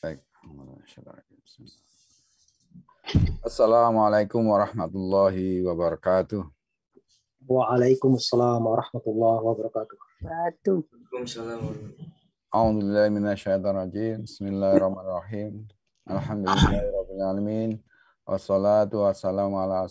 Baik, Assalamualaikum warahmatullahi wabarakatuh. Waalaikumsalam warahmatullahi wabarakatuh. Waalaikumsalam. Alhamdulillah minasyaitan Bismillahirrahmanirrahim. Alhamdulillahirabbil alamin. Wassalatu wassalamu ala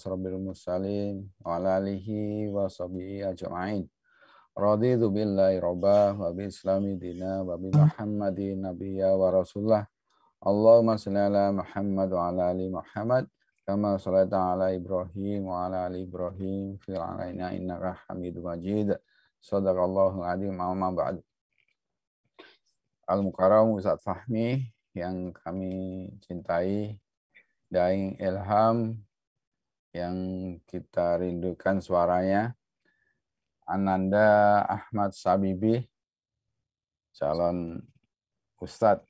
Allahumma salli ala Muhammad wa ala ali Muhammad kama sallaita ala Ibrahim wa ala ali Ibrahim fil alaina innaka Hamidum Majid. Sadaqallahul azim amma ba'd. Al Mukarram Ustaz Fahmi yang kami cintai Daing Ilham yang kita rindukan suaranya Ananda Ahmad Sabibi calon Ustadz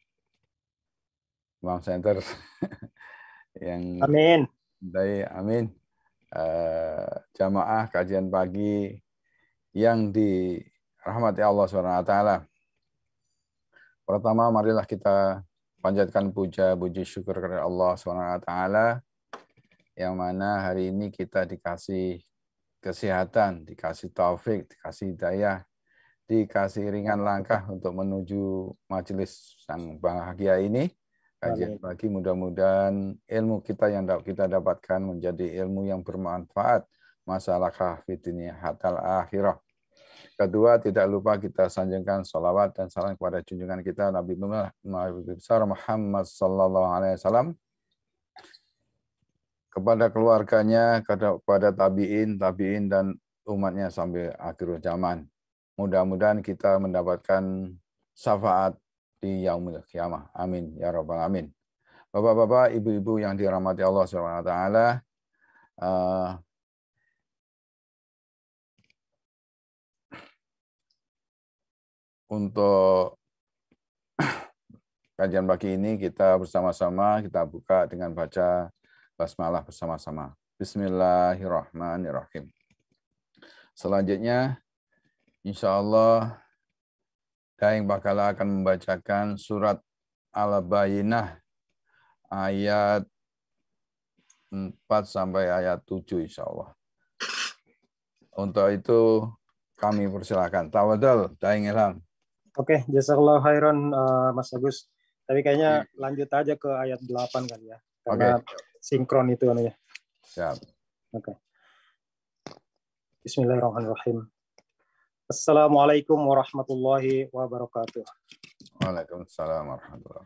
Imam Center yang Amin. Dari Amin uh, jamaah kajian pagi yang di rahmati Allah swt. Pertama marilah kita panjatkan puja puji syukur kepada Allah swt yang mana hari ini kita dikasih kesehatan, dikasih taufik, dikasih daya, dikasih ringan langkah untuk menuju majelis yang bahagia ini kajian pagi mudah-mudahan ilmu kita yang kita dapatkan menjadi ilmu yang bermanfaat masalah fitinya hatal akhirah. Kedua, tidak lupa kita sanjungkan salawat dan salam kepada junjungan kita Nabi Muhammad Muhammad Sallallahu Alaihi Wasallam kepada keluarganya, kepada tabiin, tabiin dan umatnya sampai akhir zaman. Mudah-mudahan kita mendapatkan syafaat di yaumil kiamah. Amin ya rabbal amin. Bapak-bapak, ibu-ibu yang dirahmati Allah Subhanahu wa taala, eh, untuk kajian pagi ini kita bersama-sama kita buka dengan baca basmalah bersama-sama. Bismillahirrahmanirrahim. Selanjutnya, insya Allah Daeng yang bakal akan membacakan surat Al-Bayinah ayat 4 sampai ayat 7 insya Allah. Untuk itu kami persilakan. Tawadal, Daeng Ilham. Oke, jasa jazakallah khairan eh, Mas Agus. Tapi kayaknya iya. lanjut aja ke ayat 8 kali ya. Karena okay. sinkron itu anu, Ya. Siap. Oke. Bismillahirrahmanirrahim. السلام عليكم ورحمة الله وبركاته وعليكم السلام ورحمة الله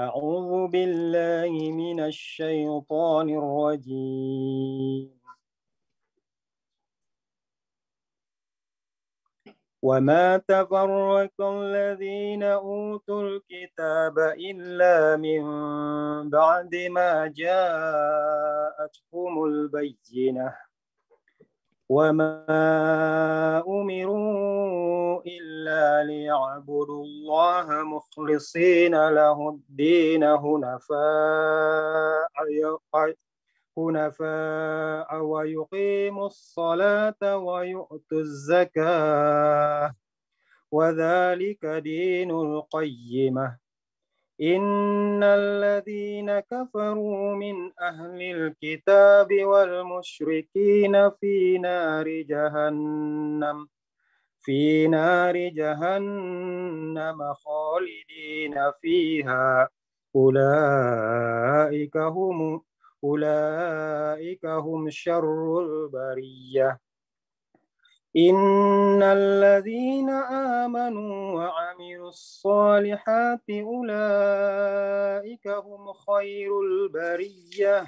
أعوذ بالله من الشيطان الرجيم وما تفرق الذين أوتوا الكتاب إلا من بعد ما جاءتهم البينة وما أمروا إلا ليعبدوا الله مخلصين له الدين هنفاء هنفاء ويقيموا الصلاة ويؤتوا الزكاة وذلك دين القيمة إن الذين كفروا من أهل الكتاب والمشركين في نار جهنم في نار جهنم خالدين فيها أولئك هم أولئك هم شر البرية إن الذين آمنوا وعملوا الصالحات أولئك هم خير البرية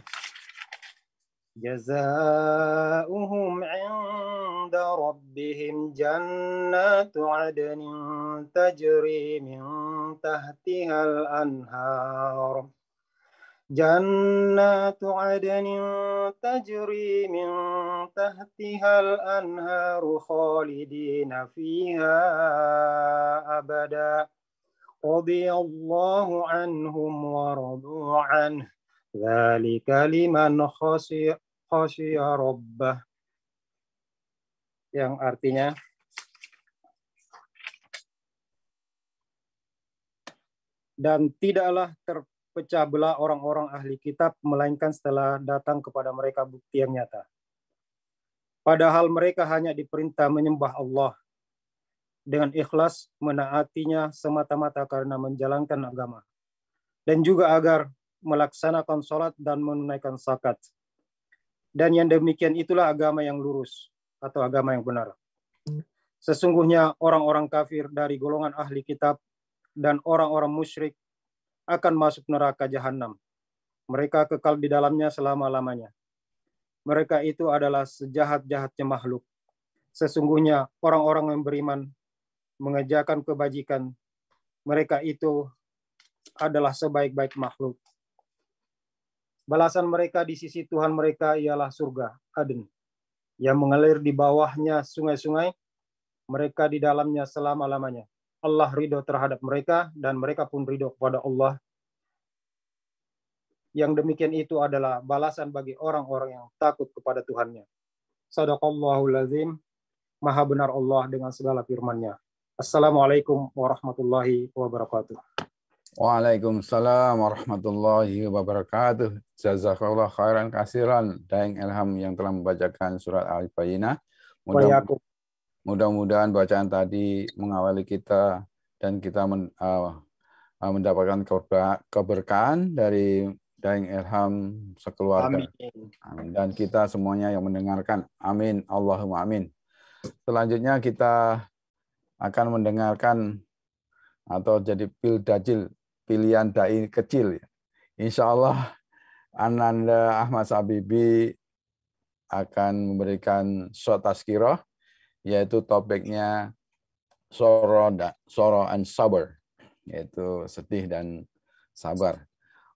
جزاؤهم عند ربهم جنات عدن تجري من تحتها الأنهار جنات عدن تجري من تحتها الأنهار خالدين فيها أبدا رضي الله عنهم ورضوا عنه ذلك لمن خشي خشي yang artinya dan tidaklah ter pecah belah orang-orang ahli kitab, melainkan setelah datang kepada mereka bukti yang nyata. Padahal mereka hanya diperintah menyembah Allah dengan ikhlas menaatinya semata-mata karena menjalankan agama. Dan juga agar melaksanakan sholat dan menunaikan zakat. Dan yang demikian itulah agama yang lurus atau agama yang benar. Sesungguhnya orang-orang kafir dari golongan ahli kitab dan orang-orang musyrik akan masuk neraka jahanam. Mereka kekal di dalamnya selama-lamanya. Mereka itu adalah sejahat-jahatnya makhluk. Sesungguhnya orang-orang yang beriman mengejarkan kebajikan. Mereka itu adalah sebaik-baik makhluk. Balasan mereka di sisi Tuhan mereka ialah surga, Aden, yang mengalir di bawahnya sungai-sungai, mereka di dalamnya selama-lamanya. Allah ridho terhadap mereka dan mereka pun ridho kepada Allah. Yang demikian itu adalah balasan bagi orang-orang yang takut kepada Tuhannya. Sadaqallahul lazim. Maha benar Allah dengan segala firman-Nya. Assalamualaikum warahmatullahi wabarakatuh. Waalaikumsalam warahmatullahi wabarakatuh. Jazakallah khairan kasiran. Daeng Elham yang telah membacakan surat Al-Bayyinah. Mudah mudahan Mudah-mudahan bacaan tadi mengawali kita dan kita men, uh, uh mendapatkan keberkahan dari Daeng Ilham sekeluarga. Amin. Dan kita semuanya yang mendengarkan. Amin. Allahumma amin. Selanjutnya kita akan mendengarkan atau jadi pil dajil, pilihan dai kecil. Insya Allah Ananda Ahmad Sabibi akan memberikan suatu taskiroh yaitu topiknya soro soro and sabar yaitu sedih dan sabar.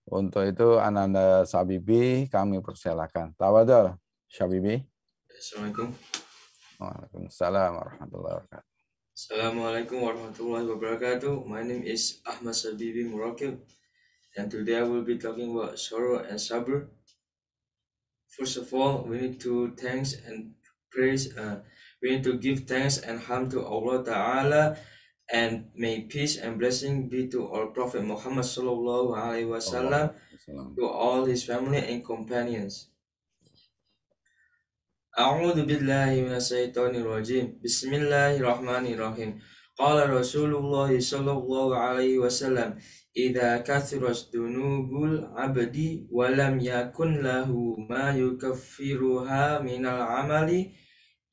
Untuk itu Ananda Sabibi kami persilakan. Tawadol Sabibi. Assalamualaikum. Waalaikumsalam warahmatullahi wabarakatuh. Assalamualaikum warahmatullahi wabarakatuh. My name is Ahmad Sabibi Murakib and today I will be talking about sorrow and sabar. First of all, we need to thanks and praise uh, We need to give thanks and harm to Allah Ta'ala and may peace and blessing be to our Prophet Muhammad Sallallahu Alaihi Wasallam, to all his family and companions. أعوذ بالله من الشيطان الرجيم بسم الله الرحمن الرحيم قال رسول الله صلى الله عليه وسلم إذا كثرت ذنوب العبد ولم يكن له ما يكفرها من العمل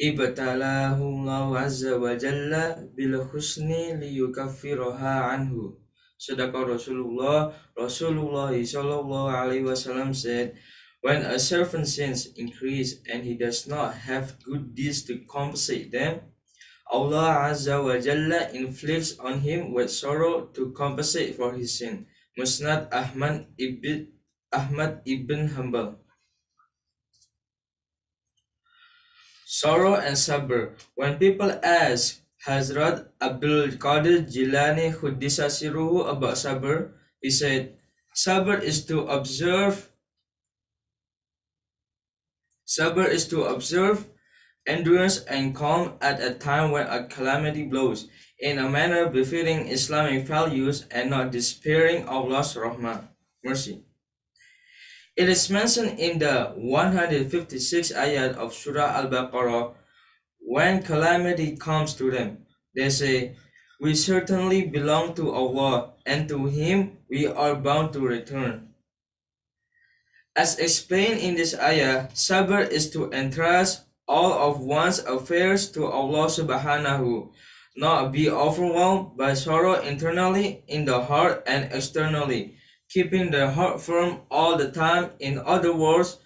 ibtalahu Allah azza wa jalla bil husni liyukaffiraha anhu. Sedaka Rasulullah, Rasulullah sallallahu alaihi wasallam said, When a servant's sins increase and he does not have good deeds to compensate them, Allah Azza wa Jalla inflicts on him with sorrow to compensate for his sin. Musnad Ahmad ibn Ahmad ibn Hanbal sorrow and sabr. When people ask Hazrat Abdul Qadir Jilani Khuddisasiruhu about sabr, he said, Sabr is to observe Sabr is to observe endurance and calm at a time when a calamity blows, in a manner befitting Islamic values and not despairing of Allah's rahmah, mercy. It is mentioned in the 156th ayat of Surah Al-Baqarah, when calamity comes to them, they say, We certainly belong to Allah, and to Him we are bound to return. As explained in this ayah, sabr is to entrust all of one's affairs to Allah subhanahu, not be overwhelmed by sorrow internally in the heart and externally, keeping the heart firm all the time. In other words,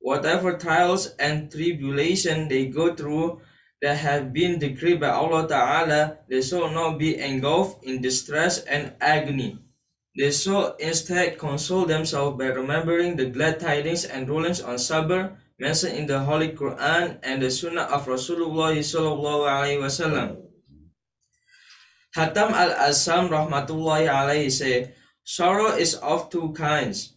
whatever trials and tribulation they go through that have been decreed by Allah Ta'ala, they shall not be engulfed in distress and agony. They shall instead console themselves by remembering the glad tidings and rulings on Sabr mentioned in the Holy Quran and the Sunnah of Rasulullah Sallallahu Alaihi Wasallam. Hatam al-Assam rahmatullahi alayhi said, Sorrow is of two kinds.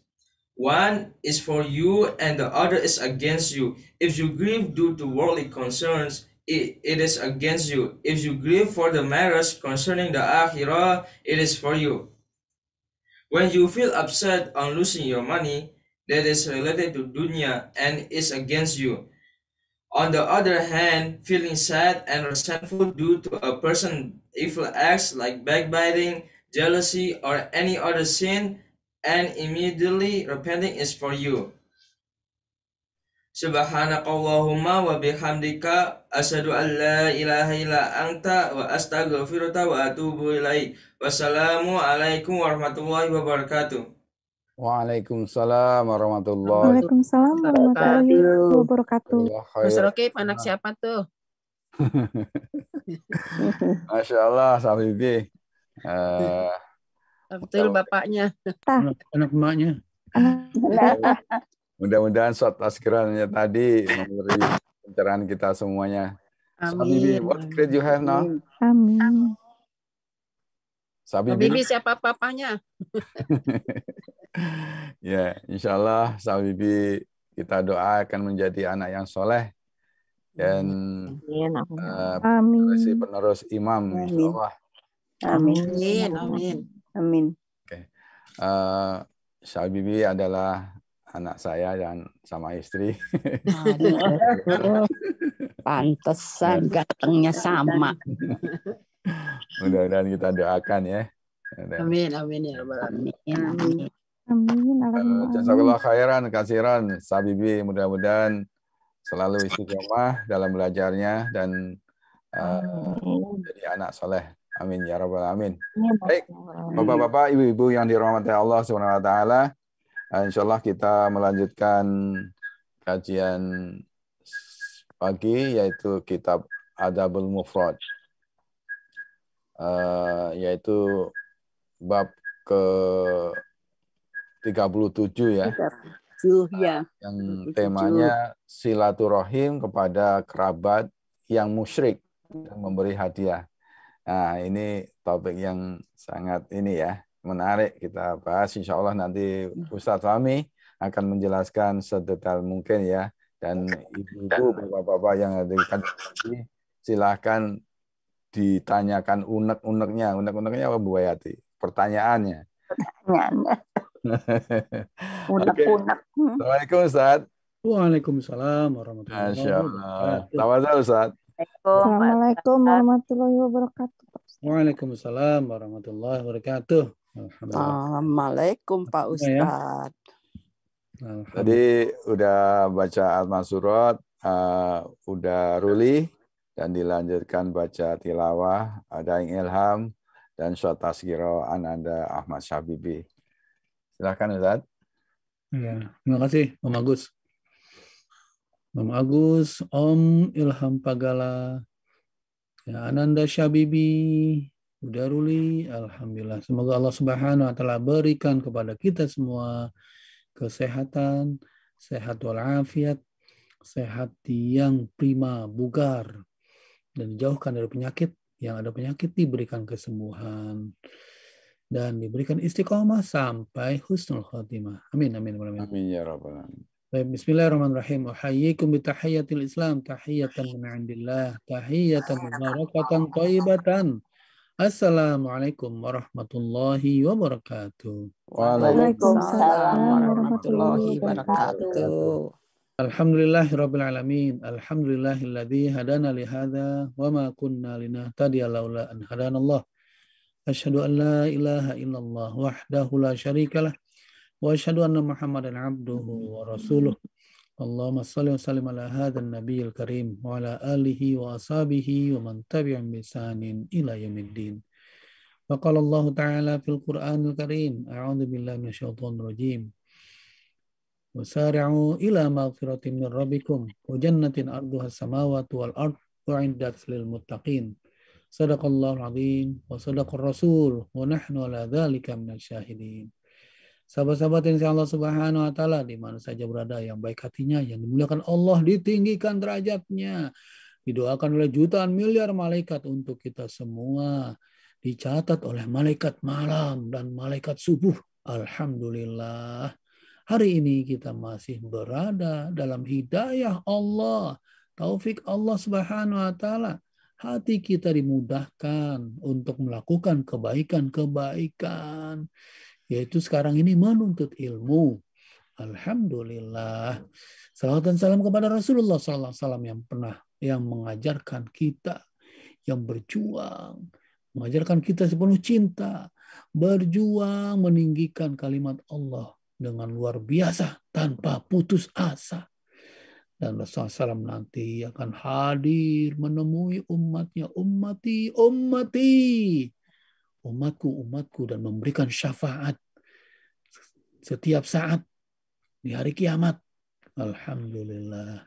One is for you and the other is against you. If you grieve due to worldly concerns, it, it is against you. If you grieve for the matters concerning the Akhirah, it is for you. When you feel upset on losing your money that is related to dunya and is against you. On the other hand, feeling sad and resentful due to a person evil acts like backbiting, jealousy, or any other sin, and immediately repenting is for you. Subhanakallahumma wa bihamdika asyhadu an la ilaha illa anta wa astaghfiruka wa atubu ilaik. Wassalamu alaikum warahmatullahi wabarakatuh. Waalaikumsalam warahmatullahi wabarakatuh. Waalaikumsalam warahmatullahi wabarakatuh. Mas Roki anak nah. siapa tuh? Masya Allah, Sabibi. Uh, Betul bapaknya. Anak, anak emaknya. Mudah-mudahan saat askirannya tadi memberi pencerahan kita semuanya. Amin. Sabibi, what grade you have now? Amin. Sabibi, Sabibi siapa papanya? ya, yeah, insya Allah Sabibi kita doa akan menjadi anak yang soleh dan Amin. Uh, penerus imam. Amin. Insya Allah Amin. Amin. Amin. Amin. Oke. Okay. Uh, eh, Bibi adalah anak saya dan sama istri. Pantesan gantengnya sama. Mudah-mudahan kita doakan ya. Amin amin ya Amin. Amin. amin. Eh, Jazakallah khairan kasiran Sabibi mudah-mudahan selalu istiqomah dalam belajarnya dan uh, jadi anak soleh Amin ya rabbal alamin. Iya, Baik, Bapak-bapak, Ibu-ibu yang dirahmati Allah Subhanahu wa taala, eh, insyaallah kita melanjutkan kajian pagi yaitu kitab Adabul Mufrad. Uh, yaitu bab ke 37 ya. ya. Eh, yang temanya silaturahim kepada kerabat yang musyrik dan memberi hadiah. Nah, ini topik yang sangat ini ya, menarik kita bahas. Insya Allah nanti hmm. Ustadz Fahmi akan menjelaskan sedetail mungkin ya. Dan ibu-ibu, bapak-bapak yang ada di silahkan ditanyakan unek-uneknya. Unek-uneknya apa Bu Pertanyaannya. Pertanyaannya. unek-unek. Hmm. Assalamualaikum Ustadz. Waalaikumsalam warahmatullahi wabarakatuh. Masya Allah. Assalamualaikum warahmatullahi wabarakatuh. Waalaikumsalam warahmatullahi wabarakatuh. Assalamualaikum Pak ya. Ustadz. Tadi udah baca Al-Masurat, uh, udah ruli, dan dilanjutkan baca tilawah, ada yang ilham, dan suat tasgiro Ananda Anda Ahmad Syabibi. Silahkan Ustad. Ya, terima kasih Om Agus. Om Agus, Om Ilham Pagala, ya Ananda Syabibi, Udaruli, Alhamdulillah. Semoga Allah Subhanahu wa taala berikan kepada kita semua kesehatan, sehat walafiat, sehat yang prima, bugar, dan jauhkan dari penyakit. Yang ada penyakit diberikan kesembuhan dan diberikan istiqomah sampai husnul khotimah. Amin, amin, amin. Amin ya rabbal alamin. Baik, bismillahirrahmanirrahim. Uhayyikum bitahiyatil Islam, tahiyatan min indillah, tahiyatan mubarakatan thayyibatan. Assalamualaikum warahmatullahi wabarakatuh. Waalaikumsalam warahmatullahi wabarakatuh. Alhamdulillahirabbil alamin. Alhamdulillahilladzi hadana li hadza wa ma kunna linahtadiya laula an hadanallah. Asyhadu an la ilaha illallah wahdahu la syarikalah. وأشهد أن محمدا عبده ورسوله اللهم صل وسلم على هذا النبي الكريم وعلى آله وأصحابه ومن تبعهم بإحسان إلى يوم الدين وقال الله تعالى في القرآن الكريم أعوذ بالله من الشيطان الرجيم وسارعوا إلى مغفرة من ربكم وجنة أرضها السماوات والأرض أعدت للمتقين صدق الله العظيم وصدق الرسول ونحن على ذلك من الشاهدين Sahabat-sahabat yang Allah Subhanahu wa taala di mana saja berada yang baik hatinya yang dimuliakan Allah ditinggikan derajatnya. Didoakan oleh jutaan miliar malaikat untuk kita semua. Dicatat oleh malaikat malam dan malaikat subuh. Alhamdulillah. Hari ini kita masih berada dalam hidayah Allah, taufik Allah Subhanahu wa taala. Hati kita dimudahkan untuk melakukan kebaikan-kebaikan yaitu sekarang ini menuntut ilmu. Alhamdulillah. Salawat dan salam kepada Rasulullah SAW yang pernah yang mengajarkan kita yang berjuang, mengajarkan kita sepenuh cinta, berjuang meninggikan kalimat Allah dengan luar biasa tanpa putus asa. Dan Rasulullah SAW nanti akan hadir menemui umatnya, umati umati umatku, umatku, dan memberikan syafaat setiap saat di hari kiamat. Alhamdulillah.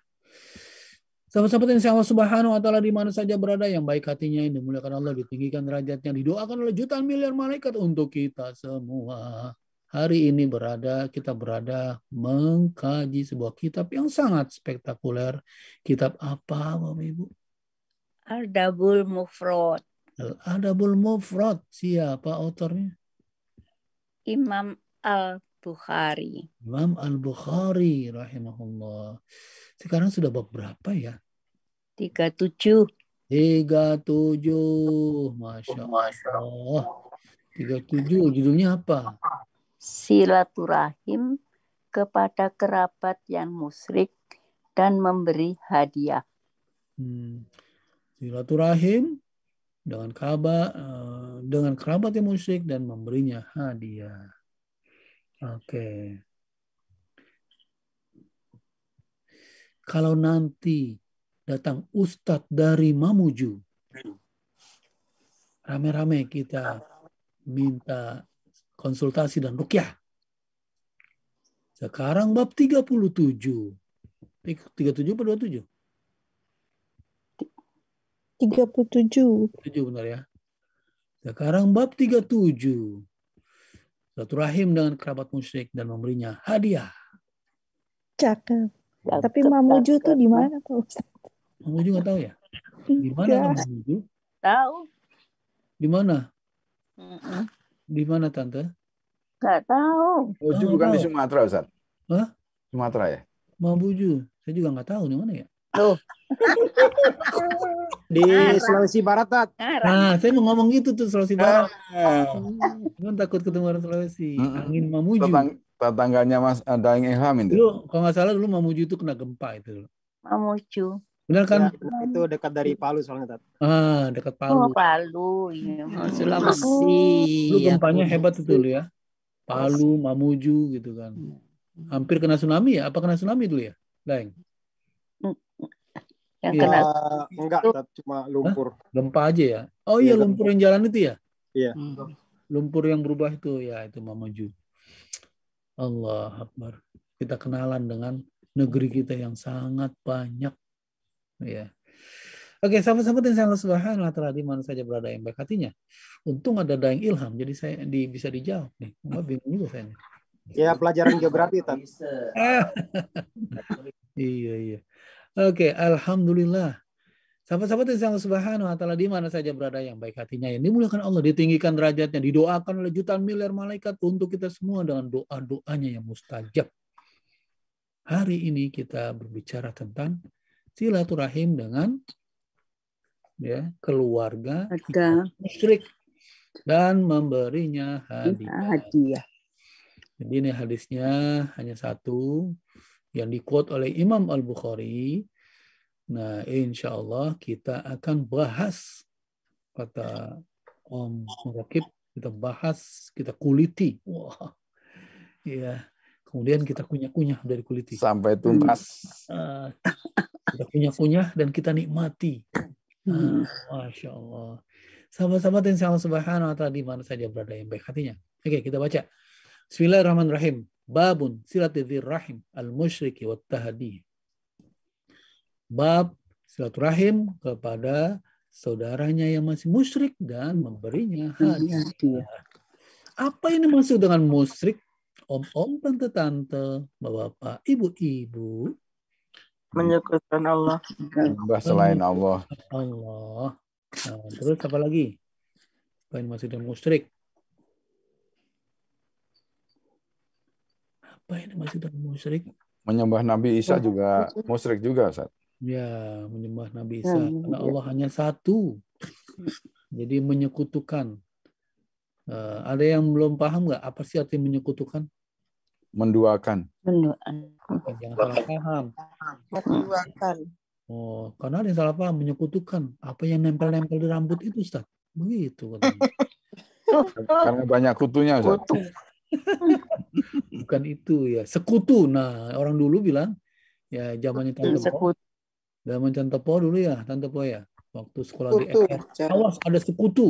Sahabat-sahabat yang Allah subhanahu wa ta'ala di mana saja berada yang baik hatinya yang dimuliakan Allah ditinggikan derajatnya didoakan oleh jutaan miliar malaikat untuk kita semua. Hari ini berada kita berada mengkaji sebuah kitab yang sangat spektakuler. Kitab apa Bapak Ibu? Ardabul mufrad Al-Adabul Mufrad siapa autornya? Imam Al-Bukhari. Imam Al-Bukhari rahimahullah. Sekarang sudah bab berapa ya? 37. 37. Masya Allah. 37 judulnya apa? Silaturahim kepada kerabat yang musyrik dan memberi hadiah. Hmm. Silaturahim Eh, dengan kerabat dengan kerabatnya musik dan memberinya hadiah. Oke. Okay. Kalau nanti datang ustadz dari Mamuju, rame-rame kita minta konsultasi dan rukyah. Sekarang bab 37. 37 atau 27? 37. 7 benar ya. Sekarang bab 37. Satu rahim dengan kerabat musyrik dan memberinya hadiah. Cakep. Tapi Mamuju tuh di mana tuh? Mamuju nggak tahu ya? Di mana Mamuju? Tahu. Di mana? Di mana tante? Nggak tahu. Mamuju bukan tahu. di Sumatera Ustaz. Hah? Sumatera ya? Mamuju. Saya juga nggak tahu di mana ya. Tuh. di ah, Sulawesi Barat. Tat. Ah, nah, saya mau ngomong gitu tuh Sulawesi ah. Barat. Cuman takut ketemu orang Sulawesi. Angin Mamuju. Tetang, tetangganya Mas eh, Daeng Ilham itu. Dulu, kalau nggak salah dulu Mamuju itu kena gempa itu. Mamuju. Benar kan? Ya, itu dekat dari Palu soalnya, Tat. Ah, dekat Palu. Oh, Palu, iya. Oh, Sulawesi. Lu gempanya hebat itu dulu ya. Palu, Mamuju gitu kan. Hmm. Hampir kena tsunami ya? Apa kena tsunami dulu ya? Daeng? yang ya, kena enggak itu, cuma lumpur Hah? gempa aja ya oh iya ya, lumpur yang jalan itu ya iya hmm. lumpur yang berubah itu ya itu mamuju Allah Akbar kita kenalan dengan negeri kita yang sangat banyak ya Oke, sahabat-sahabat yang saya subhanahu wa di mana saja berada yang baik hatinya. Untung ada daeng ilham, jadi saya di, bisa dijawab nih. Mbak bingung juga saya Ya, pelajaran geografi, Tan. iya, iya. Oke, okay, alhamdulillah. Sahabat-sahabat yang subhanahu wa ta'ala di mana saja berada yang baik hatinya yang dimuliakan Allah, ditinggikan derajatnya, didoakan oleh jutaan miliar malaikat untuk kita semua dengan doa-doanya yang mustajab. Hari ini kita berbicara tentang silaturahim dengan ya keluarga musyrik dan memberinya hadiah. hadiah. Jadi ini hadisnya hanya satu yang dikuat oleh Imam Al-Bukhari. Nah, insya Allah kita akan bahas kata Om Rakib, kita bahas, kita kuliti. Wah, ya. Kemudian kita kunyah-kunyah dari kuliti. Sampai tuntas. Ah. kita kunyah-kunyah dan kita nikmati. Uh, ah, hmm. Masya Allah. Sahabat-sahabat yang Allah subhanahu wa ta'ala di mana saja berada yang baik hatinya. Oke, kita baca. Bismillahirrahmanirrahim. Babun silatil rahim al musyriki wa tahadi Bab silaturahim kepada saudaranya yang masih musyrik dan memberinya hadiah. Iya. Apa ini maksud dengan musyrik? Om-om, tante-tante, bapak-bapak, ibu-ibu. Menyekutukan Allah. Mbah selain Allah. Allah. Nah, terus apa lagi? Apa yang maksud dengan musyrik? apa ini masih dalam musyrik menyembah Nabi Isa juga musyrik juga Ustaz. Ya, menyembah Nabi ya, Isa ya, karena ya. Allah hanya satu. Jadi menyekutukan. Uh, ada yang belum paham nggak apa sih arti menyekutukan? Menduakan. Menduakan. Yang salah paham. Menduakan. Oh, karena ada yang salah paham menyekutukan. Apa yang nempel-nempel di rambut itu, Ustaz? Begitu katanya. karena banyak kutunya, Ustaz. Bukan itu ya, sekutu. Nah, orang dulu bilang ya zamannya Tante Po. Zaman Tante Po dulu ya, Tante Po ya. Waktu sekolah sekutu, di FR. Awas ada sekutu.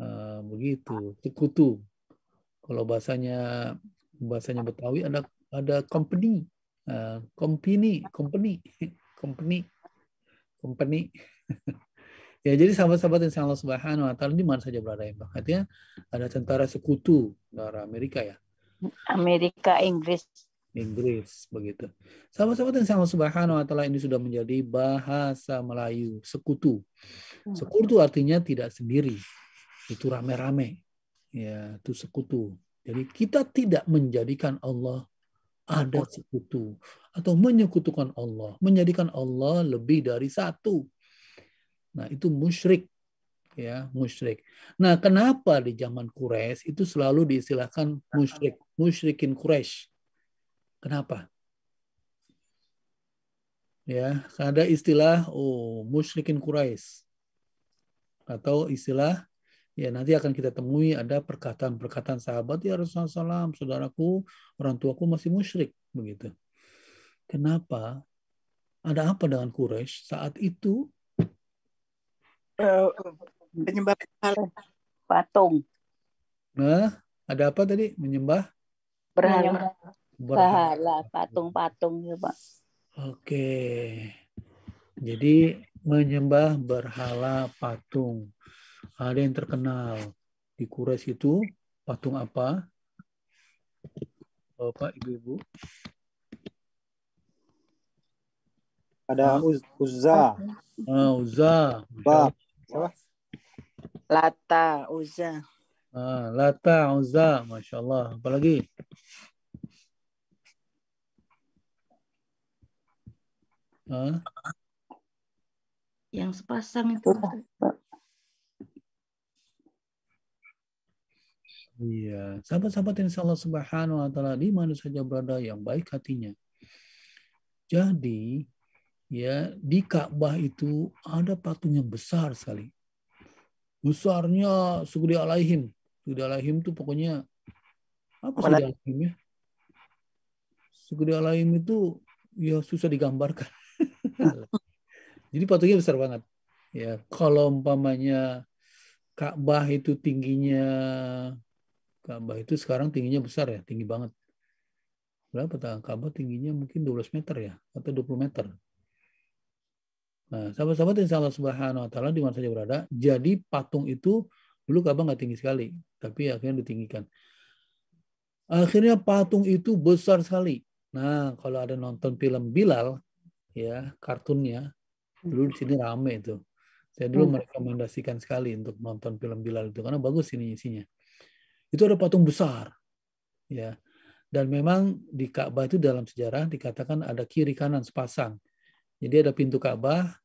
Nah, begitu, sekutu. Kalau bahasanya bahasanya Betawi ada ada company. Ah, company, company, company, company. Ya, jadi sahabat-sahabat yang Allah Subhanahu wa taala di mana saja berada ya, Artinya ada tentara sekutu negara Amerika ya. Amerika, Inggris. Inggris begitu. Sahabat-sahabat yang Allah Subhanahu wa taala ini sudah menjadi bahasa Melayu, sekutu. Hmm. Sekutu artinya tidak sendiri. Itu rame-rame. Ya, itu sekutu. Jadi kita tidak menjadikan Allah ada sekutu atau menyekutukan Allah, menjadikan Allah lebih dari satu Nah, itu musyrik ya, musyrik. Nah, kenapa di zaman Quraisy itu selalu diistilahkan musyrik, musyrikin Quraisy? Kenapa? Ya, ada istilah oh musyrikin Quraisy atau istilah ya nanti akan kita temui ada perkataan-perkataan sahabat ya Rasulullah SAW, saudaraku, orang tuaku masih musyrik begitu. Kenapa? Ada apa dengan Quraisy saat itu Eh, menyembah eh, patung. Nah, ada apa tadi? Menyembah? Berhala. Berhala, patung-patung ya Pak. Oke. Jadi menyembah berhala patung. Ada yang terkenal di Kures itu patung apa? Bapak, Ibu-ibu. Ada Uzza. Ah, Uzza. Siapa? Lata Uza. Ah, Lata Uza, masya Allah. Apa lagi? Ah? Yang sepasang itu. Iya, sahabat-sahabat yang Allah Subhanahu wa taala di mana saja berada yang baik hatinya. Jadi, ya di Ka'bah itu ada patung yang besar sekali. Besarnya Sugri alaihim. Sugri alaihim itu pokoknya apa Sugri alaihim ya? Sugri alaihim itu ya susah digambarkan. Jadi patungnya besar banget. Ya, kalau umpamanya Ka'bah itu tingginya Ka'bah itu sekarang tingginya besar ya, tinggi banget. Berapa tangan Ka'bah tingginya mungkin 12 meter ya atau 20 meter Nah, sahabat-sahabat yang Allah Subhanahu wa taala di mana saja berada, jadi patung itu dulu Ka'bah nggak tinggi sekali, tapi akhirnya ditinggikan. Akhirnya patung itu besar sekali. Nah, kalau ada nonton film Bilal ya, kartunnya dulu di sini rame itu. Saya dulu hmm. merekomendasikan sekali untuk nonton film Bilal itu karena bagus ini isinya. Itu ada patung besar. Ya. Dan memang di Ka'bah itu dalam sejarah dikatakan ada kiri kanan sepasang. Jadi ada pintu Ka'bah,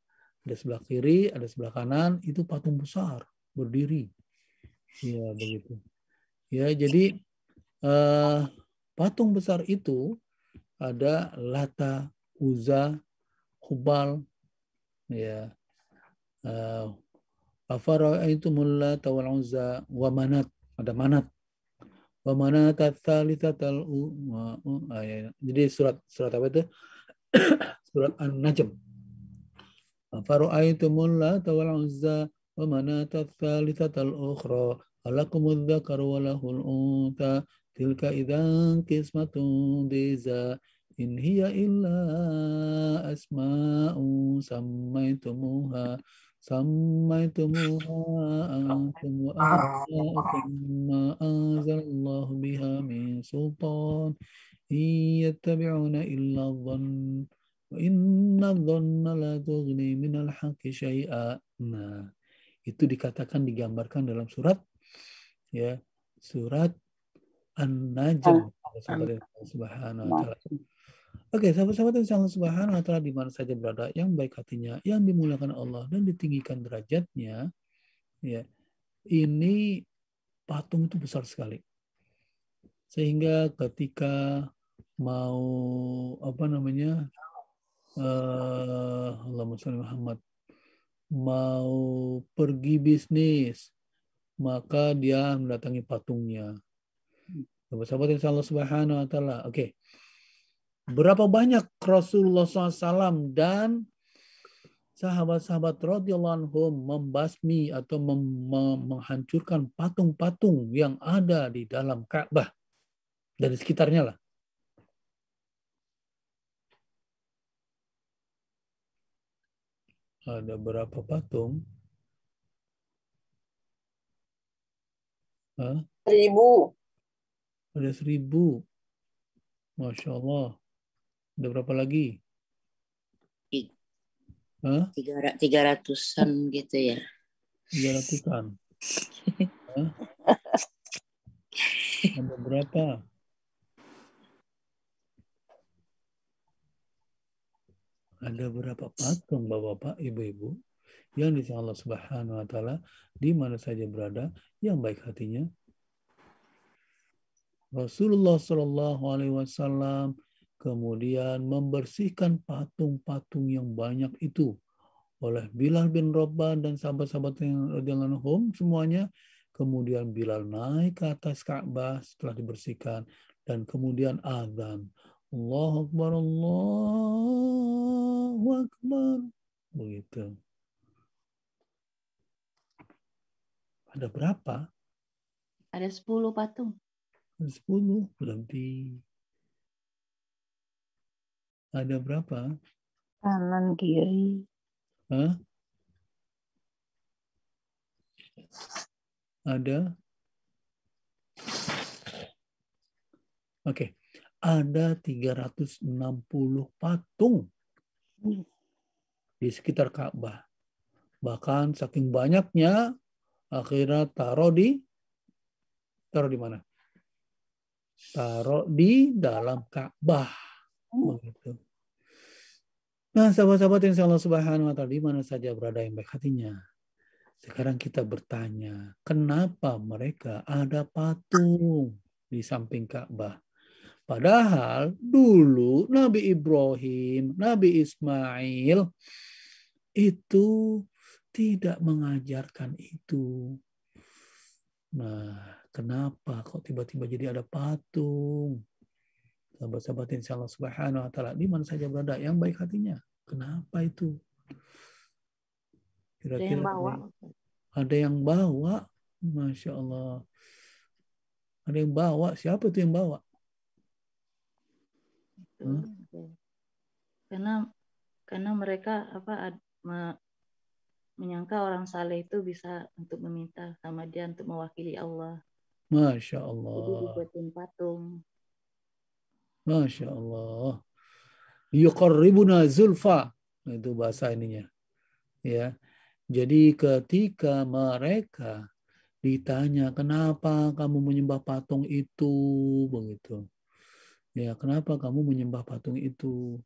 ada sebelah kiri, ada sebelah kanan, itu patung besar berdiri. Ya begitu. Ya jadi eh, patung besar itu ada Lata, Uza, Hubal, ya eh, afara'aitumul itu mulla uzza wa manat ada manat wa manat u. Ah, ya, ya. jadi surat surat apa itu surat an-najm أفرأيتم اللات والعزى ومناة الثالثة الأخرى ألكم الذكر وله الأنثى تلك إذا قسمة ديزا إن هي إلا أسماء سميتموها سميتموها أنتم وآباؤكم ما أنزل الله بها من سلطان إن يتبعون إلا الظن Nah, itu dikatakan digambarkan dalam surat ya, surat An-Najm Subhanahu wa nah. taala. Oke, sahabat-sahabat yang sangat subhanahu wa ta'ala di mana saja berada, yang baik hatinya, yang dimuliakan Allah dan ditinggikan derajatnya, ya, ini patung itu besar sekali. Sehingga ketika mau apa namanya uh, Allahumma salli Muhammad mau pergi bisnis maka dia mendatangi patungnya. Sahabat insya Allah subhanahu wa ta'ala. Oke. Okay. Berapa banyak Rasulullah SAW dan sahabat-sahabat Rasulullah anhum membasmi atau mem- menghancurkan patung-patung yang ada di dalam Ka'bah dari sekitarnya lah. ada berapa patung? Hah? Seribu. Ada seribu. Masya Allah. Ada berapa lagi? Tiga ratusan gitu ya. Tiga ratusan. ada berapa? ada berapa patung bapak-bapak, ibu-ibu yang di Allah Subhanahu wa taala di mana saja berada yang baik hatinya Rasulullah Shallallahu alaihi wasallam kemudian membersihkan patung-patung yang banyak itu oleh Bilal bin Rabah dan sahabat-sahabat yang radhiyallahu semuanya kemudian Bilal naik ke atas Ka'bah setelah dibersihkan dan kemudian azan Allah Akbar, Allah Akbar. Begitu. Ada berapa? Ada 10 patung. Ada 10, berarti ada berapa? Kanan kiri. Hah? Ada? Oke. Okay ada 360 patung hmm. di sekitar Ka'bah. Bahkan saking banyaknya akhirnya taruh di taruh di mana? Taruh di dalam Ka'bah. Hmm. Begitu. Nah, sahabat-sahabat yang Allah Subhanahu wa taala di mana saja berada yang baik hatinya. Sekarang kita bertanya, kenapa mereka ada patung di samping Ka'bah? Padahal dulu Nabi Ibrahim, Nabi Ismail itu tidak mengajarkan itu. Nah, kenapa kok tiba-tiba jadi ada patung? Sahabat-sahabat insya Allah subhanahu wa ta'ala. Di mana saja berada yang baik hatinya. Kenapa itu? Kira-kira ada yang bawa. Ada yang bawa. Masya Allah. Ada yang bawa. Siapa itu yang bawa? Gitu. hmm. karena karena mereka apa ad, me, menyangka orang saleh itu bisa untuk meminta sama dia untuk mewakili Allah masya Allah jadi dibuatin patung masya Allah yuqarribuna zulfa itu bahasa ininya ya jadi ketika mereka ditanya kenapa kamu menyembah patung itu begitu Ya, kenapa kamu menyembah patung itu?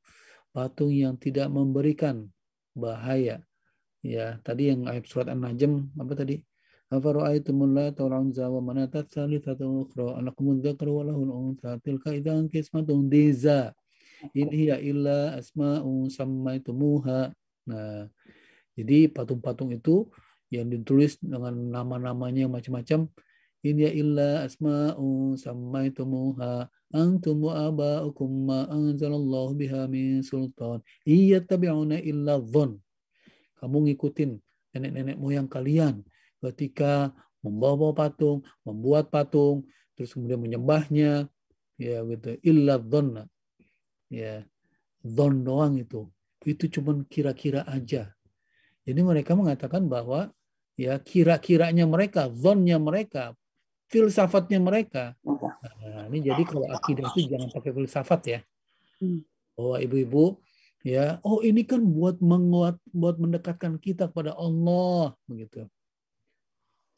Patung yang tidak memberikan bahaya. Ya, tadi yang ayat surat An-Najm apa tadi? Afara'aytumul lata wal unza wa manatat tsalitsatu ukhra alakumul dzakaru wa lahul unsa tilka idzan qismatun diza in hiya illa asma'un sammaitumuha. Nah, jadi patung-patung itu yang ditulis dengan nama-namanya macam-macam ini ya illa asma'un sammaitumuha wa aba'ukum ma anzalallahu biha min Sultan Iya tabi'una illa الظن kamu ngikutin nenek-nenek moyang kalian ketika membawa patung, membuat patung, terus kemudian menyembahnya, ya gitu. Illa dhonna. Ya, dhon doang itu. Itu cuma kira-kira aja. Jadi mereka mengatakan bahwa ya kira-kiranya mereka, zonnya mereka, filsafatnya mereka. Nah, ini jadi kalau akidah itu jangan pakai filsafat ya. Hmm. Bahwa oh, ibu-ibu ya, oh ini kan buat menguat, buat mendekatkan kita kepada Allah begitu.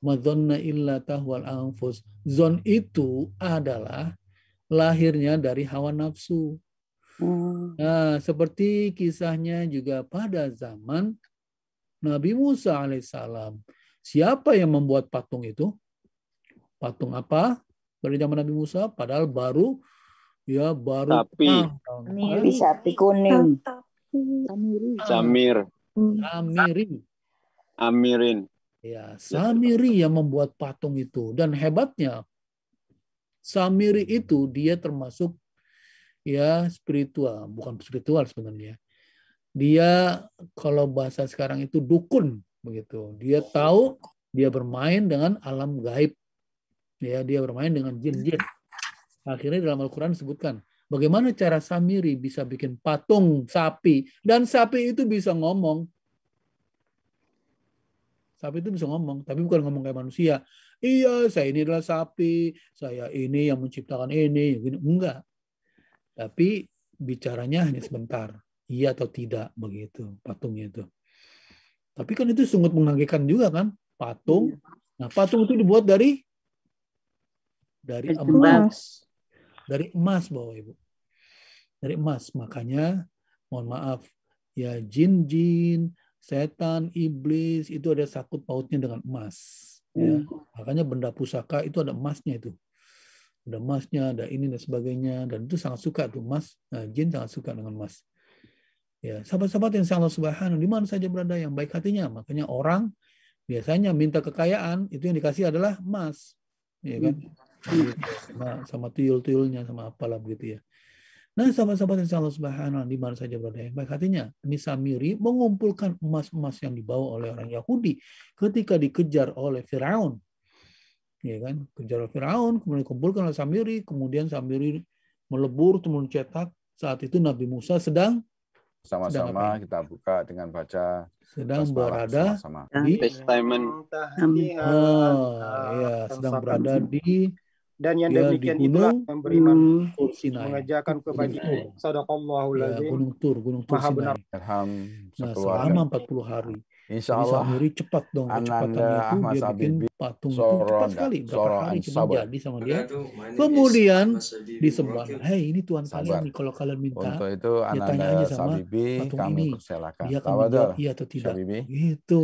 Madonna illa tahwal anfus. Zon itu adalah lahirnya dari hawa nafsu. Hmm. Nah, seperti kisahnya juga pada zaman Nabi Musa alaihissalam. Siapa yang membuat patung itu? patung apa dari zaman Nabi Musa padahal baru ya baru Tapi ah, sapi kuning samir samiri amirin ya samiri yang membuat patung itu dan hebatnya samiri itu dia termasuk ya spiritual bukan spiritual sebenarnya dia kalau bahasa sekarang itu dukun begitu dia tahu dia bermain dengan alam gaib ya dia bermain dengan jin-jin. Akhirnya dalam Al-Quran disebutkan bagaimana cara Samiri bisa bikin patung sapi dan sapi itu bisa ngomong. Sapi itu bisa ngomong, tapi bukan ngomong kayak manusia. Iya, saya ini adalah sapi, saya ini yang menciptakan ini, enggak. Tapi bicaranya hanya sebentar, iya atau tidak begitu patungnya itu. Tapi kan itu sungut mengagetkan juga kan, patung. Iya. Nah, patung itu dibuat dari dari emas. Dari emas Bapak Ibu. Dari emas. Makanya mohon maaf ya jin-jin, setan, iblis itu ada sakut pautnya dengan emas. Ya. Hmm. Makanya benda pusaka itu ada emasnya itu. Ada emasnya, ada ini dan sebagainya dan itu sangat suka tuh emas. Nah, jin sangat suka dengan emas. Ya, sahabat-sahabat yang sangat subhanallah di mana saja berada yang baik hatinya, makanya orang biasanya minta kekayaan itu yang dikasih adalah emas. Ya kan? Hmm. Iya, sama, sama tuyul-tuyulnya sama apalah begitu ya. Nah, sahabat-sahabat yang Allah Subhanahu di mana saja berada yang baik hatinya, ini Samiri mengumpulkan emas-emas yang dibawa oleh orang Yahudi ketika dikejar oleh Firaun. Ya kan? Kejar oleh Firaun, kemudian dikumpulkan oleh Samiri, kemudian Samiri melebur kemudian cetak. Saat itu Nabi Musa sedang sama-sama ya? kita buka dengan baca sedang berada sama -sama. di Ah, ya, sedang berada di dan yang ya, demikian itu memberi manfaat mengajarkan kebajikan sadaqallahu ya, gunung tur gunung tur Maha benar. Nah, selama 40 hari Insya Allah cepat dong Ananda, itu Ahmad dia bikin Abibin, patung itu cepat sekali berapa Soron, hari cuma jadi sama dia kemudian disembah hei ini Tuhan kalian nih kalau kalian minta Untuk itu ya tanya aja sama Sabibi, patung ini persilakan. dia akan menjawab iya atau tidak Sabibi. gitu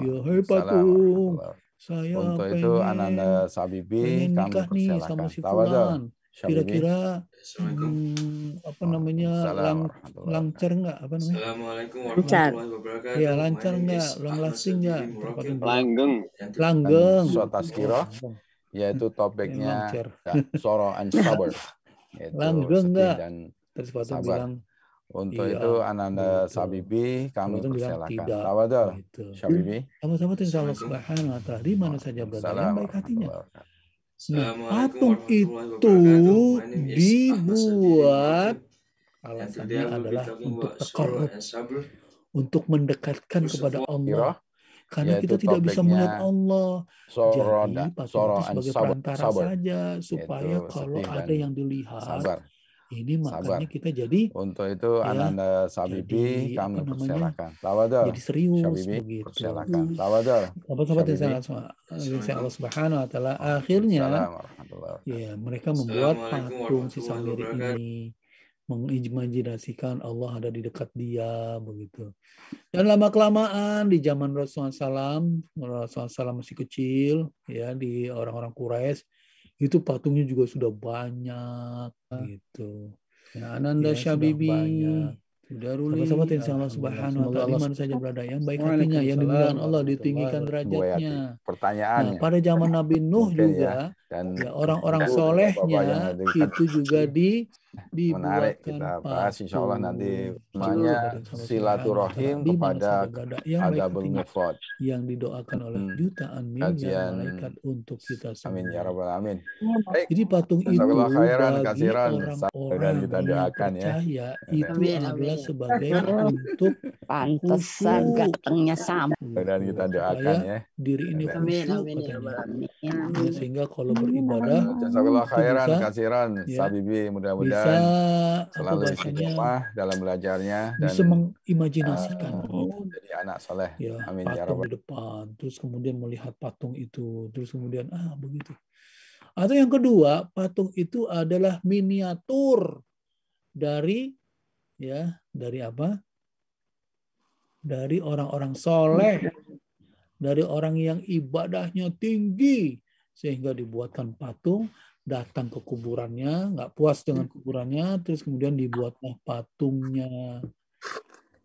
ya hei patung saya Untuk itu Ananda Sabibi kami persilakan. Si Kira-kira hmm, apa oh, namanya lang, lancar nggak apa namanya? Assalamualaikum warahmatullahi Ya lancar nggak, long lasting nggak? Langgeng. Langgeng. Suatas kiro, yaitu topiknya ya, sorrow and sabar. Langgeng nggak? Terus bilang untuk iya, itu Ananda betul. Sabibi kami Teman persilakan. Tawadal. Nah, Sabibi. Sama-sama tuh Insyaallah Subhanahu wa taala di mana saja berada yang baik hatinya. Nah, patung itu dibuat alasannya adalah untuk takarrub, untuk mendekatkan kepada Allah. Karena kita tidak bisa melihat Allah. Jadi patung itu sebagai perantara saja supaya kalau ada yang dilihat ini makanya Sabar. kita jadi untuk itu ya, Ananda Sabibi kami persilakan. tawadhu Jadi serius Sabibi, begitu. Persilakan. tawadhu Sahabat-sahabat yang Allah Subhanahu wa taala akhirnya ya mereka membuat patung si Samiri ini mengimajinasikan Allah ada di dekat dia begitu. Dan lama kelamaan di zaman Rasulullah SAW, Rasulullah SAW masih kecil ya di orang-orang Quraisy itu patungnya juga sudah banyak gitu. Ya Ananda iya, ya, Syabibi. ruli. Sahabat yang sama subhanahu wa ta'ala mana saja berada yang baik hatinya yang dimuliakan Allah ditinggikan derajatnya. Pertanyaannya. Nah, pada zaman Nabi Nuh ya, juga ya, dan ya orang-orang solehnya itu juga di menarik kita bahas insya Allah nanti namanya silaturahim kepada Adabul bermufat yang didoakan oleh jutaan miliar malaikat untuk kita semua. Amin ya rabbal alamin. Iya, Jadi patung itu khairan, bagi orang-orang kita doakan ya. itu adalah sebagai untuk pantesan gantengnya sama. Dan kita doakan ya. Diri ini ya Sehingga kalau beribadah. Jazakallah khairan kasiran. Ya Sabibi mudah-mudahan bisa selalu dalam belajarnya dan bisa mengimajinasikan uh, jadi anak soleh ya, amin ya patung ya di depan terus kemudian melihat patung itu terus kemudian ah begitu atau yang kedua patung itu adalah miniatur dari ya dari apa dari orang-orang soleh dari orang yang ibadahnya tinggi sehingga dibuatkan patung datang ke kuburannya, nggak puas dengan hmm. kuburannya, terus kemudian dibuatlah patungnya.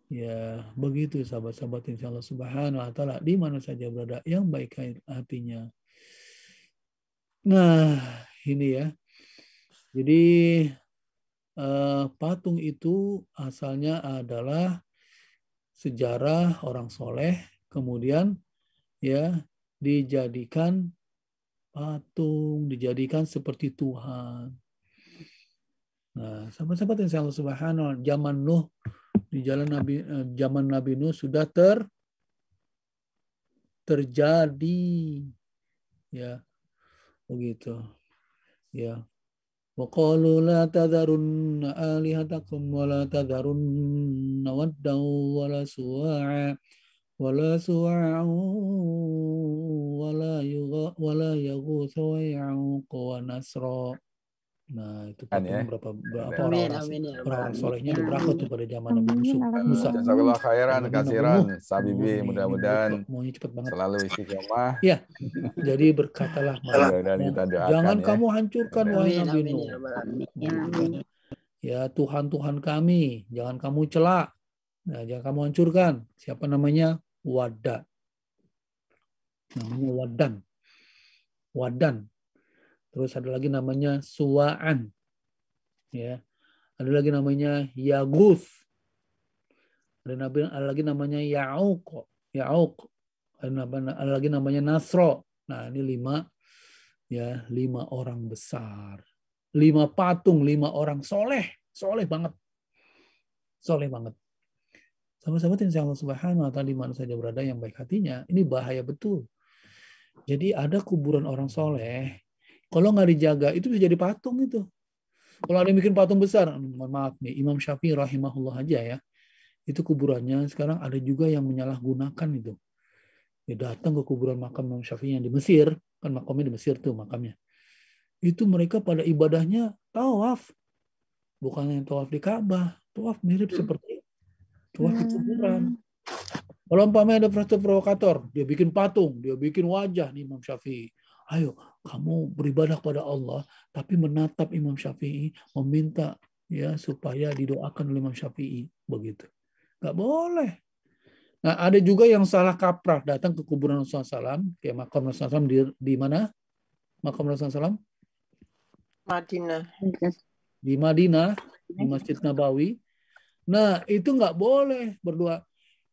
Ya, begitu sahabat-sahabat insya Allah subhanahu wa ta'ala. Di mana saja berada, yang baik hatinya. Nah, ini ya. Jadi, eh, patung itu asalnya adalah sejarah orang soleh, kemudian ya dijadikan patung dijadikan seperti Tuhan. Nah, sahabat-sahabat yang saya subhanallah, zaman Nuh di jalan Nabi eh, zaman Nabi Nuh sudah ter terjadi ya begitu ya وقالوا لا alihatakum آلهتكم ولا تذرن wa la سواعا ولا سواعا ولا yuga, wala yaghutha wa ya'uq wa nasra. Nah, itu kan ya? berapa berapa ya. amin, orang amin, ya, orang solehnya berakhir tuh pada zaman Nabi ya Musa. Musa. Jazakallah khairan kasiran Sabibi mudah-mudahan maunya cepat banget. Selalu istiqomah. Ya, Jadi berkatalah Jangan kamu ya. hancurkan wahai Nabi Nuh. Gitu kan. Ya Tuhan Tuhan kami, jangan kamu celak. Nah, jangan kamu hancurkan. Siapa namanya? wada Namanya wadan. Wadan. Terus ada lagi namanya suwaan. Ya. Ada lagi namanya Yagus. Ada, ada lagi namanya yauq. Yauq. Ada, ada lagi namanya nasro. Nah, ini lima ya, lima orang besar. Lima patung, lima orang soleh. Soleh banget. Soleh banget Sahabat-sahabat yang Allah Subhanahu wa taala di mana saja berada yang baik hatinya, ini bahaya betul. Jadi ada kuburan orang soleh, kalau nggak dijaga itu bisa jadi patung itu. Kalau ada yang bikin patung besar, mohon maaf nih, Imam Syafi'i rahimahullah aja ya, itu kuburannya sekarang ada juga yang menyalahgunakan itu. Dia ya, datang ke kuburan makam Imam Syafi'i yang di Mesir, kan makamnya di Mesir tuh makamnya. Itu mereka pada ibadahnya tawaf, bukan yang tawaf di Ka'bah, tawaf mirip hmm. seperti Wah, hmm. kuburan. Kalau umpamanya ada proses provokator, dia bikin patung, dia bikin wajah nih Imam Syafi'i. Ayo, kamu beribadah pada Allah, tapi menatap Imam Syafi'i, meminta ya supaya didoakan oleh Imam Syafi'i, begitu. Nggak boleh. Nah, ada juga yang salah kaprah datang ke kuburan Rasulullah SAW, kayak makam Rasulullah SAW di, di mana? Makam Rasulullah SAW? Madinah. Di Madinah, di Masjid Nabawi. Nah, itu nggak boleh berdua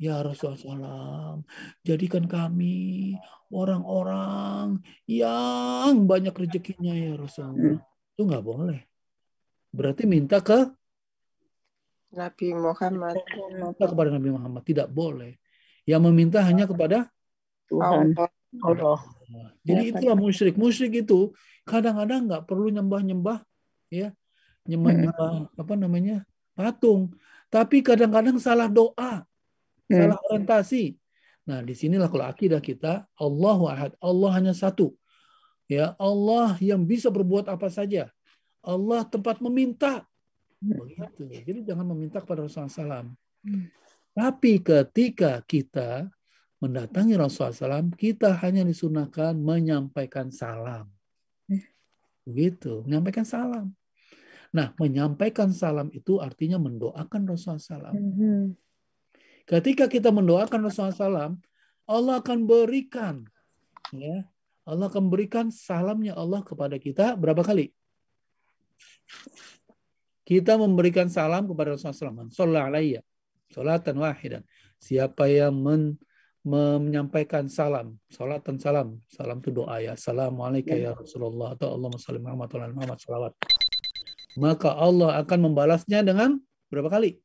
Ya Rasulullah SAW, jadikan kami orang-orang yang banyak rezekinya ya Rasulullah. Hmm. Itu nggak boleh. Berarti minta ke Nabi Muhammad. Minta kepada Nabi Muhammad. Tidak boleh. Yang meminta hanya kepada Tuhan. Allah. Jadi ya, itulah musyrik. Musyrik itu kadang-kadang nggak perlu nyembah-nyembah ya nyembah hmm. apa namanya patung tapi kadang-kadang salah doa, hmm. salah orientasi. Nah, disinilah kalau akidah kita, Allah wahad, Allah hanya satu. Ya, Allah yang bisa berbuat apa saja. Allah tempat meminta. Hmm. Begitu. Jadi jangan meminta kepada Rasulullah SAW. Hmm. Tapi ketika kita mendatangi Rasulullah SAW, kita hanya disunahkan menyampaikan salam. Hmm. Begitu, menyampaikan salam. Nah, menyampaikan salam itu artinya mendoakan Rasulullah SAW. Mm-hmm. Ketika kita mendoakan Rasulullah SAW, Allah akan berikan, ya, Allah akan berikan salamnya Allah kepada kita berapa kali? Kita memberikan salam kepada Rasulullah SAW. ya alaihi Salatan wahidan. Siapa yang men, menyampaikan salam, salat dan salam. Salam itu doa ya. Assalamualaikum ya, ya Rasulullah atau Allahumma salli Muhammad Muhammad salawat maka Allah akan membalasnya dengan berapa kali?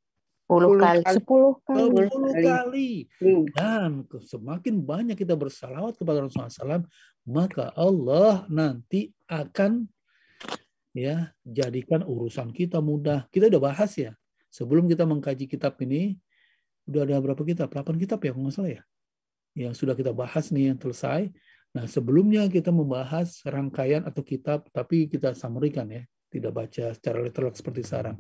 10 kali. 10 kali. 10 kali. Hmm. Dan semakin banyak kita bersalawat kepada Rasulullah SAW, maka Allah nanti akan ya jadikan urusan kita mudah. Kita udah bahas ya. Sebelum kita mengkaji kitab ini, udah ada berapa kitab? 8 kitab ya, kalau salah ya. Yang sudah kita bahas nih yang selesai. Nah, sebelumnya kita membahas rangkaian atau kitab, tapi kita samerikan ya tidak baca secara literal seperti sekarang.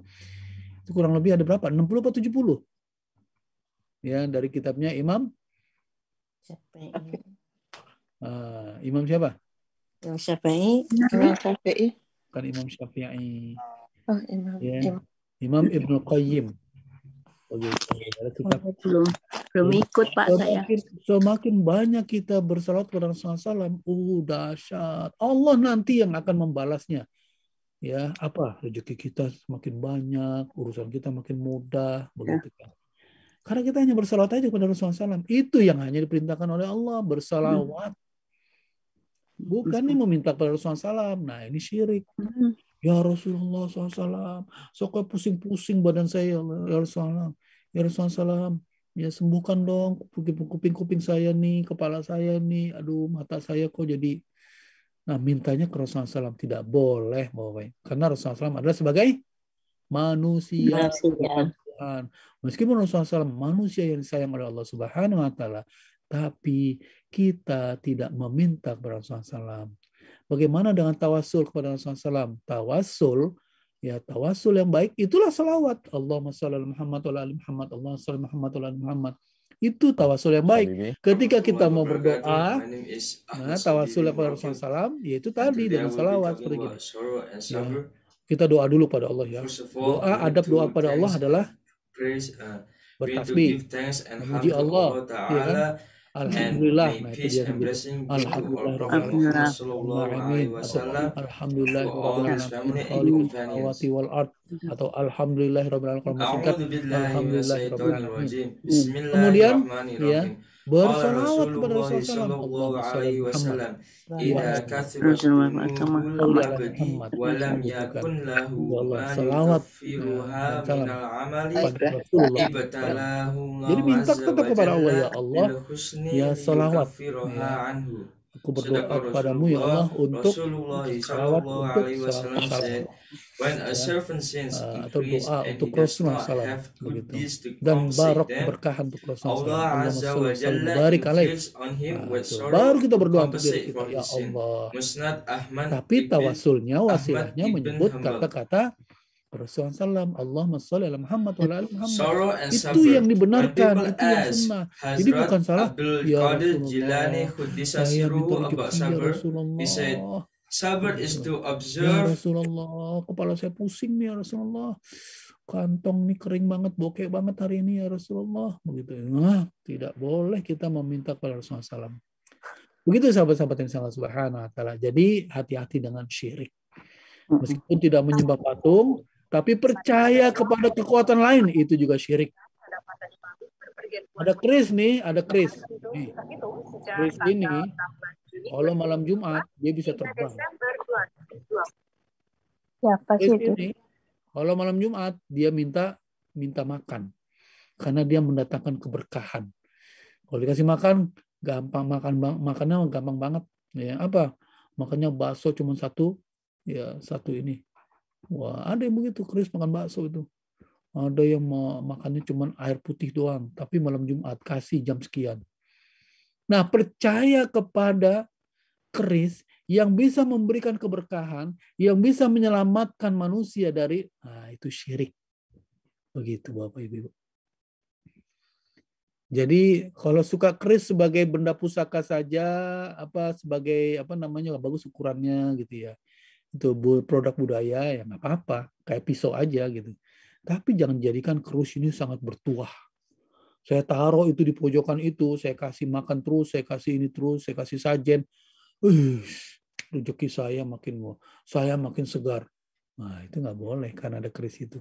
Itu kurang lebih ada berapa? 60 atau 70? Ya, dari kitabnya Imam Syafi'i. Uh, Imam siapa? Imam Syafi'i. Imam Syafi'i. Bukan Imam Syafi'i. Oh, Imam. Ya. Imam. Ibnu Qayyim. oke oh, ya, ya, ya, Kita, oh, belum belum ikut Pak semakin, saya. Semakin banyak kita bersalat kepada Rasulullah SAW, uh dahsyat. Allah nanti yang akan membalasnya ya apa rezeki kita semakin banyak, urusan kita makin mudah, ya. begitu Ya. Karena kita hanya bersalawat aja kepada Rasulullah SAW. Itu yang hanya diperintahkan oleh Allah, bersalawat. Hmm. Bukan nih meminta kepada Rasulullah SAW. Nah ini syirik. Hmm. Ya Rasulullah SAW, soalnya pusing-pusing badan saya ya Rasulullah. Ya Rasulullah SAW, ya, ya sembuhkan dong kuping-kuping saya nih, kepala saya nih, aduh mata saya kok jadi Nah, mintanya ke Rasulullah SAW tidak boleh, boleh. Karena Rasulullah SAW adalah sebagai manusia. manusia. Meskipun Rasulullah SAW manusia yang disayang oleh Allah Subhanahu Wa Taala, tapi kita tidak meminta kepada Rasulullah SAW. Bagaimana dengan tawasul kepada Rasulullah SAW? Tawasul ya tawasul yang baik itulah salawat Allahumma sholli ala Muhammad wa ala Muhammad Allahumma Muhammad wa ala Muhammad itu tawasul yang baik. Ketika kita mau berdoa, nah tawasul yang Rasulullah salam yaitu tadi dengan salawat seperti itu. Nah, kita doa dulu pada Allah ya. Doa adab doa pada Allah adalah uh, bertasbih, memuji Allah, ya kan? Alhamdulillah. Nah, itu dia Alhamdulillah. Alhamdulillah. Alhamdulillah. Alhamdulillah. Atau Alhamdulillah. Alhamdulillah. Alhamdulillah. Kemudian ya bersalawat kepada Rasulullah Alaihi Wasallam ida kathibat Muhammad walam yakun lahu nah, minal amali ibtalahu jadi minta kepada Allah ya Allah ya salawat ya. Aku berdoa kepadamu ya Allah untuk salawat untuk sahabat ya, eh, atau doa untuk Rasulullah salam begitu dan barok berkah untuk Rasulullah salam Allah barik ah, baru kita berdoa untuk diri kita ya Allah tapi tawasulnya wasilahnya menyebut kata-kata Rasulullah SAW, Allahumma sholli ala Muhammad wa ala Muhammad. Itu yang dibenarkan, itu yang sunnah. Jadi bukan salah. ya Rasulullah, saya minta rezeki ya Rasulullah. Sabar is to ya observe. Ya Rasulullah, kepala saya pusing nih ya Rasulullah. Kantong nih kering banget, bokeh banget hari ini ya Rasulullah. Begitu. Nah, tidak boleh kita meminta kepada Rasulullah SAW. Begitu sahabat-sahabat yang sangat subhanahu wa ta'ala. Jadi hati-hati dengan syirik. Meskipun tidak menyembah patung, tapi percaya kepada kekuatan lain itu juga syirik. Ada Chris nih, ada Chris. Nih. Chris ini kalau malam Jumat dia bisa terbang. Chris ya, ini kalau malam Jumat dia minta minta makan karena dia mendatangkan keberkahan. Kalau dikasih makan gampang makan makannya gampang banget ya apa makannya bakso cuma satu ya satu ini Wah, ada yang begitu keris makan bakso itu. Ada yang makannya cuma air putih doang, tapi malam Jumat kasih jam sekian. Nah, percaya kepada keris yang bisa memberikan keberkahan, yang bisa menyelamatkan manusia dari nah itu syirik. Begitu Bapak Ibu. Jadi kalau suka keris sebagai benda pusaka saja apa sebagai apa namanya bagus ukurannya gitu ya itu produk budaya ya nggak apa-apa kayak pisau aja gitu tapi jangan jadikan kerus ini sangat bertuah saya taruh itu di pojokan itu saya kasih makan terus saya kasih ini terus saya kasih sajen uh, rezeki saya makin mau saya makin segar nah itu nggak boleh karena ada keris itu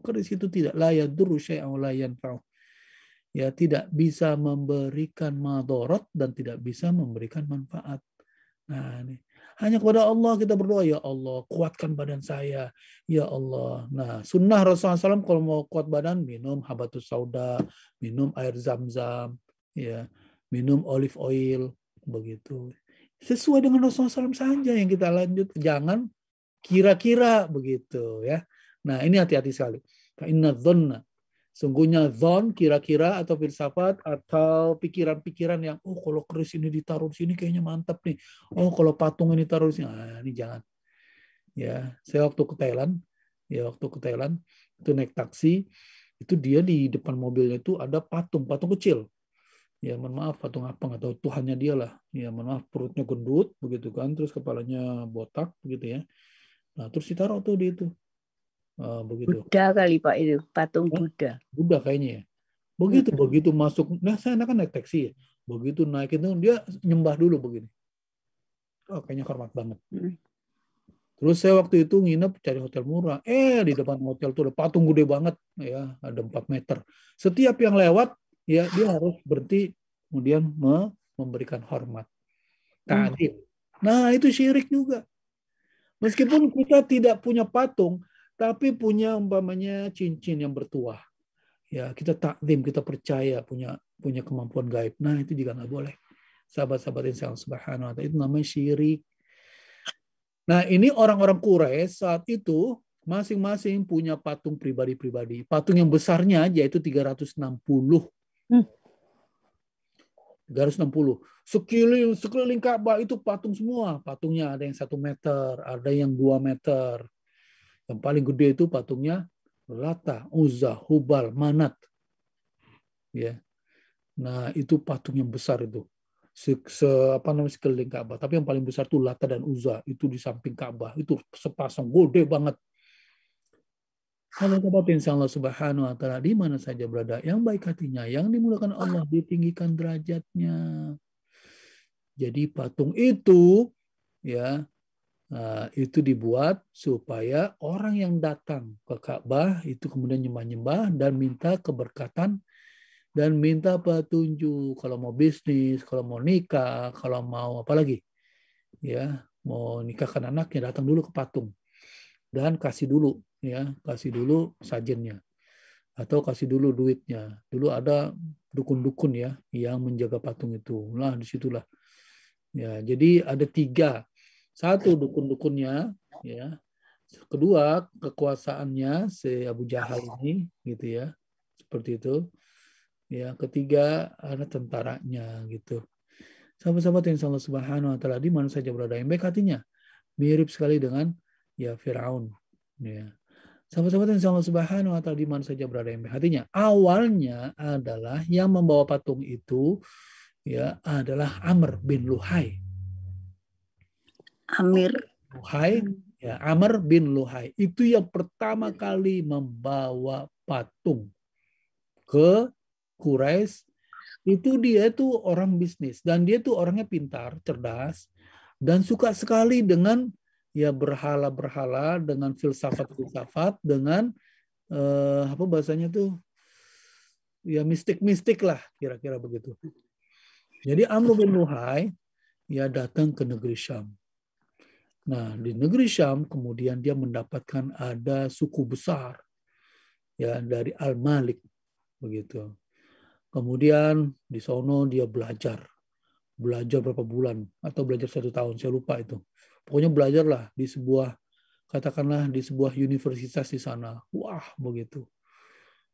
keris itu tidak layak saya layan ya tidak bisa memberikan madorot dan tidak bisa memberikan manfaat nah ini hanya kepada Allah kita berdoa, ya Allah, kuatkan badan saya, ya Allah. Nah, sunnah Rasulullah SAW kalau mau kuat badan, minum habatus sauda, minum air zam-zam, ya, minum olive oil, begitu. Sesuai dengan Rasulullah SAW saja yang kita lanjut, jangan kira-kira begitu ya. Nah, ini hati-hati sekali. Inna dhanna Sungguhnya zon kira-kira atau filsafat atau pikiran-pikiran yang oh kalau keris ini ditaruh di sini kayaknya mantap nih. Oh kalau patung ini taruh di sini, ah, ini jangan. Ya, saya waktu ke Thailand, ya waktu ke Thailand itu naik taksi, itu dia di depan mobilnya itu ada patung, patung kecil. Ya, mohon maaf patung apa nggak tahu Tuhannya dia lah. Ya, mohon maaf perutnya gendut begitu kan, terus kepalanya botak begitu ya. Nah, terus ditaruh tuh di itu Oh, begitu. Buddha kali Pak itu, patung nah, Buddha. Buddha kayaknya ya. Begitu begitu masuk, nah saya kan naik taksi ya. Begitu naik itu dia nyembah dulu begini. Oh, kayaknya hormat banget. Terus saya waktu itu nginep cari hotel murah. Eh di depan hotel tuh ada patung gede banget ya, ada 4 meter. Setiap yang lewat ya dia harus berhenti kemudian memberikan hormat. Tadi. Mm. Nah, itu syirik juga. Meskipun kita tidak punya patung, tapi punya umpamanya cincin yang bertuah. Ya, kita takdim, kita percaya punya punya kemampuan gaib. Nah, itu juga nggak boleh. Sahabat-sahabat Insya Allah subhanahu wa ta'ala itu namanya syirik. Nah, ini orang-orang Quraisy saat itu masing-masing punya patung pribadi-pribadi. Patung yang besarnya yaitu 360. Hmm. 360. Sekeliling, sekeliling Ka'bah itu patung semua. Patungnya ada yang satu meter, ada yang dua meter, yang paling gede itu patungnya Lata, Uzza, Hubal, Manat. Ya. Nah, itu patung yang besar itu. Se, se apa namanya sekeliling Ka'bah. Tapi yang paling besar itu Lata dan Uzza, itu di samping Ka'bah. Itu sepasang gede banget. Kalau kita insya Allah subhanahu wa ta'ala di mana saja berada, yang baik hatinya, yang dimulakan Allah, ditinggikan derajatnya. Jadi patung itu ya Eh, itu dibuat supaya orang yang datang ke Ka'bah itu kemudian nyembah-nyembah dan minta keberkatan dan minta petunjuk kalau mau bisnis, kalau mau nikah, kalau mau apa lagi. Ya, mau nikahkan anaknya datang dulu ke patung dan kasih dulu ya, kasih dulu sajennya atau kasih dulu duitnya. Dulu ada dukun-dukun ya yang menjaga patung itu. Lah disitulah. Ya, jadi ada tiga satu dukun-dukunnya, ya. Kedua kekuasaannya si Abu Jahal ini, gitu ya, seperti itu. Ya, ketiga ada tentaranya gitu. Sahabat-sahabat yang Allah Subhanahu wa taala di mana saja berada yang baik hatinya mirip sekali dengan ya Firaun ya. Sahabat-sahabat yang Allah Subhanahu wa taala di mana saja berada yang baik hatinya. Awalnya adalah yang membawa patung itu ya adalah Amr bin Luhai Amir. Luhai, ya, Amr bin Luhai. Itu yang pertama kali membawa patung ke Quraisy. Itu dia tuh orang bisnis dan dia tuh orangnya pintar, cerdas dan suka sekali dengan ya berhala-berhala dengan filsafat-filsafat dengan eh, apa bahasanya tuh ya mistik-mistik lah kira-kira begitu. Jadi Amr bin Luhai ya datang ke negeri Syam. Nah, di negeri Syam kemudian dia mendapatkan ada suku besar ya dari Al-Malik begitu. Kemudian di sono dia belajar. Belajar berapa bulan atau belajar satu tahun, saya lupa itu. Pokoknya belajarlah di sebuah katakanlah di sebuah universitas di sana. Wah, begitu.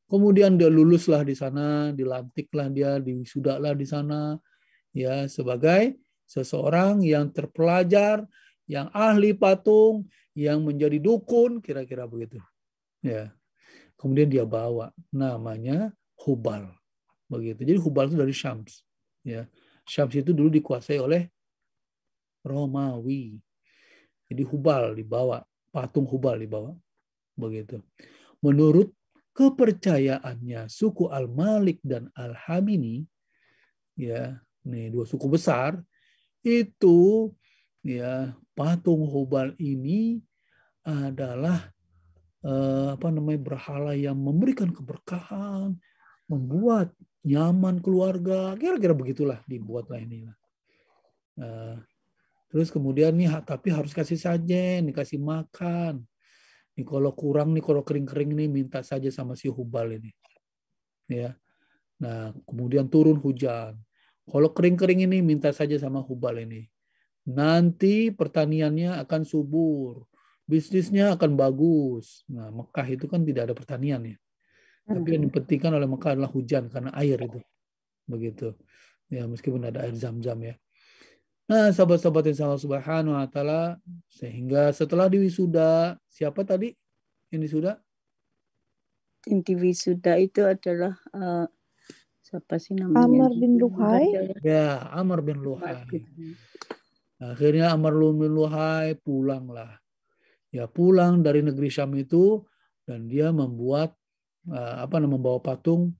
Kemudian dia luluslah di sana, dilantiklah dia, diwisudalah di sana ya sebagai seseorang yang terpelajar yang ahli patung, yang menjadi dukun, kira-kira begitu. Ya. Kemudian dia bawa namanya Hubal. Begitu. Jadi Hubal itu dari Syams. Ya. Syams itu dulu dikuasai oleh Romawi. Jadi Hubal dibawa, patung Hubal dibawa. Begitu. Menurut kepercayaannya suku Al-Malik dan Al-Hamini ya, nih dua suku besar itu ya patung Hubal ini adalah eh, apa namanya berhala yang memberikan keberkahan, membuat nyaman keluarga, kira-kira begitulah dibuatlah ini. Nah, eh, terus kemudian nih tapi harus kasih sajen, kasih makan. Nih kalau kurang nih kalau kering-kering nih minta saja sama si Hubal ini. Ya. Nah, kemudian turun hujan. Kalau kering-kering ini minta saja sama Hubal ini. Nanti pertaniannya akan subur, bisnisnya akan bagus. Nah, Mekah itu kan tidak ada pertanian ya. Tapi yang hmm. dipetikan oleh Mekah adalah hujan karena air itu. Begitu. Ya, meskipun ada air zam-zam ya. Nah, sahabat-sahabat yang sama Subhanahu wa taala sehingga setelah diwisuda, siapa tadi yang sudah Inti wisuda itu adalah uh, siapa sih namanya? Amr bin Luhai. Ya, Amr bin Luhai. Akhirnya Amr Lumin Luhai pulanglah. Ya pulang dari negeri Syam itu dan dia membuat eh, apa namanya membawa patung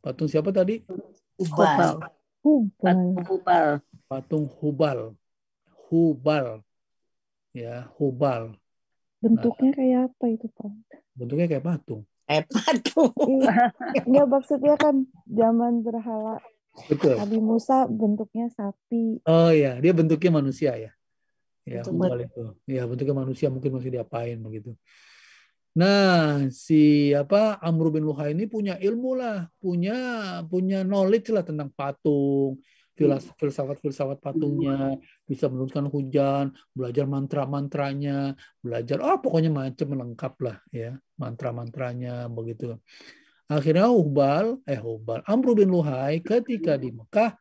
patung siapa tadi? Hubal. Hubal. Hubal. Patung Hubal. Hubal. Ya, Hubal. Bentuknya nah, kayak apa itu, Pak? Bentuknya kayak patung. Eh, patung. Enggak iya. maksudnya kan zaman berhala Betul. Nabi Musa bentuknya sapi. Oh iya, dia bentuknya manusia ya. Ya, itu. Ya, bentuknya manusia mungkin masih diapain begitu. Nah, si apa Amr bin Luhai ini punya ilmu lah, punya punya knowledge lah tentang patung, filsafat-filsafat patungnya, bisa menurunkan hujan, belajar mantra-mantranya, belajar oh pokoknya macam lengkap lah ya, mantra-mantranya begitu. Akhirnya Uhbal, eh Uhbal, Amru bin Luhai ketika di Mekah,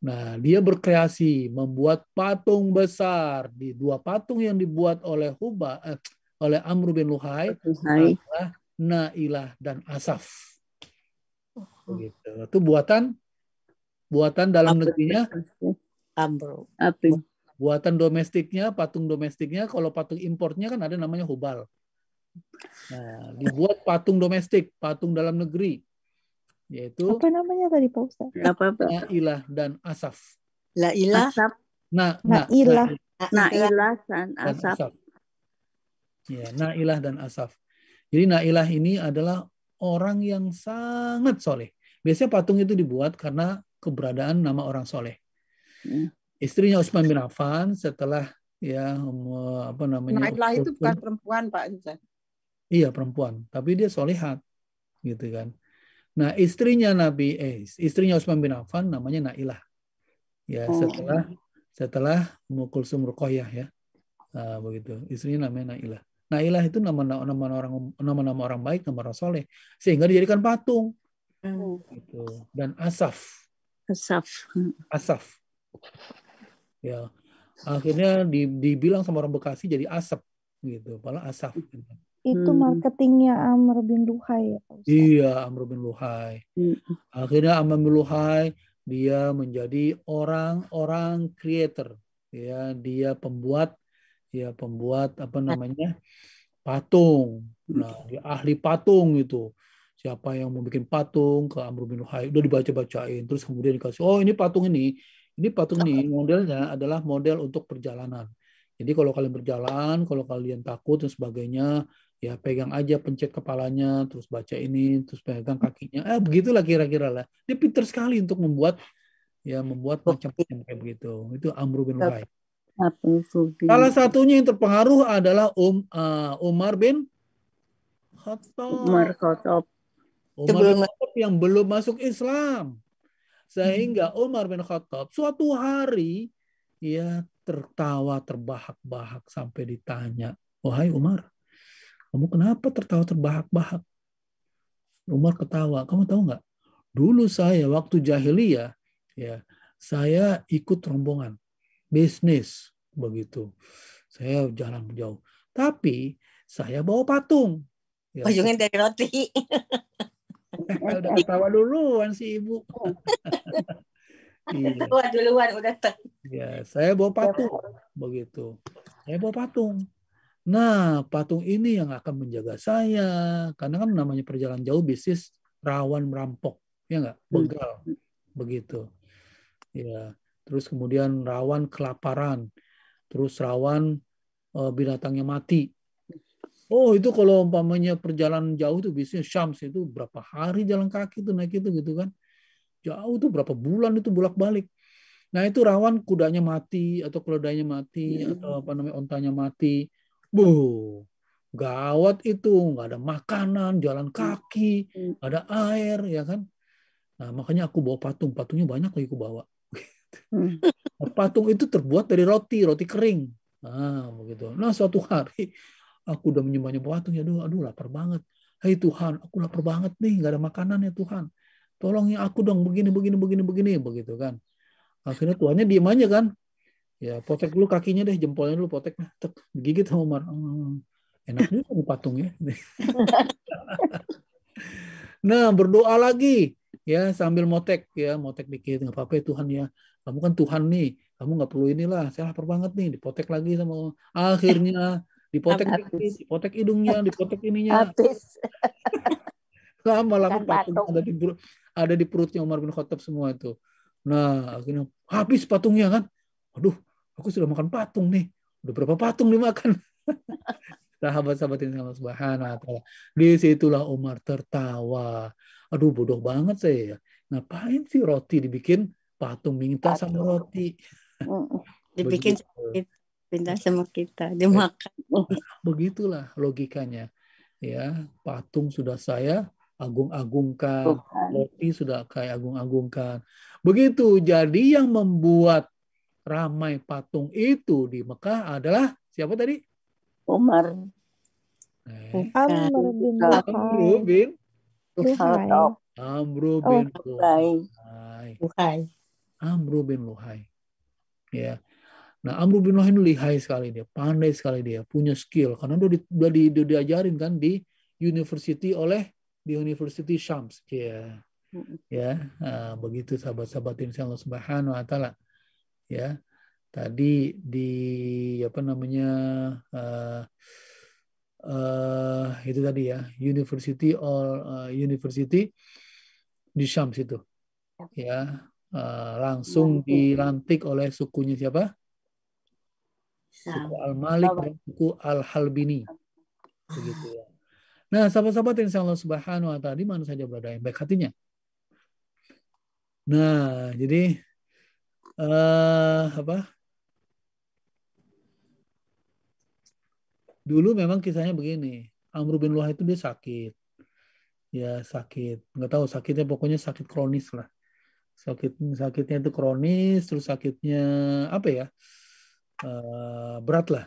nah dia berkreasi membuat patung besar. Di dua patung yang dibuat oleh Huba, eh, oleh Amru bin Luhai adalah Nailah dan Asaf. Begitu. Itu buatan buatan dalam Amru. negerinya Amru. Buatan domestiknya, patung domestiknya, kalau patung importnya kan ada namanya Hubal. Nah, dibuat patung domestik, patung dalam negeri, yaitu apa namanya tadi Pak Ustaz? Ilah dan Asaf. La ilah. Asaf. Nah, nah, ilah. Nah, ilah dan Asaf. asaf. Ya, ilah dan Asaf. Jadi Nailah ini adalah orang yang sangat soleh. Biasanya patung itu dibuat karena keberadaan nama orang soleh. Hmm. Istrinya Utsman bin Affan setelah ya apa namanya? Nailah itu bukan perempuan Pak Ustaz. Iya perempuan, tapi dia solihat, gitu kan. Nah istrinya Nabi eh, istrinya Utsman bin Affan namanya Nailah. Ya oh. setelah setelah mukul sumur koyah ya, nah, begitu. Istrinya namanya Nailah. Nailah itu nama-nama orang nama-nama orang baik, nama orang soleh, sehingga dijadikan patung. Oh. Gitu. Dan Asaf. Asaf. Asaf. Ya, akhirnya dibilang sama orang Bekasi jadi asap gitu, pala asaf. Gitu itu hmm. marketingnya Amr bin Luhai ya Iya Amr bin Luhai. Hmm. Akhirnya Amr bin Luhai dia menjadi orang-orang creator ya dia pembuat ya pembuat apa namanya patung. Nah dia ahli patung itu. Siapa yang mau bikin patung ke Amr bin Luhai udah dibaca-bacain terus kemudian dikasih oh ini patung ini ini patung ini modelnya adalah model untuk perjalanan. Jadi kalau kalian berjalan, kalau kalian takut dan sebagainya, ya pegang aja pencet kepalanya terus baca ini terus pegang kakinya eh begitulah kira-kira lah dia pinter sekali untuk membuat ya membuat macam-macam kayak begitu itu Amru bin Luhay salah satunya yang terpengaruh adalah um, uh, eh, Umar bin Khattab Umar Khattab Umar bin Khattab yang belum masuk Islam sehingga Umar hmm. bin Khattab suatu hari ya tertawa terbahak-bahak sampai ditanya wahai Umar kamu kenapa tertawa terbahak-bahak? Umar ketawa. Kamu tahu nggak? Dulu saya waktu jahiliyah, ya saya ikut rombongan bisnis begitu. Saya jalan jauh. Tapi saya bawa patung. Ya. Oh, dari roti. Eh, udah ketawa duluan si ibu. iya. duluan udah. Ya, saya bawa patung begitu. Saya bawa patung. Nah, patung ini yang akan menjaga saya. Karena kan namanya perjalanan jauh bisnis rawan merampok, ya nggak? Hmm. Begal, begitu. Ya, terus kemudian rawan kelaparan, terus rawan uh, binatangnya mati. Oh, itu kalau umpamanya perjalanan jauh itu bisnis Syams itu berapa hari jalan kaki itu naik itu gitu kan. Jauh tuh berapa bulan itu bolak-balik. Nah, itu rawan kudanya mati atau keledainya mati hmm. atau apa namanya ontanya mati Bu, gawat itu, nggak ada makanan, jalan kaki, nggak ada air, ya kan? Nah, makanya aku bawa patung, patungnya banyak lagi aku bawa. Nah, patung itu terbuat dari roti, roti kering. Nah, begitu. Nah, suatu hari aku udah menyembahnya patung, ya aduh, aduh lapar banget. Hei Tuhan, aku lapar banget nih, nggak ada makanan ya Tuhan. Tolong ya, aku dong begini, begini, begini, begini, begitu kan. Akhirnya Tuhannya diem aja kan ya potek dulu kakinya deh jempolnya dulu potek nah tek digigit sama Umar hmm, enak juga kamu patung ya nah berdoa lagi ya sambil motek ya motek dikit nggak apa-apa ya, Tuhan ya kamu kan Tuhan nih kamu nggak perlu inilah saya lapar banget nih dipotek lagi sama akhirnya dipotek dikit, dipotek hidungnya dipotek ininya habis lama-lama patung ada di perut ada di perutnya Umar bin Khattab semua itu nah akhirnya habis patungnya kan aduh aku sudah makan patung nih udah berapa patung dimakan sahabat-sahabat yang sama subhanahu wa taala disitulah Umar tertawa aduh bodoh banget saya ya ngapain sih roti dibikin patung minta patung. sama roti dibikin minta sama kita dimakan begitulah logikanya ya patung sudah saya agung-agungkan roti sudah kayak agung-agungkan begitu jadi yang membuat ramai patung itu di Mekah adalah siapa tadi? Umar. Eh. Amr bin Amr bin oh. Oh, bin Luhai. Luhai. Amr bin Luhai. Ya. Nah, Amr bin Luhai ini lihai sekali dia, pandai sekali dia, punya skill karena dia udah di, dia diajarin kan di university oleh di University Shams. Ya. Hmm. Ya, nah, begitu sahabat-sahabat insyaallah Subhanahu wa taala ya tadi di apa namanya uh, uh, itu tadi ya University or uh, University di Syams itu ya uh, langsung iya, iya. dilantik oleh sukunya siapa suku Al Malik dan suku Al Halbini begitu ya nah sahabat-sahabat yang Allah Subhanahu Wa Taala di mana saja berada yang baik hatinya nah jadi uh, apa? Dulu memang kisahnya begini. Amr bin Luah itu dia sakit. Ya sakit. Nggak tahu sakitnya pokoknya sakit kronis lah. Sakit sakitnya itu kronis, terus sakitnya apa ya? Uh, berat lah.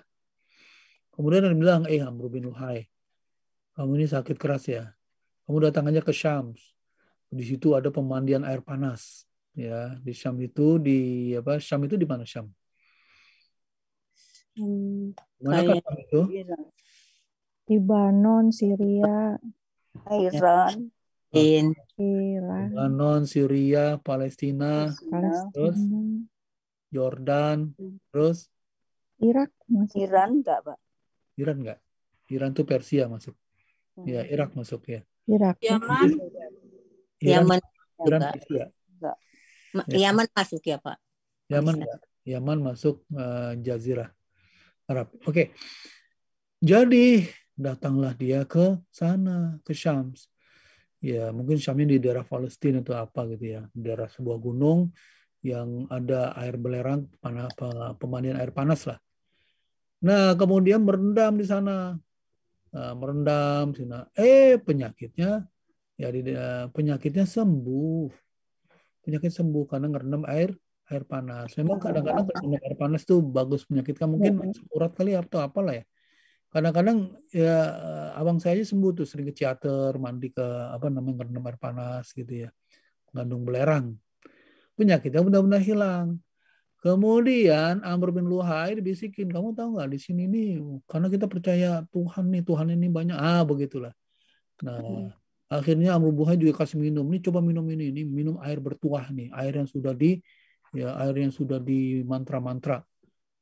Kemudian dia bilang, eh Amr bin Luhai, kamu ini sakit keras ya. Kamu datang aja ke Syams. Di situ ada pemandian air panas ya di Syam itu di apa Syam itu di mana Syam? Hmm, mana kan Syam itu? Banon, Syria, Iran, In. Iran, Lebanon, Syria, Palestina, Palestina. terus Jordan, terus Irak, masuk. Iran enggak, Pak? Iran enggak. Iran tuh Persia masuk. Hmm. Ya, Irak masuk ya. Irak. Yaman. Iran, Yaman. Iran, Persia. Iran, Iya, Yaman masuk ya Pak. Yaman Yaman masuk uh, Jazirah Arab. Oke. Okay. Jadi datanglah dia ke sana ke Syams. Ya, mungkin Syamnya di daerah Palestina atau apa gitu ya, daerah sebuah gunung yang ada air belerang panah, pemandian air panas lah. Nah, kemudian merendam di sana. Nah, merendam sana. Eh, penyakitnya ya eh, penyakitnya sembuh penyakit sembuh karena ngerendam air air panas. Memang kadang-kadang ngerendam air panas tuh bagus penyakit menyakitkan mungkin iya. urat kali ya atau apalah ya. Kadang-kadang ya abang saya aja sembuh tuh sering ke teater, mandi ke apa namanya ngerendam air panas gitu ya. Gandung belerang. Penyakitnya benar-benar hilang. Kemudian Amr bin Luhai dibisikin, kamu tahu nggak di sini nih, karena kita percaya Tuhan nih, Tuhan ini banyak, ah begitulah. Nah, hmm. Akhirnya Amr Buhai juga kasih minum. Ini coba minum ini, ini minum air bertuah nih, air yang sudah di ya air yang sudah di mantra-mantra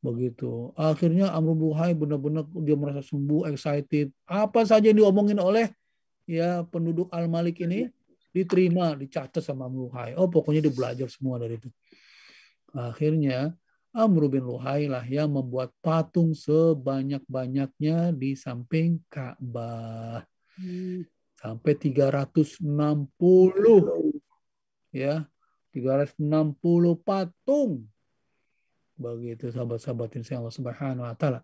begitu. Akhirnya Amr Buhai benar-benar dia merasa sembuh, excited. Apa saja yang diomongin oleh ya penduduk Al Malik ini diterima, dicatat sama Amr Buhai. Oh, pokoknya dia belajar semua dari itu. Akhirnya Amr bin Luhai lah yang membuat patung sebanyak-banyaknya di samping Ka'bah. Hmm sampai 360 ya 360 patung begitu sahabat-sahabat yang Allah Subhanahu wa taala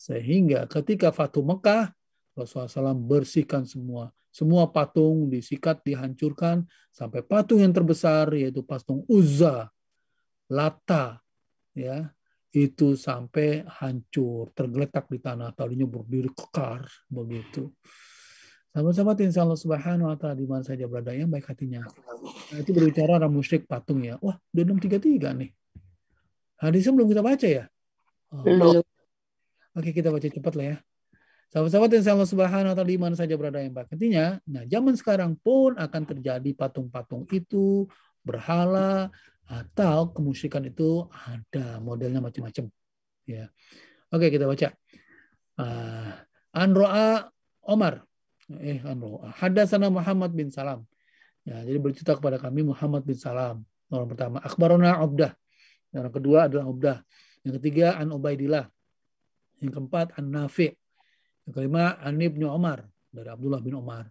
sehingga ketika Fatu Mekah Rasulullah SAW bersihkan semua semua patung disikat dihancurkan sampai patung yang terbesar yaitu patung Uzza Lata ya itu sampai hancur tergeletak di tanah tadinya berdiri kekar begitu Sahabat-sahabat yang Allah Subhanahu wa taala di mana saja berada yang baik hatinya. Nah, itu berbicara orang musyrik patung ya. Wah, 633 nih. Hadisnya belum kita baca ya? Oh. Oke, kita baca cepat lah ya. Sahabat-sahabat yang Allah Subhanahu wa taala di mana saja berada yang baik hatinya. Nah, zaman sekarang pun akan terjadi patung-patung itu berhala atau kemusyrikan itu ada modelnya macam-macam ya. Oke, kita baca. Uh, Anroa Omar eh anhu Muhammad bin Salam ya jadi bercerita kepada kami Muhammad bin Salam orang pertama Akbarona Abdah orang kedua adalah Abdah yang ketiga an Ubaidillah yang keempat an Nafi yang kelima an Ibn Umar dari Abdullah bin Umar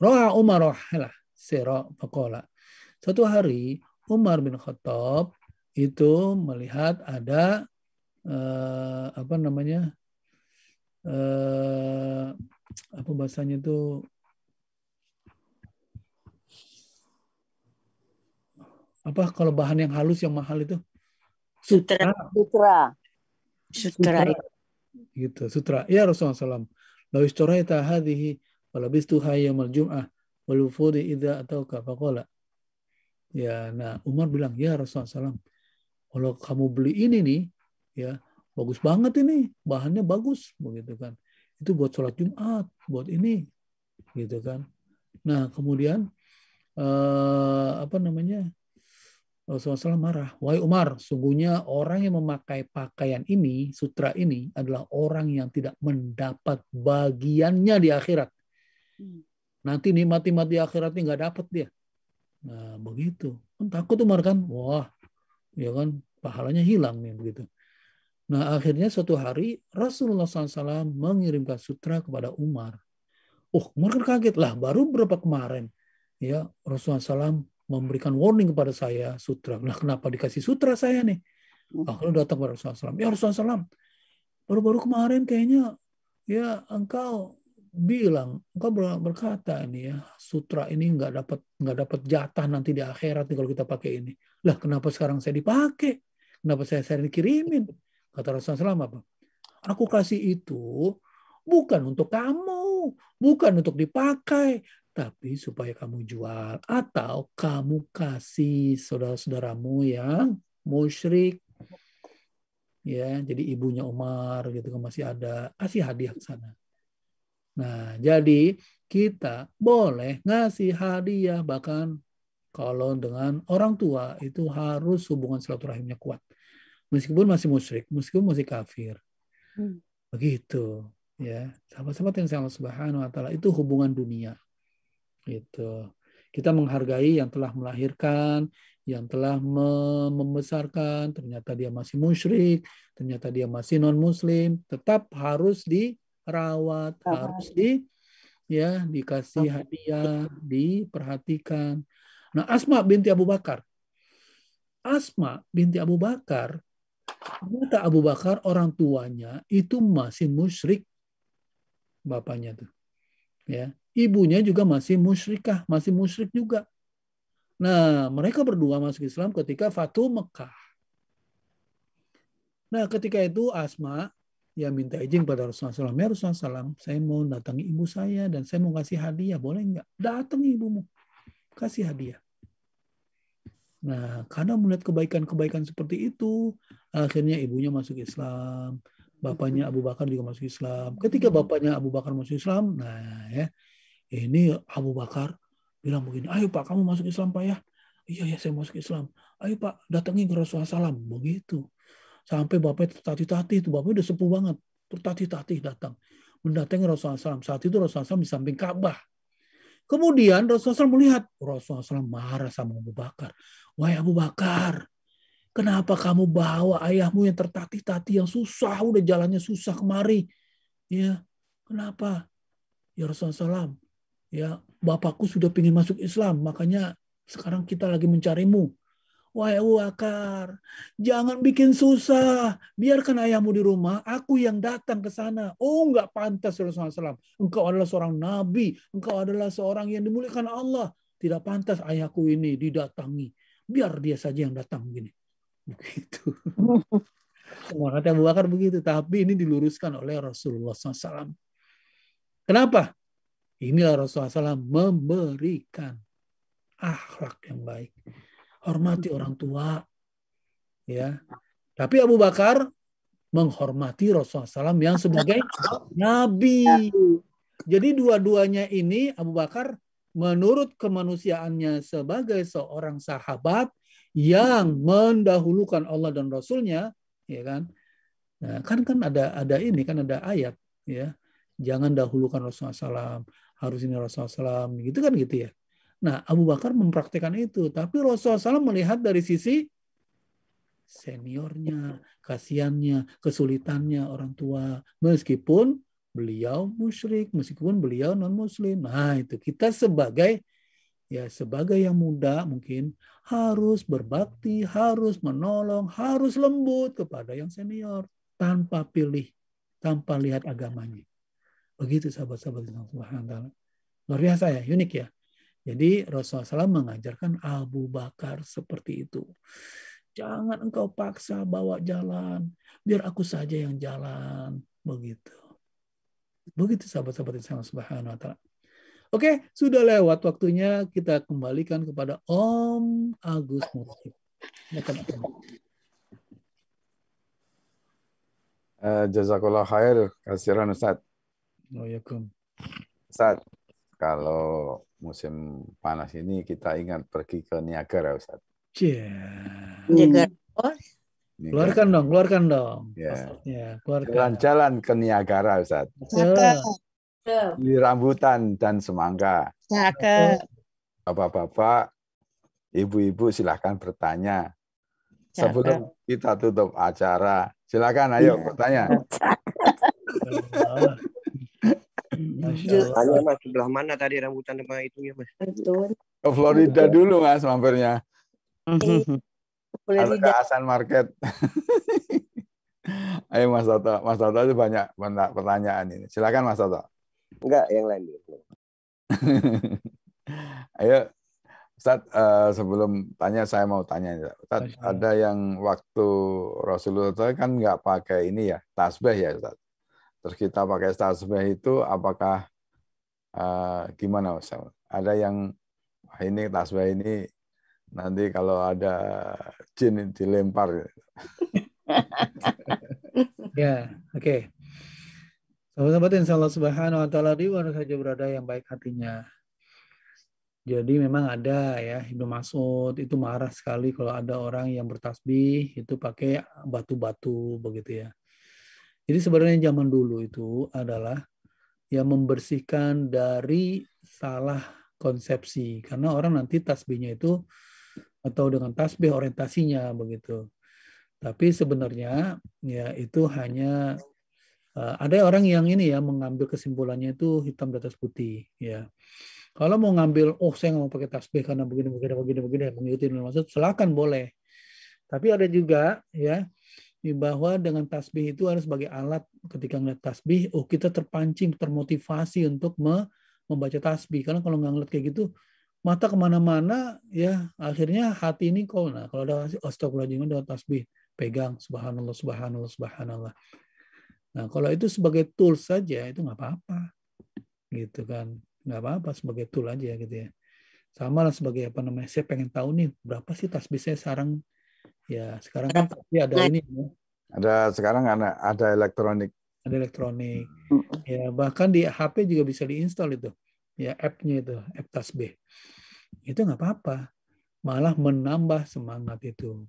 Roha Umar rohalah sero fakola suatu hari Umar bin Khattab itu melihat ada eh, apa namanya eh, apa bahasanya itu apa kalau bahan yang halus yang mahal itu sutra sutra sutra, sutra. gitu sutra ya Rasulullah SAW la istaraita hadhihi walabistuha yaumal jum'ah walau wufudi ida atau kafakola. ya nah Umar bilang ya Rasulullah SAW kalau kamu beli ini nih ya bagus banget ini bahannya bagus begitu kan itu buat sholat Jumat, buat ini, gitu kan. Nah kemudian eh, apa namanya Rasulullah marah, wahai Umar, sungguhnya orang yang memakai pakaian ini, sutra ini adalah orang yang tidak mendapat bagiannya di akhirat. Hmm. Nanti nikmat mati di ini nggak dapat dia. Nah begitu, kan takut Umar kan, wah, ya kan pahalanya hilang nih begitu. Nah akhirnya suatu hari Rasulullah SAW mengirimkan sutra kepada Umar. Oh Umar kan kaget lah baru berapa kemarin ya Rasulullah SAW memberikan warning kepada saya sutra. Nah kenapa dikasih sutra saya nih? Hmm. Akhirnya datang kepada Rasulullah SAW. Ya Rasulullah SAW baru-baru kemarin kayaknya ya engkau bilang engkau berkata ini ya sutra ini nggak dapat nggak dapat jatah nanti di akhirat nih kalau kita pakai ini lah kenapa sekarang saya dipakai kenapa saya sering dikirimin Kata Rasulullah SAW apa? Aku kasih itu bukan untuk kamu, bukan untuk dipakai, tapi supaya kamu jual atau kamu kasih saudara-saudaramu yang musyrik. Ya, jadi ibunya Umar gitu kan masih ada, kasih hadiah ke sana. Nah, jadi kita boleh ngasih hadiah bahkan kalau dengan orang tua itu harus hubungan silaturahimnya kuat meskipun masih musyrik, meskipun masih kafir. Hmm. Begitu, ya. Sahabat-sahabat yang sangat Subhanahu wa taala itu hubungan dunia. Gitu. Kita menghargai yang telah melahirkan, yang telah membesarkan, ternyata dia masih musyrik, ternyata dia masih non muslim, tetap harus dirawat, oh. harus di ya dikasih hadiah, diperhatikan. Nah, Asma binti Abu Bakar. Asma binti Abu Bakar Ternyata Abu Bakar orang tuanya itu masih musyrik bapaknya tuh. Ya, ibunya juga masih musyrikah, masih musyrik juga. Nah, mereka berdua masuk Islam ketika Fatu Mekah. Nah, ketika itu Asma ya minta izin pada Rasulullah SAW. Ya Rasulullah SAW, saya mau datangi ibu saya dan saya mau kasih hadiah. Boleh nggak? Datangi ibumu. Kasih hadiah. Nah, karena melihat kebaikan-kebaikan seperti itu, akhirnya ibunya masuk Islam, bapaknya Abu Bakar juga masuk Islam. Ketika bapaknya Abu Bakar masuk Islam, nah ya, ini Abu Bakar bilang begini, ayo Pak kamu masuk Islam Pak ya. Iya ya saya masuk Islam. Ayo Pak datangi ke Rasulullah SAW. Begitu. Sampai bapaknya tertatih-tatih itu, bapaknya udah sepuh banget. tertatih-tatih datang. Mendatangi Rasulullah SAW. Saat itu Rasulullah SAW di samping Ka'bah. Kemudian Rasulullah SAW melihat Rasulullah SAW marah sama Abu Bakar. Wahai Abu Bakar, kenapa kamu bawa ayahmu yang tertatih-tatih yang susah udah jalannya susah kemari? Ya, kenapa? Ya Rasulullah SAW, ya bapakku sudah ingin masuk Islam, makanya sekarang kita lagi mencarimu. Wahai Abu Bakar, jangan bikin susah. Biarkan ayahmu di rumah, aku yang datang ke sana. Oh, enggak pantas Rasulullah SAW. Engkau adalah seorang nabi. Engkau adalah seorang yang dimuliakan Allah. Tidak pantas ayahku ini didatangi. Biar dia saja yang datang gini. Begitu. Kata Abu Bakar begitu. Tapi ini diluruskan oleh Rasulullah SAW. Kenapa? Inilah Rasulullah SAW memberikan akhlak yang baik hormati orang tua. Ya. Tapi Abu Bakar menghormati Rasulullah SAW yang sebagai nabi. Jadi dua-duanya ini Abu Bakar menurut kemanusiaannya sebagai seorang sahabat yang mendahulukan Allah dan Rasulnya, ya kan? Nah, kan kan ada ada ini kan ada ayat, ya. Jangan dahulukan Rasulullah SAW, harus ini Rasulullah SAW, gitu kan gitu ya. Nah, Abu Bakar mempraktikkan itu, tapi Rasulullah SAW melihat dari sisi seniornya, kasihannya, kesulitannya orang tua, meskipun beliau musyrik, meskipun beliau non muslim. Nah, itu kita sebagai ya sebagai yang muda mungkin harus berbakti, harus menolong, harus lembut kepada yang senior tanpa pilih, tanpa lihat agamanya. Begitu sahabat-sahabat yang Subhanahu Luar biasa ya, unik ya. Jadi Rasulullah SAW mengajarkan Abu Bakar seperti itu. Jangan engkau paksa bawa jalan, biar aku saja yang jalan. Begitu. Begitu sahabat-sahabat Islam Subhanahu wa taala. Oke, sudah lewat waktunya kita kembalikan kepada Om Agus Mursif. Ya, uh, eh, jazakallah khair kasiran Ustaz. Waalaikumsalam. Ustaz, kalau musim panas ini kita ingat pergi ke Niagara Ustaz. Yeah. Oh. Niagara. Keluarkan dong, keluarkan dong. Yeah. Ya, Jalan-jalan ke Niagara Ustaz. Cakep. rambutan dan semangka. Cakep. Bapak-bapak, ibu-ibu silahkan bertanya. Cakep. Sebelum kita tutup acara, silakan ayo iya. bertanya. Tanya mas sebelah mana tadi rambutan sama ya mas? Betul. Ke oh, Florida Betul. dulu mas mampirnya. Florida. Ke Asan Market. Ayo Mas Toto, Mas Toto itu banyak pertanyaan ini. Silakan Mas Toto. Enggak, yang lain dulu. Ayo, Ustaz, uh, sebelum tanya saya mau tanya, Ustaz, ada yang waktu Rasulullah kan nggak pakai ini ya, tasbih ya, Ustaz? terus kita pakai tasbih itu apakah uh, gimana Ustaz? Ada yang ini tasbih ini nanti kalau ada jin dilempar. ya, oke. Okay. Sahabat-sahabat yang Allah Subhanahu wa taala riwan saja berada yang baik hatinya. Jadi memang ada ya Ibnu Mas'ud itu marah sekali kalau ada orang yang bertasbih itu pakai batu-batu begitu ya. Jadi sebenarnya zaman dulu itu adalah ya membersihkan dari salah konsepsi karena orang nanti tasbihnya itu atau dengan tasbih orientasinya begitu. Tapi sebenarnya ya itu hanya eh, ada orang yang ini ya mengambil kesimpulannya itu hitam di atas putih ya. Kalau mau ngambil oh saya nggak mau pakai tasbih karena begini begini begini begini mengikuti maksud silakan boleh. Tapi ada juga ya bahwa dengan tasbih itu harus sebagai alat ketika ngeliat tasbih, oh kita terpancing, termotivasi untuk membaca tasbih. Karena kalau nggak ngeliat kayak gitu, mata kemana-mana, ya akhirnya hati ini kok. Nah, kalau ada astagfirullahaladzim, ada tasbih, pegang, subhanallah, subhanallah, subhanallah. Nah, kalau itu sebagai tool saja, itu nggak apa-apa. Gitu kan. Nggak apa-apa, sebagai tool aja gitu ya. Sama lah sebagai apa namanya, saya pengen tahu nih, berapa sih tasbih saya sekarang Ya, sekarang kan pasti ada nah. ini. Ya. Ada sekarang ada ada elektronik. Ada elektronik. Ya, bahkan di HP juga bisa diinstal itu. Ya, app-nya itu, app Tasbih. Itu nggak apa-apa. Malah menambah semangat itu.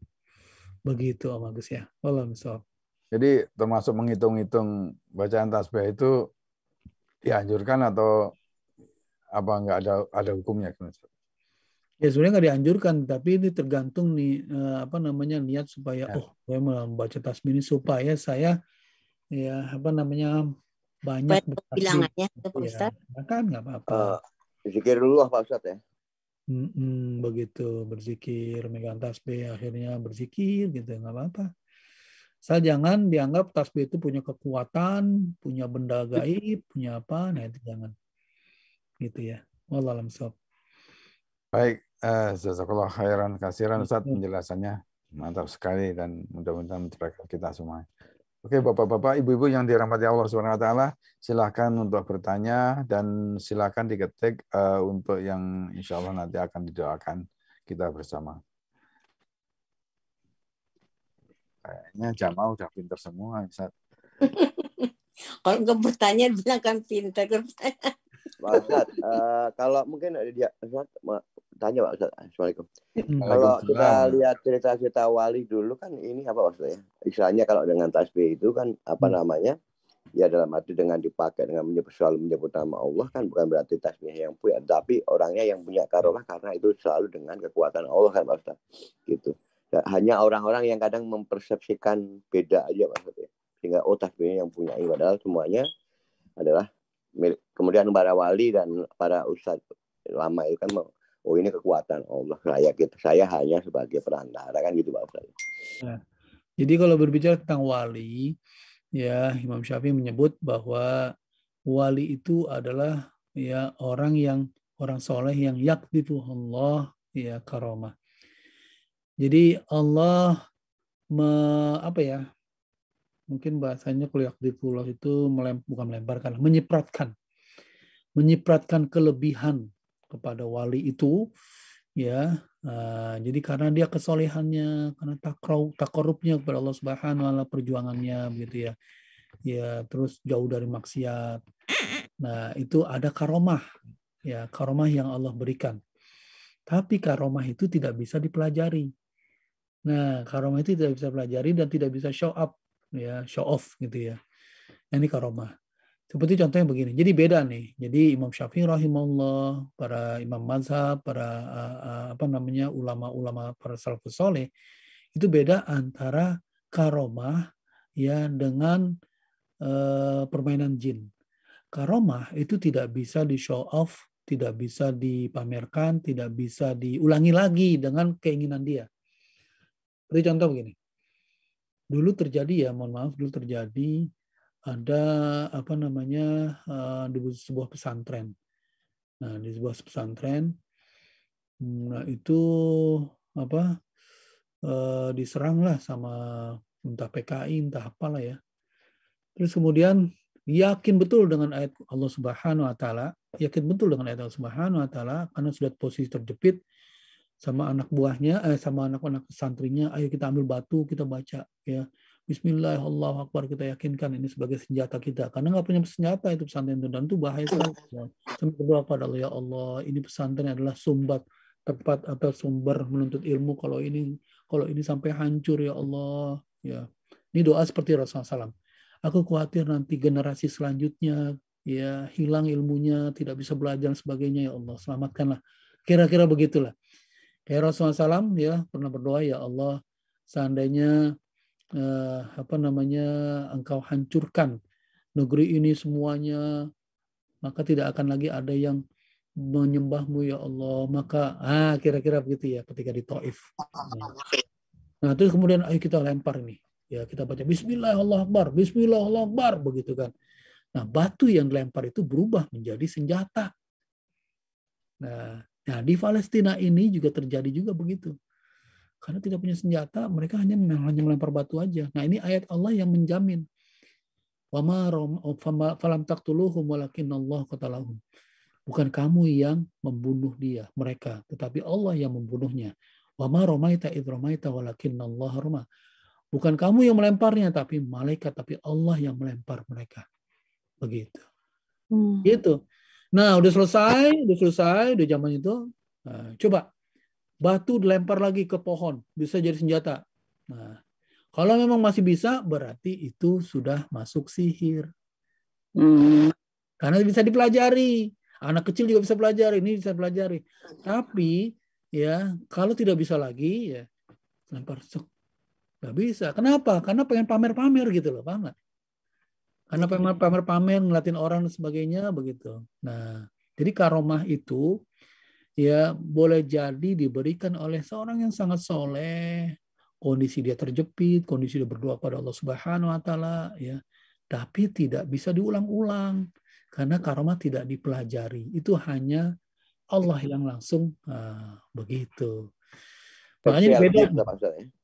Begitu, Om Agus ya. Allah misal. Jadi termasuk menghitung-hitung bacaan tasbih itu dianjurkan atau apa nggak ada ada hukumnya? Ya sebenarnya nggak dianjurkan, tapi ini tergantung nih eh, apa namanya niat supaya ya. oh saya membaca tasbih ini supaya saya ya apa namanya banyak Buat bilangannya ya, iya, Ya, kan nggak apa-apa. Uh, berzikir dulu Pak Ustaz ya. Mm -mm, begitu berzikir megang tasbih akhirnya berzikir gitu nggak apa-apa. Saya jangan dianggap tasbih itu punya kekuatan, punya benda gaib, punya apa, nah itu jangan. Gitu ya. Wallahualam sob. Baik, Eh, jazakallah khairan kasiran Ustaz hmm. penjelasannya mantap sekali dan mudah-mudahan mencerahkan kita semua. Oke, Bapak-bapak, Ibu-ibu yang dirahmati Allah swt, wa silakan untuk bertanya dan silahkan diketik eh, untuk yang insya Allah nanti akan didoakan kita bersama. Kayaknya Jamal udah pinter semua, Ustaz. Kalau nggak bertanya bilang kan pinter, Pak Ustadz, uh, kalau mungkin ada dia Ustadz, tanya Pak Ustadz. Assalamualaikum. Hmm. Kalau kita lihat cerita-cerita wali dulu kan ini apa maksudnya? Istilahnya kalau dengan tasbih itu kan apa hmm. namanya? Ya dalam arti dengan dipakai dengan menyebut selalu menyebut nama Allah kan bukan berarti tasbih yang punya, tapi orangnya yang punya karomah karena itu selalu dengan kekuatan Allah kan Pak Ustadz. Gitu. Ya, hanya orang-orang yang kadang mempersepsikan beda aja maksudnya. Sehingga oh tasbihnya yang punya ini padahal semuanya adalah kemudian para wali dan para ustadz lama itu kan oh ini kekuatan Allah saya kita saya hanya sebagai perantara kan gitu Pak ya. jadi kalau berbicara tentang wali ya Imam Syafi'i menyebut bahwa wali itu adalah ya orang yang orang soleh yang yaktifu Allah ya karomah. Jadi Allah me, apa ya mungkin bahasanya kuliah di pulau itu melem, bukan melemparkan, menyipratkan, menyipratkan kelebihan kepada wali itu, ya. Uh, jadi karena dia kesolehannya, karena takraw, takorupnya kepada Allah Subhanahu Wa Taala, perjuangannya, begitu ya. Ya, terus jauh dari maksiat. Nah, itu ada karomah, ya karomah yang Allah berikan. Tapi karomah itu tidak bisa dipelajari. Nah, karomah itu tidak bisa pelajari dan tidak bisa show up ya show off gitu ya. Nah, ini karomah. Seperti contohnya begini. Jadi beda nih. Jadi Imam Syafi'i rahimahullah, para imam mazhab, para apa namanya ulama-ulama para salafus soleh itu beda antara karomah ya dengan uh, permainan jin. Karomah itu tidak bisa di show off, tidak bisa dipamerkan, tidak bisa diulangi lagi dengan keinginan dia. Seperti contoh begini dulu terjadi ya mohon maaf dulu terjadi ada apa namanya eh, di sebuah pesantren nah di sebuah pesantren hmm, nah itu apa eh, diserang diseranglah sama entah PKI entah apalah ya terus kemudian yakin betul dengan ayat Allah Subhanahu wa taala, yakin betul dengan ayat Allah Subhanahu wa taala karena sudah posisi terjepit sama anak buahnya eh sama anak-anak santrinya ayo kita ambil batu kita baca ya Bismillah Allah Akbar kita yakinkan ini sebagai senjata kita karena nggak punya senjata itu pesantren itu dan itu bahaya sekali ya. sampai berdoa pada Allah ya Allah ini pesantren adalah sumbat tempat atau sumber menuntut ilmu kalau ini kalau ini sampai hancur ya Allah ya ini doa seperti Rasulullah SAW aku khawatir nanti generasi selanjutnya ya hilang ilmunya tidak bisa belajar sebagainya ya Allah selamatkanlah kira-kira begitulah Kayak eh, Rasulullah SAW ya pernah berdoa ya Allah seandainya eh, apa namanya engkau hancurkan negeri ini semuanya maka tidak akan lagi ada yang menyembahmu ya Allah maka ah kira-kira begitu ya ketika di Taif nah terus kemudian ayo kita lempar nih ya kita baca Bismillah Allah Akbar Bismillah Allah Akbar begitu kan nah batu yang dilempar itu berubah menjadi senjata nah Nah, di Palestina ini juga terjadi juga begitu. Karena tidak punya senjata, mereka hanya hanya melempar batu aja. Nah, ini ayat Allah yang menjamin. Oh, falam taqtuluhum walakin Allah qatalahum. Bukan kamu yang membunuh dia, mereka, tetapi Allah yang membunuhnya. ma romaita id walakin Allah roma. Bukan kamu yang melemparnya, tapi malaikat, tapi Allah yang melempar mereka. Begitu. Hmm. Gitu. Nah, udah selesai, udah selesai, udah zaman itu. Nah, coba batu dilempar lagi ke pohon, bisa jadi senjata. Nah, kalau memang masih bisa, berarti itu sudah masuk sihir. Hmm. Karena bisa dipelajari. Anak kecil juga bisa pelajari, ini bisa pelajari. Tapi ya kalau tidak bisa lagi ya lempar sok. Gak bisa. Kenapa? Karena pengen pamer-pamer gitu loh, paham karena pamer-pamer ngeliatin orang dan sebagainya begitu. Nah, jadi karomah itu ya boleh jadi diberikan oleh seorang yang sangat soleh, kondisi dia terjepit, kondisi dia berdoa pada Allah Subhanahu wa taala ya. Tapi tidak bisa diulang-ulang karena karomah tidak dipelajari. Itu hanya Allah yang langsung nah, begitu. Makanya beda.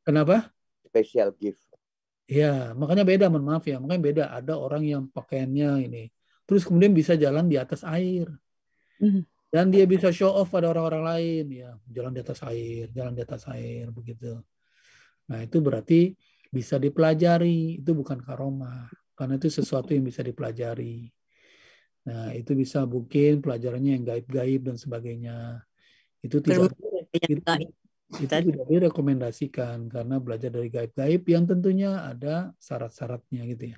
Kenapa? Special gift. Iya, makanya beda, mohon maaf ya. Makanya beda, ada orang yang pakaiannya ini. Terus kemudian bisa jalan di atas air. Hmm. Dan dia bisa show off pada orang-orang lain. ya Jalan di atas air, jalan di atas air, begitu. Nah, itu berarti bisa dipelajari. Itu bukan karoma Karena itu sesuatu yang bisa dipelajari. Nah, itu bisa mungkin pelajarannya yang gaib-gaib dan sebagainya. Itu tidak, itu, kita tidak direkomendasikan karena belajar dari gaib-gaib yang tentunya ada syarat-syaratnya gitu ya.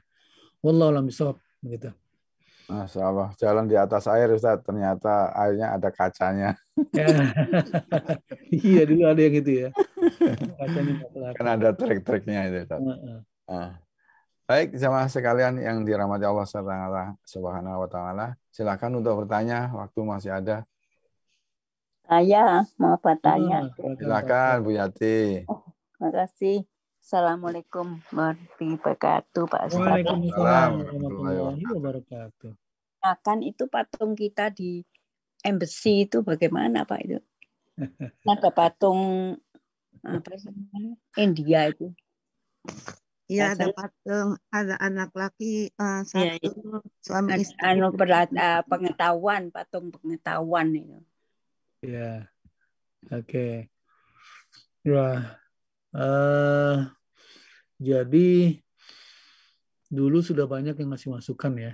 Wallahu a'lam begitu. Masya Allah, jalan di atas air Ustaz, ternyata airnya ada kacanya. iya, dulu ada yang itu ya. Kacanya kan ada trik-triknya itu Ustaz. Nah. Baik, jamaah sekalian yang dirahmati Allah Subhanahu wa taala, silakan untuk bertanya, waktu masih ada. Saya mau bertanya. Hmm, silakan Bu Yati. Oh, terima kasih. Assalamualaikum warahmatullahi wabarakatuh Pak Ustaz. Waalaikumsalam warahmatullahi wabarakatuh. Akan nah, itu patung kita di embassy itu bagaimana Pak itu? Ada patung apa sih India itu. Iya ada patung, ada anak laki uh, satu ya, ya. suami istri. Anu berat, eh, pengetahuan patung pengetahuan itu. Iya. Oke. Okay. Wah. Eh, jadi dulu sudah banyak yang ngasih masukan ya.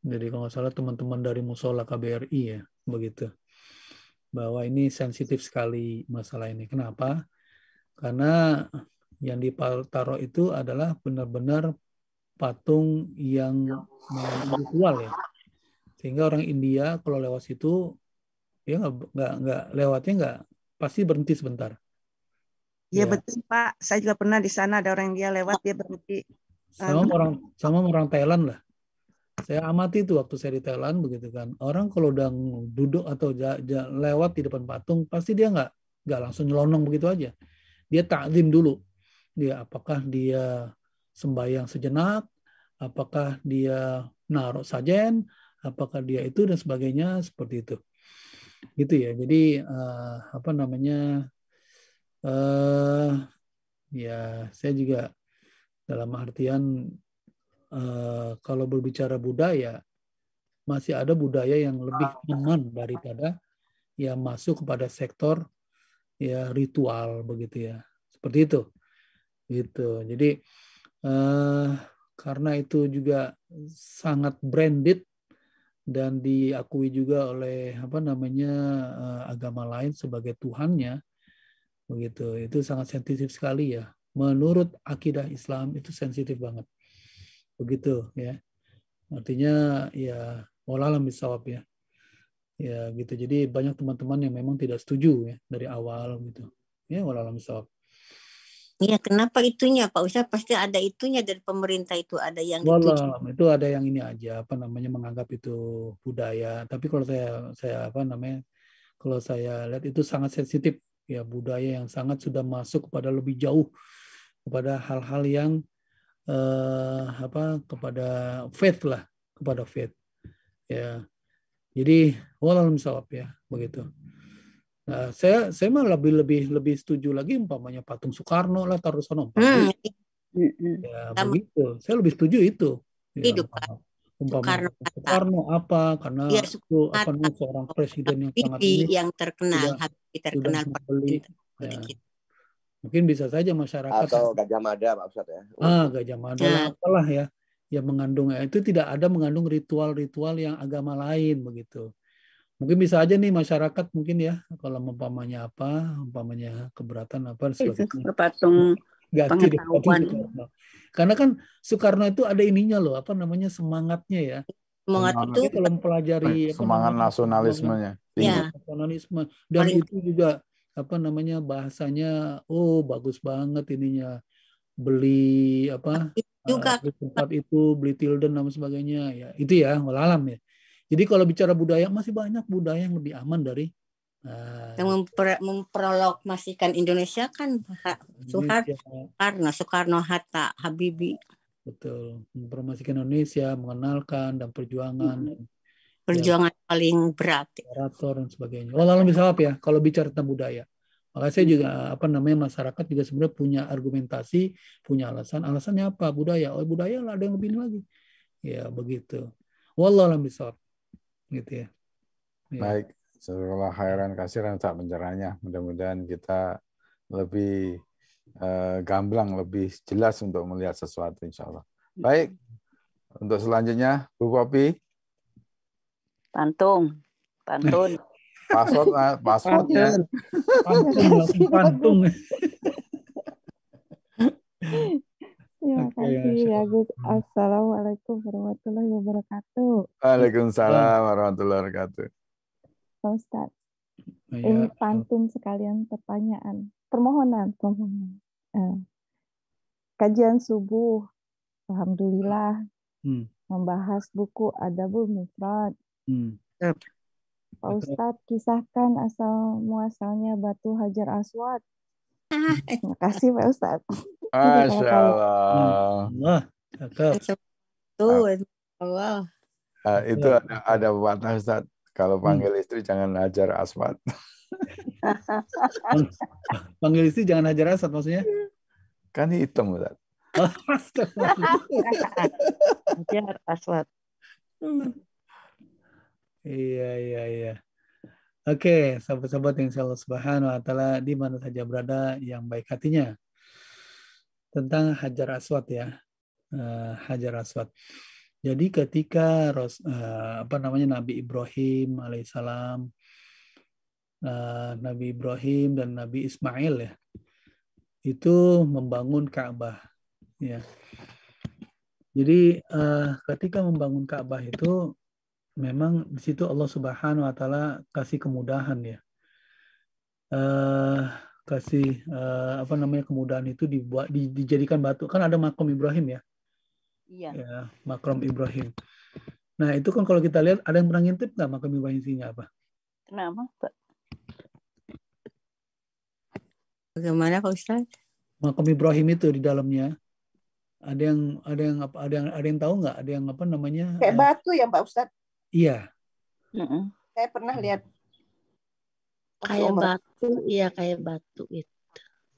Jadi kalau nggak salah teman-teman dari Musola KBRI ya, begitu. Bahwa ini sensitif sekali masalah ini. Kenapa? Karena yang ditaruh itu adalah benar-benar patung yang ritual ya. Sehingga orang India kalau lewat situ dia nggak nggak nggak lewatnya nggak pasti berhenti sebentar Iya ya. betul Pak, saya juga pernah di sana ada orang dia lewat dia berhenti. Sama uh, orang sama orang Thailand lah. Saya amati itu waktu saya di Thailand begitu kan. Orang kalau udah duduk atau ja, lewat di depan patung pasti dia nggak nggak langsung nyelonong begitu aja. Dia takzim dulu. Dia apakah dia sembahyang sejenak, apakah dia naruh sajen, apakah dia itu dan sebagainya seperti itu gitu ya jadi uh, apa namanya uh, ya saya juga dalam artian uh, kalau berbicara budaya masih ada budaya yang lebih aman daripada yang masuk kepada sektor ya ritual begitu ya seperti itu gitu jadi uh, karena itu juga sangat branded dan diakui juga oleh apa namanya eh, agama lain sebagai Tuhannya begitu itu sangat sensitif sekali ya menurut akidah Islam itu sensitif banget begitu ya artinya ya walalam bisawab ya ya gitu jadi banyak teman-teman yang memang tidak setuju ya dari awal gitu ya walalam bisawab Iya, kenapa itunya Pak Ustaz? Pasti ada itunya dari pemerintah itu ada yang Walam, itu ada yang ini aja apa namanya menganggap itu budaya. Tapi kalau saya saya apa namanya kalau saya lihat itu sangat sensitif ya budaya yang sangat sudah masuk kepada lebih jauh kepada hal-hal yang eh, apa kepada faith lah kepada faith ya jadi walau misalnya ya begitu Nah, saya saya mah lebih lebih lebih setuju lagi umpamanya patung Soekarno lah taruh sana. Hmm. Ya, begitu. Saya lebih setuju itu. Ya, Hidup ya. Soekarno, Soekarno apa karena ya, Soekarno, apa nih, seorang presiden yang sangat ini, yang terkenal sudah, Habibie terkenal sudah membeli, ya. mungkin bisa saja masyarakat atau Gajah Mada Pak ya ah Gajah Mada nah. apalah ya yang mengandung ya. itu tidak ada mengandung ritual-ritual yang agama lain begitu mungkin bisa aja nih masyarakat mungkin ya kalau umpamanya apa umpamanya keberatan apa sebagainya patung Gaki pengetahuan karena kan Soekarno itu ada ininya loh apa namanya semangatnya ya semangat itu kalau mempelajari iya, semangat, nasionalismenya ya. nasionalisme dan itu juga apa namanya bahasanya oh bagus banget ininya beli apa juga uh, tempat itu beli tilden dan sebagainya ya itu ya ngelalam ya jadi kalau bicara budaya masih banyak budaya yang lebih aman dari uh, yang memper, masihkan Indonesia kan Soeharto, Soekarno, Soekarno Hatta, Habibi Betul, mempromosikan Indonesia, mengenalkan dan perjuangan. Hmm. Perjuangan ya, paling berat. Operator dan sebagainya. Oh, lalu misalnya apa ya? Kalau bicara tentang budaya, maka saya juga mm-hmm. apa namanya masyarakat juga sebenarnya punya argumentasi, punya alasan. Alasannya apa? Budaya. Oh budaya lah ada yang lebih lagi. Ya begitu. Wallahualam bisawab gitu ya. ya. Baik, setelah khairan kasiran tak menjaranya Mudah-mudahan kita lebih uh, gamblang, lebih jelas untuk melihat sesuatu insya Allah. Iya. Baik, untuk selanjutnya Bu Popi. Pantung, pantun. Password, passwordnya. Pantung, pantung. Terima iya, kasih ya Gus. Assalamualaikum warahmatullahi wabarakatuh. Waalaikumsalam warahmatullahi wabarakatuh. Pak Ustadz, ya. ini pantun sekalian pertanyaan. Permohonan, permohonan. Eh, kajian subuh, Alhamdulillah. Hmm. Membahas buku Adabul Mufrad. Hmm. Pak Ustaz, kisahkan asal muasalnya batu hajar aswad. Terima ah, eh. kasih Pak Ustaz. Masya Allah. Tuh, ah. Allah. Ah, itu ada ada pepatah Ustaz. Kalau hmm. panggil istri jangan ajar asmat. panggil istri jangan ajar asmat maksudnya? Kan hitam Ustaz. Ajar asmat. Iya iya iya. Oke, sahabat-sahabat yang Allah Subhanahu wa taala di mana saja berada yang baik hatinya tentang Hajar Aswad ya. Uh, Hajar Aswad. Jadi ketika Ros, uh, apa namanya Nabi Ibrahim alaihissalam uh, Nabi Ibrahim dan Nabi Ismail ya itu membangun Ka'bah ya. Jadi uh, ketika membangun Ka'bah itu memang di situ Allah Subhanahu wa taala kasih kemudahan ya. Uh, kasih uh, apa namanya kemudahan itu dibuat di, dijadikan batu kan ada makom Ibrahim ya iya ya, makom Ibrahim nah itu kan kalau kita lihat ada yang pernah ngintip nggak makom Ibrahim isinya apa kenapa pak bagaimana pak Ustaz makom Ibrahim itu di dalamnya ada yang ada yang apa ada yang ada yang tahu nggak ada yang apa namanya kayak eh, batu ya Pak Ustadz iya mm -mm. saya pernah lihat kayak batu iya kayak batu gitu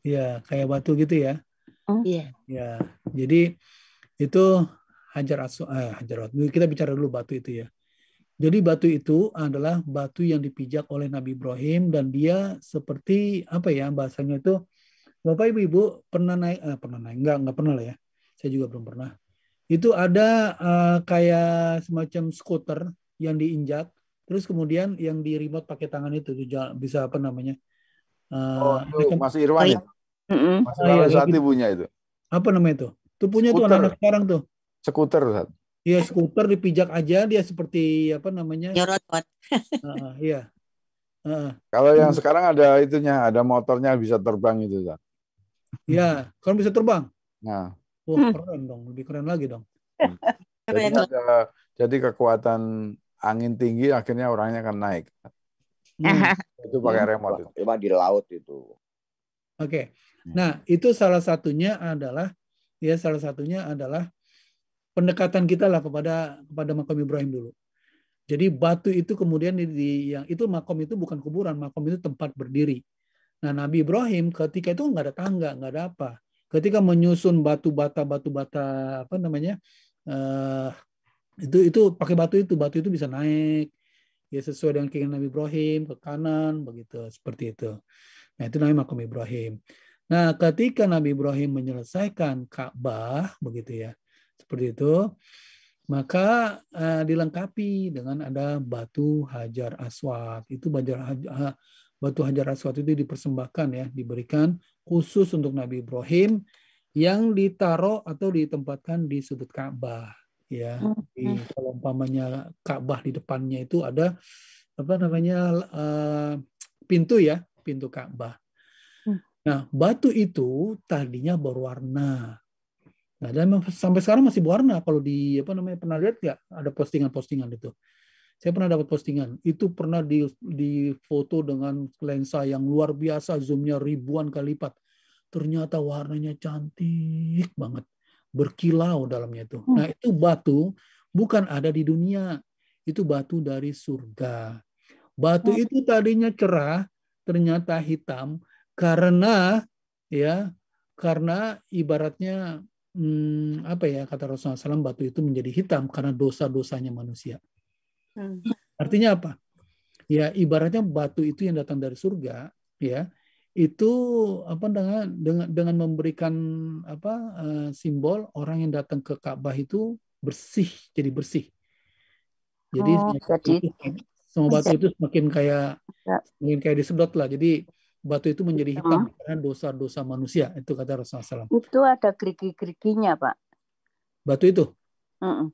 iya, kayak batu gitu ya oh. iya hmm? iya jadi itu hajar aswad eh, hajar aswad kita bicara dulu batu itu ya jadi batu itu adalah batu yang dipijak oleh Nabi Ibrahim dan dia seperti apa ya bahasanya itu Bapak Ibu Ibu pernah naik eh, pernah naik enggak enggak pernah lah ya. Saya juga belum pernah. Itu ada eh, kayak semacam skuter yang diinjak terus kemudian yang di remote pakai tangan itu bisa apa namanya uh, oh, itu Mas Irwan ya Mm-hmm. Mas Irwan iya, gitu. punya itu apa namanya itu Itu punya skuter. tuh anak-anak sekarang tuh skuter Ustaz. Iya skuter dipijak aja dia seperti apa namanya? Nyorot. Uh, iya. Uh. Kalau yang sekarang ada itunya, ada motornya bisa terbang itu, ya. Iya, kalau bisa terbang. Nah. Wah, hmm. keren dong, lebih keren lagi dong. Hmm. Jadi, ada, jadi kekuatan angin tinggi akhirnya orangnya akan naik. Hmm. Iya. itu pakai remote. Itu. Coba di laut itu. Oke. Okay. Hmm. Nah, itu salah satunya adalah ya salah satunya adalah pendekatan kita lah kepada kepada makam Ibrahim dulu. Jadi batu itu kemudian di, di yang itu makom itu bukan kuburan, makom itu tempat berdiri. Nah Nabi Ibrahim ketika itu nggak ada tangga, nggak ada apa. Ketika menyusun batu bata batu bata apa namanya uh, itu itu pakai batu itu batu itu bisa naik ya sesuai dengan keinginan Nabi Ibrahim ke kanan begitu seperti itu nah itu namanya makam Ibrahim nah ketika Nabi Ibrahim menyelesaikan Ka'bah begitu ya seperti itu maka uh, dilengkapi dengan ada batu hajar aswad itu hajar batu hajar aswad itu dipersembahkan ya diberikan khusus untuk Nabi Ibrahim yang ditaruh atau ditempatkan di sudut Ka'bah ya di, hmm. kalau umpamanya Ka'bah di depannya itu ada apa namanya uh, pintu ya pintu Ka'bah hmm. nah batu itu tadinya berwarna nah dan sampai sekarang masih berwarna kalau di apa namanya pernah lihat nggak ada postingan-postingan itu saya pernah dapat postingan itu pernah di di foto dengan lensa yang luar biasa zoomnya ribuan kali lipat ternyata warnanya cantik banget berkilau dalamnya itu. Hmm. Nah, itu batu bukan ada di dunia. Itu batu dari surga. Batu hmm. itu tadinya cerah, ternyata hitam karena ya karena ibaratnya hmm, apa ya kata Rasulullah SAW batu itu menjadi hitam karena dosa-dosanya manusia. Hmm. Artinya apa? Ya ibaratnya batu itu yang datang dari surga ya itu apa dengan dengan dengan memberikan apa eh, simbol orang yang datang ke Ka'bah itu bersih jadi bersih. Jadi, oh, jadi semua batu itu semakin kayak semakin kayak disedot lah. Jadi batu itu menjadi gitu. hitam oh. karena dosa-dosa manusia itu kata Rasulullah SAW. Itu ada gerigi-geriginya pak. Batu itu? Mm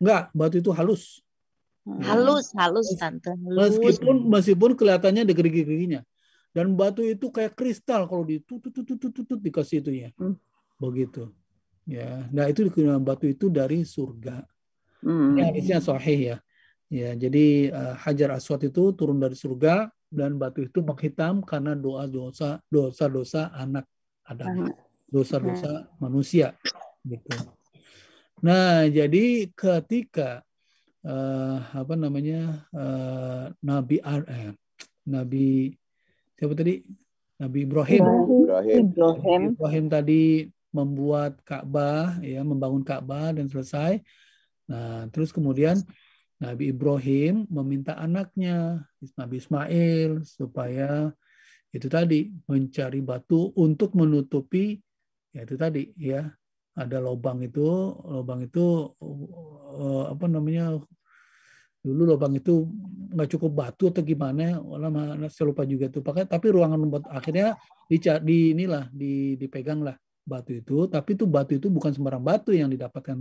Enggak, batu itu halus. Halus, halus tante. Halus. Meskipun meskipun kelihatannya ada gerigi-geriginya. Dan batu itu kayak kristal kalau ditutututututut dikasih itu ya. Hmm. Begitu. Ya. Nah, itu digunakan batu itu dari surga. Hmm. Ini hadisnya sahih ya. Ya, jadi uh, Hajar Aswad itu turun dari surga dan batu itu menghitam karena doa dosa dosa-dosa anak Adam. Dosa-dosa hmm. manusia gitu. Nah, jadi ketika uh, apa namanya uh, Nabi Ar eh, Nabi siapa tadi Nabi Ibrahim. Ibrahim. Ibrahim. Ibrahim tadi membuat Ka'bah, ya, membangun Ka'bah dan selesai. Nah, terus kemudian Nabi Ibrahim meminta anaknya Nabi Ismail supaya itu tadi mencari batu untuk menutupi ya itu tadi ya ada lubang itu lubang itu eh, apa namanya dulu lubang itu nggak cukup batu atau gimana lama saya lupa juga tuh pakai tapi ruangan buat akhirnya di, di inilah di, dipegang lah batu itu tapi itu batu itu bukan sembarang batu yang didapatkan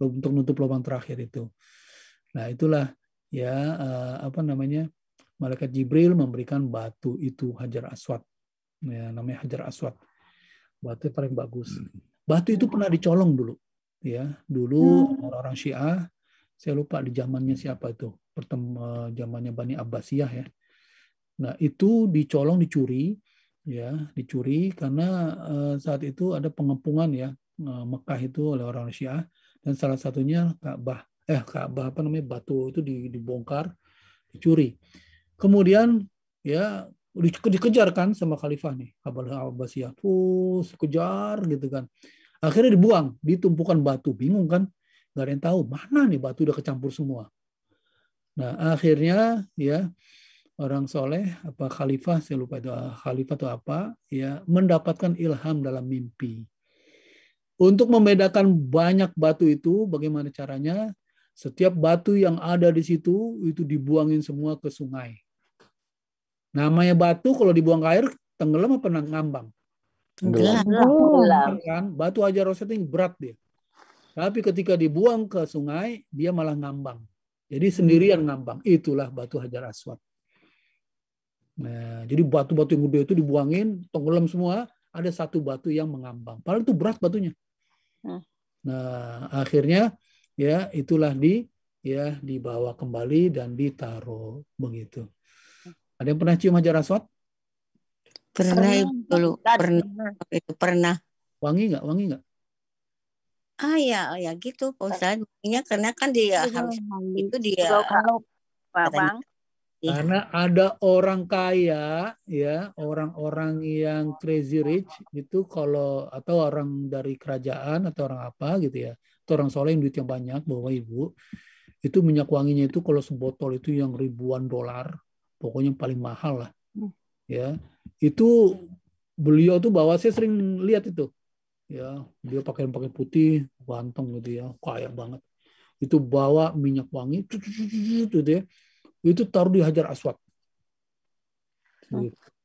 untuk nutup lubang terakhir itu nah itulah ya eh, apa namanya malaikat Jibril memberikan batu itu hajar aswad ya namanya hajar aswad batu paling bagus hmm. batu itu pernah dicolong dulu ya dulu hmm. orang-orang Syiah saya lupa di zamannya siapa itu pertama eh, zamannya Bani Abbasiyah ya nah itu dicolong dicuri ya dicuri karena eh, saat itu ada pengepungan ya eh, Mekah itu oleh orang Syiah dan salah satunya Ka'bah eh Ka'bah apa namanya batu itu dibongkar dicuri kemudian ya dikejar kan sama khalifah nih Ka'bah Abbasiyah terus kejar gitu kan akhirnya dibuang ditumpukan batu bingung kan nggak ada yang tahu mana nih batu udah kecampur semua. Nah akhirnya ya orang soleh apa khalifah saya lupa itu khalifah atau apa ya mendapatkan ilham dalam mimpi. Untuk membedakan banyak batu itu bagaimana caranya? Setiap batu yang ada di situ itu dibuangin semua ke sungai. Namanya batu kalau dibuang ke air tenggelam apa ngambang? Tenggelam. Kan batu aja rosetting berat dia tapi ketika dibuang ke sungai, dia malah ngambang. Jadi sendirian hmm. ngambang. Itulah batu hajar aswad. Nah, jadi batu-batu yang gede itu dibuangin, tenggelam semua, ada satu batu yang mengambang. Padahal itu berat batunya. Hmm. Nah, akhirnya ya itulah di ya dibawa kembali dan ditaruh begitu. Ada yang pernah cium hajar aswad? Pernah, pernah. dulu. Pernah. Itu pernah. Wangi nggak? Wangi nggak? ah ya ya gitu Pak Ustadz makanya karena kan dia ya, harus itu dia kalau Pak Bang iya. karena ada orang kaya ya orang-orang yang crazy rich itu kalau atau orang dari kerajaan atau orang apa gitu ya atau orang soleh yang duitnya banyak bawa ibu itu minyak wanginya itu kalau sebotol itu yang ribuan dolar pokoknya yang paling mahal lah hmm. ya itu beliau tuh bawa saya sering lihat itu ya dia pakaian pakai putih banteng gitu ya kaya banget itu bawa minyak wangi itu tuh ya. itu taruh di hajar aswad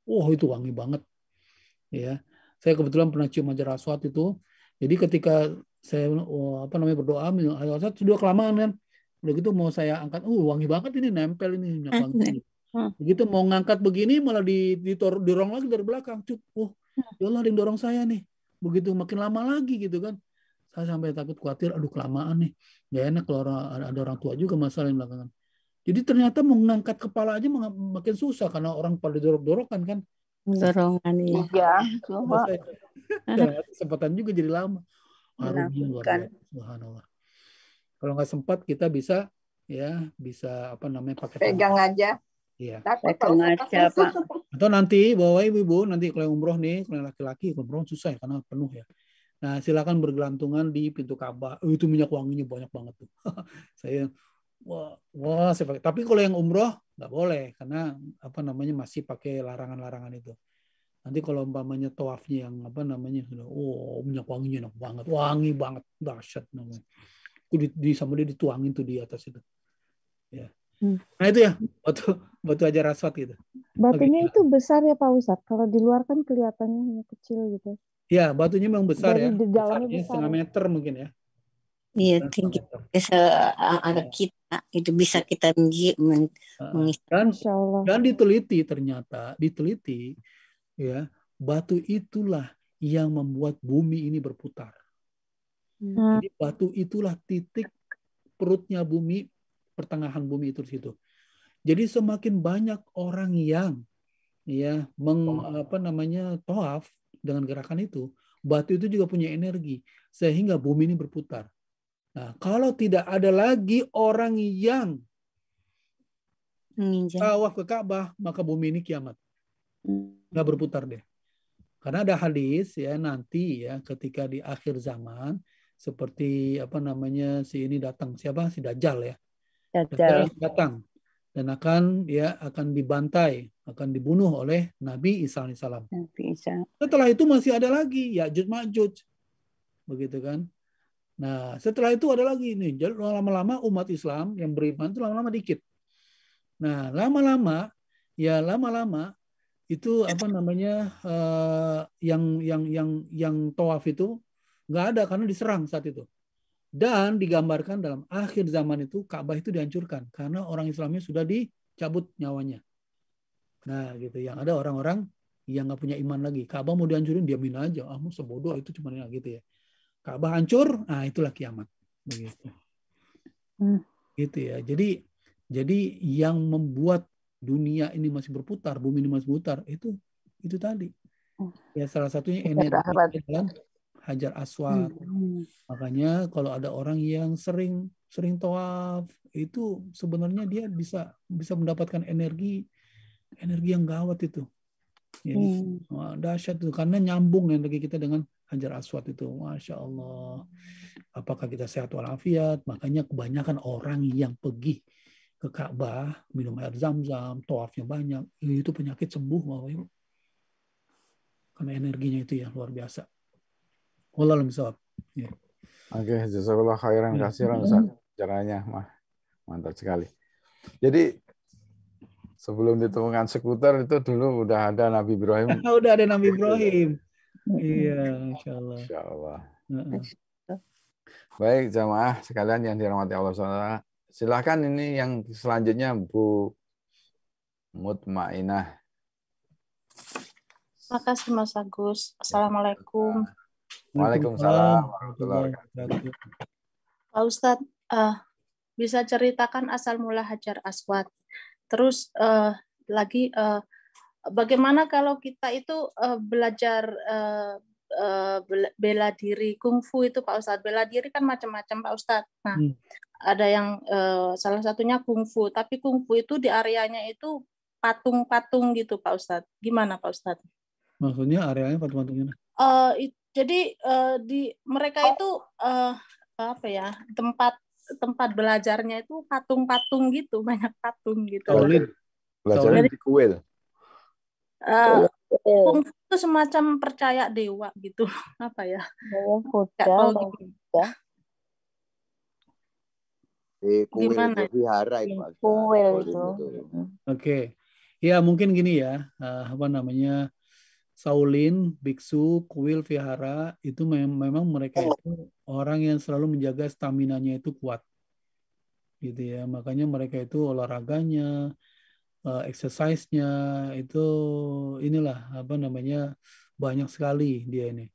oh itu wangi banget ya saya kebetulan pernah cium hajar aswad itu jadi ketika saya oh, apa namanya berdoa minum hajar aswad sudah kelamaan kan udah gitu mau saya angkat oh wangi banget ini nempel ini minyak eh, wangi begitu eh, eh. mau ngangkat begini malah di di, di lagi dari belakang cuk oh ya Allah yang dorong saya nih begitu makin lama lagi gitu kan saya sampai takut khawatir aduh kelamaan nih nggak enak kalau ada orang tua juga masalah yang belakangan jadi ternyata mengangkat kepala aja makin susah karena orang pada dorok-dorokan kan dorongan iya. Iya, iya kesempatan juga jadi lama Arugin, luar biasa subhanallah kalau nggak sempat kita bisa ya bisa apa namanya pakai pegang tangan. aja iya pakai aja pak atau nanti bawa ibu-ibu nanti kalau yang umroh nih, kalau laki-laki umroh susah ya karena penuh ya. Nah, silakan bergelantungan di pintu Ka'bah. Oh, eh, itu minyak wanginya banyak banget tuh. saya wah, wah saya pakai. Tapi kalau yang umroh nggak boleh karena apa namanya masih pakai larangan-larangan itu. Nanti kalau umpamanya tawafnya yang apa namanya sudah oh minyak wanginya enak banget, wangi banget, dahsyat namanya. Itu di, di sama dia dituangin tuh di atas itu. Ya. Hmm. Nah itu ya batu batu ajar aswad gitu. Batunya okay. itu besar ya Pak Ustadz? Kalau di luar kan kelihatannya hanya kecil gitu. Ya batunya memang besar Dari ya. Di dalamnya besar. Setengah meter mungkin ya. Iya tinggi bisa eh, anak iya. kita itu bisa kita men dan, dan diteliti ternyata diteliti ya batu itulah yang membuat bumi ini berputar. Hmm. Jadi batu itulah titik perutnya bumi pertengahan bumi itu situ. Jadi semakin banyak orang yang ya meng, apa namanya toaf dengan gerakan itu, batu itu juga punya energi sehingga bumi ini berputar. Nah, kalau tidak ada lagi orang yang tawaf ke Ka'bah, maka bumi ini kiamat. Hmm. Nggak berputar deh. Karena ada hadis ya nanti ya ketika di akhir zaman seperti apa namanya si ini datang siapa si Dajjal ya datang dan akan ya akan dibantai, akan dibunuh oleh Nabi Isa alaihissalam. Setelah itu masih ada lagi ya Ya'juj Ma'juj. Begitu kan? Nah, setelah itu ada lagi nih, jadi lama-lama umat Islam yang beriman itu lama-lama dikit. Nah, lama-lama ya lama-lama itu apa namanya uh, yang yang yang yang tawaf itu nggak ada karena diserang saat itu. Dan digambarkan dalam akhir zaman itu Ka'bah itu dihancurkan karena orang Islamnya sudah dicabut nyawanya. Nah, gitu yang ada orang-orang yang nggak punya iman lagi. Ka'bah mau dihancurin dia diamin aja. ahmu sebodoh itu cuma ya, gitu ya. Ka'bah hancur, nah itulah kiamat. Begitu. Hmm. Gitu ya. Jadi jadi yang membuat dunia ini masih berputar, bumi ini masih berputar itu itu tadi. Hmm. Ya salah satunya energi jalan Hajar Aswad. Hmm. Makanya kalau ada orang yang sering sering tawaf itu sebenarnya dia bisa bisa mendapatkan energi energi yang gawat itu. Jadi hmm. dahsyat itu karena nyambung energi kita dengan Hajar Aswad itu. Masya Allah. Apakah kita sehat walafiat? Makanya kebanyakan orang yang pergi ke Ka'bah, minum air zam-zam, toafnya banyak, itu penyakit sembuh Bapak Ibu. Karena energinya itu ya luar biasa. Wallahul bisawab. Ya. Oke, okay, jazakallah khairan iya. kasiran Ustaz. Mm-hmm. Caranya mah mantap sekali. Jadi sebelum ditemukan sekuter itu dulu udah ada Nabi Ibrahim. udah ada Nabi iya. Ibrahim. Iya, iya, insyaallah. Insyaallah. Uh-uh. Baik jamaah sekalian yang dirahmati Allah SWT. Silahkan ini yang selanjutnya Bu Mutmainah. Terima kasih Mas Agus. Ya, Assalamualaikum. Ya. Waalaikumsalam warahmatullahi wabarakatuh. Pak Ustadz, uh, bisa ceritakan asal mula Hajar Aswad. Terus uh, lagi uh, bagaimana kalau kita itu uh, belajar uh, bela diri kungfu itu Pak Ustadz. Bela diri kan macam-macam Pak Ustadz. Nah, hmm. ada yang salah satunya kungfu, tapi kungfu itu di areanya itu patung-patung gitu Pak Ustadz. Gimana Pak Ustadz? Maksudnya areanya patung-patungnya? Uh, it, jadi uh, di mereka itu uh, apa ya tempat tempat belajarnya itu patung-patung gitu banyak patung gitu Belajar belajarnya di kuil uh, itu semacam percaya dewa gitu apa ya oh, Di kuil Gimana? itu vihara itu kuil itu oke ya mungkin gini ya apa namanya Saulin, biksu, kuil, vihara itu memang mereka oh. itu orang yang selalu menjaga stamina-nya itu kuat. Gitu ya. Makanya mereka itu olahraganya, uh, exercise-nya itu inilah apa namanya banyak sekali dia ini.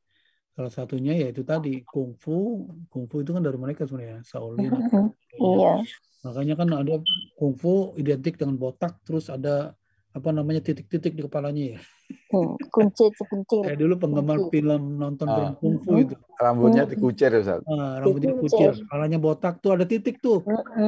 Salah satunya yaitu tadi kungfu. Kungfu itu kan dari mereka sebenarnya, Saulin. Iya. Ya. Makanya kan ada kungfu identik dengan botak, terus ada apa namanya titik-titik di kepalanya ya. kuncir hmm, kuncir Kayak dulu penggemar kuncir. film nonton ah, film kungfu itu. Rambutnya hmm. dikucir ya, Ustaz. Ah, rambutnya dikucir, kepalanya botak tuh ada titik tuh.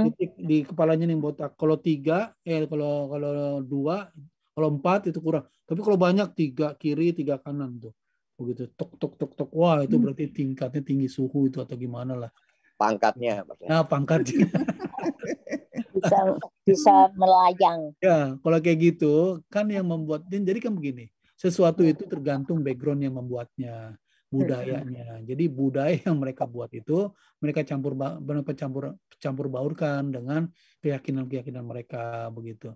Titik di kepalanya nih botak. Kalau tiga, eh kalau kalau dua, kalau empat itu kurang. Tapi kalau banyak tiga kiri, tiga kanan tuh. Begitu tok tok tok tok. Wah, itu hmm. berarti tingkatnya tinggi suhu itu atau gimana lah. Pangkatnya. Nah, pangkatnya. bisa bisa melayang. Ya, kalau kayak gitu kan yang membuatnya jadi kan begini. Sesuatu itu tergantung background yang membuatnya, budayanya. Jadi budaya yang mereka buat itu mereka campur benar campur campur baurkan dengan keyakinan-keyakinan mereka begitu.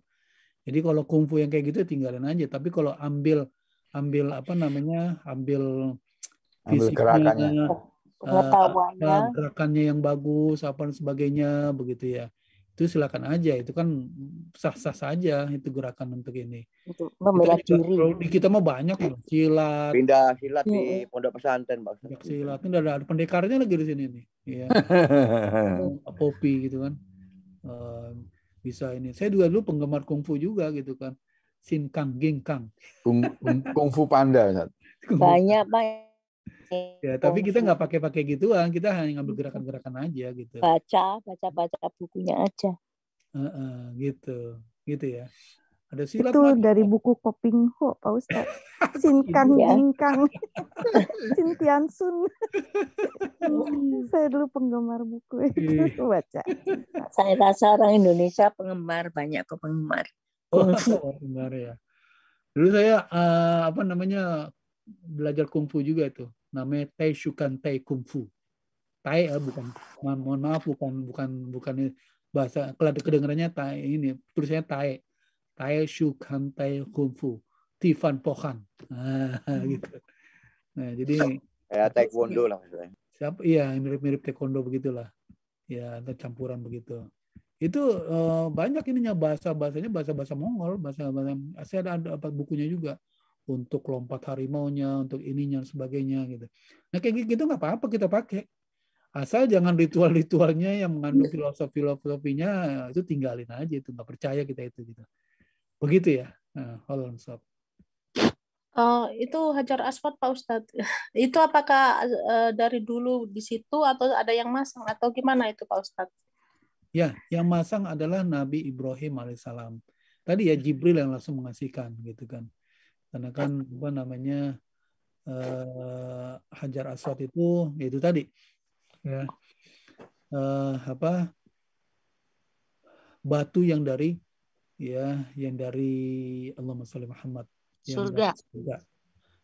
Jadi kalau kungfu yang kayak gitu ya tinggalin aja, tapi kalau ambil ambil apa namanya? ambil ambil fisiknya, gerakannya. Uh, gerakannya yang bagus apa dan sebagainya begitu ya itu silakan aja itu kan sah-sah saja itu gerakan untuk ini kalau di kita mah banyak loh silat pindah silat di iya. pondok pesantren pak silat ini ada, pendekarnya lagi di sini nih ya popi gitu kan bisa ini saya juga dulu penggemar kungfu juga gitu kan sin kang ging kang kung, kungfu panda kan? banyak pak ya iya, tapi kita nggak pakai-pakai gituan kita hanya ngambil gerakan-gerakan aja gitu baca baca baca bukunya aja uh -uh, gitu gitu ya ada silap itu lagi. dari buku Koping Ho Pak Ustaz Sinkan ya. Sintian Sun saya dulu penggemar buku itu iya. baca saya rasa orang Indonesia penggemar banyak kok penggemar oh, penggemar ya dulu saya uh, apa namanya belajar kungfu juga tuh namanya Tai Shukan Tai Kung Fu. Tai ya, bukan mohon maaf bukan bukan bukan bahasa kedengarannya Tai ini tulisannya Tai Tai Shukan Tai Kung Fu. Tifan Pohan. Nah, gitu. Nah, jadi ya taekwondo lah maksudnya. Siapa iya mirip-mirip taekwondo begitulah. Ya, ada campuran begitu. Itu uh, banyak ininya bahasa-bahasanya bahasa-bahasa Mongol, bahasa-bahasa saya ada, ada bukunya juga untuk lompat harimau-nya, untuk ininya dan sebagainya gitu. Nah kayak gitu, gitu nggak apa-apa kita pakai. Asal jangan ritual-ritualnya yang mengandung iya. filosofi-filosofinya itu tinggalin aja itu nggak percaya kita itu gitu. Begitu ya. Nah, hold on stop. Uh, eh, itu hajar aswad pak ustadz itu apakah uh, dari dulu di situ atau ada yang masang atau gimana itu pak ustadz ya yang masang adalah nabi ibrahim alaihissalam tadi ya jibril yang langsung mengasihkan gitu kan karena kan apa namanya uh, hajar aswad itu ya itu tadi ya uh, apa batu yang dari ya yang dari Allah sholli Muhammad surga. surga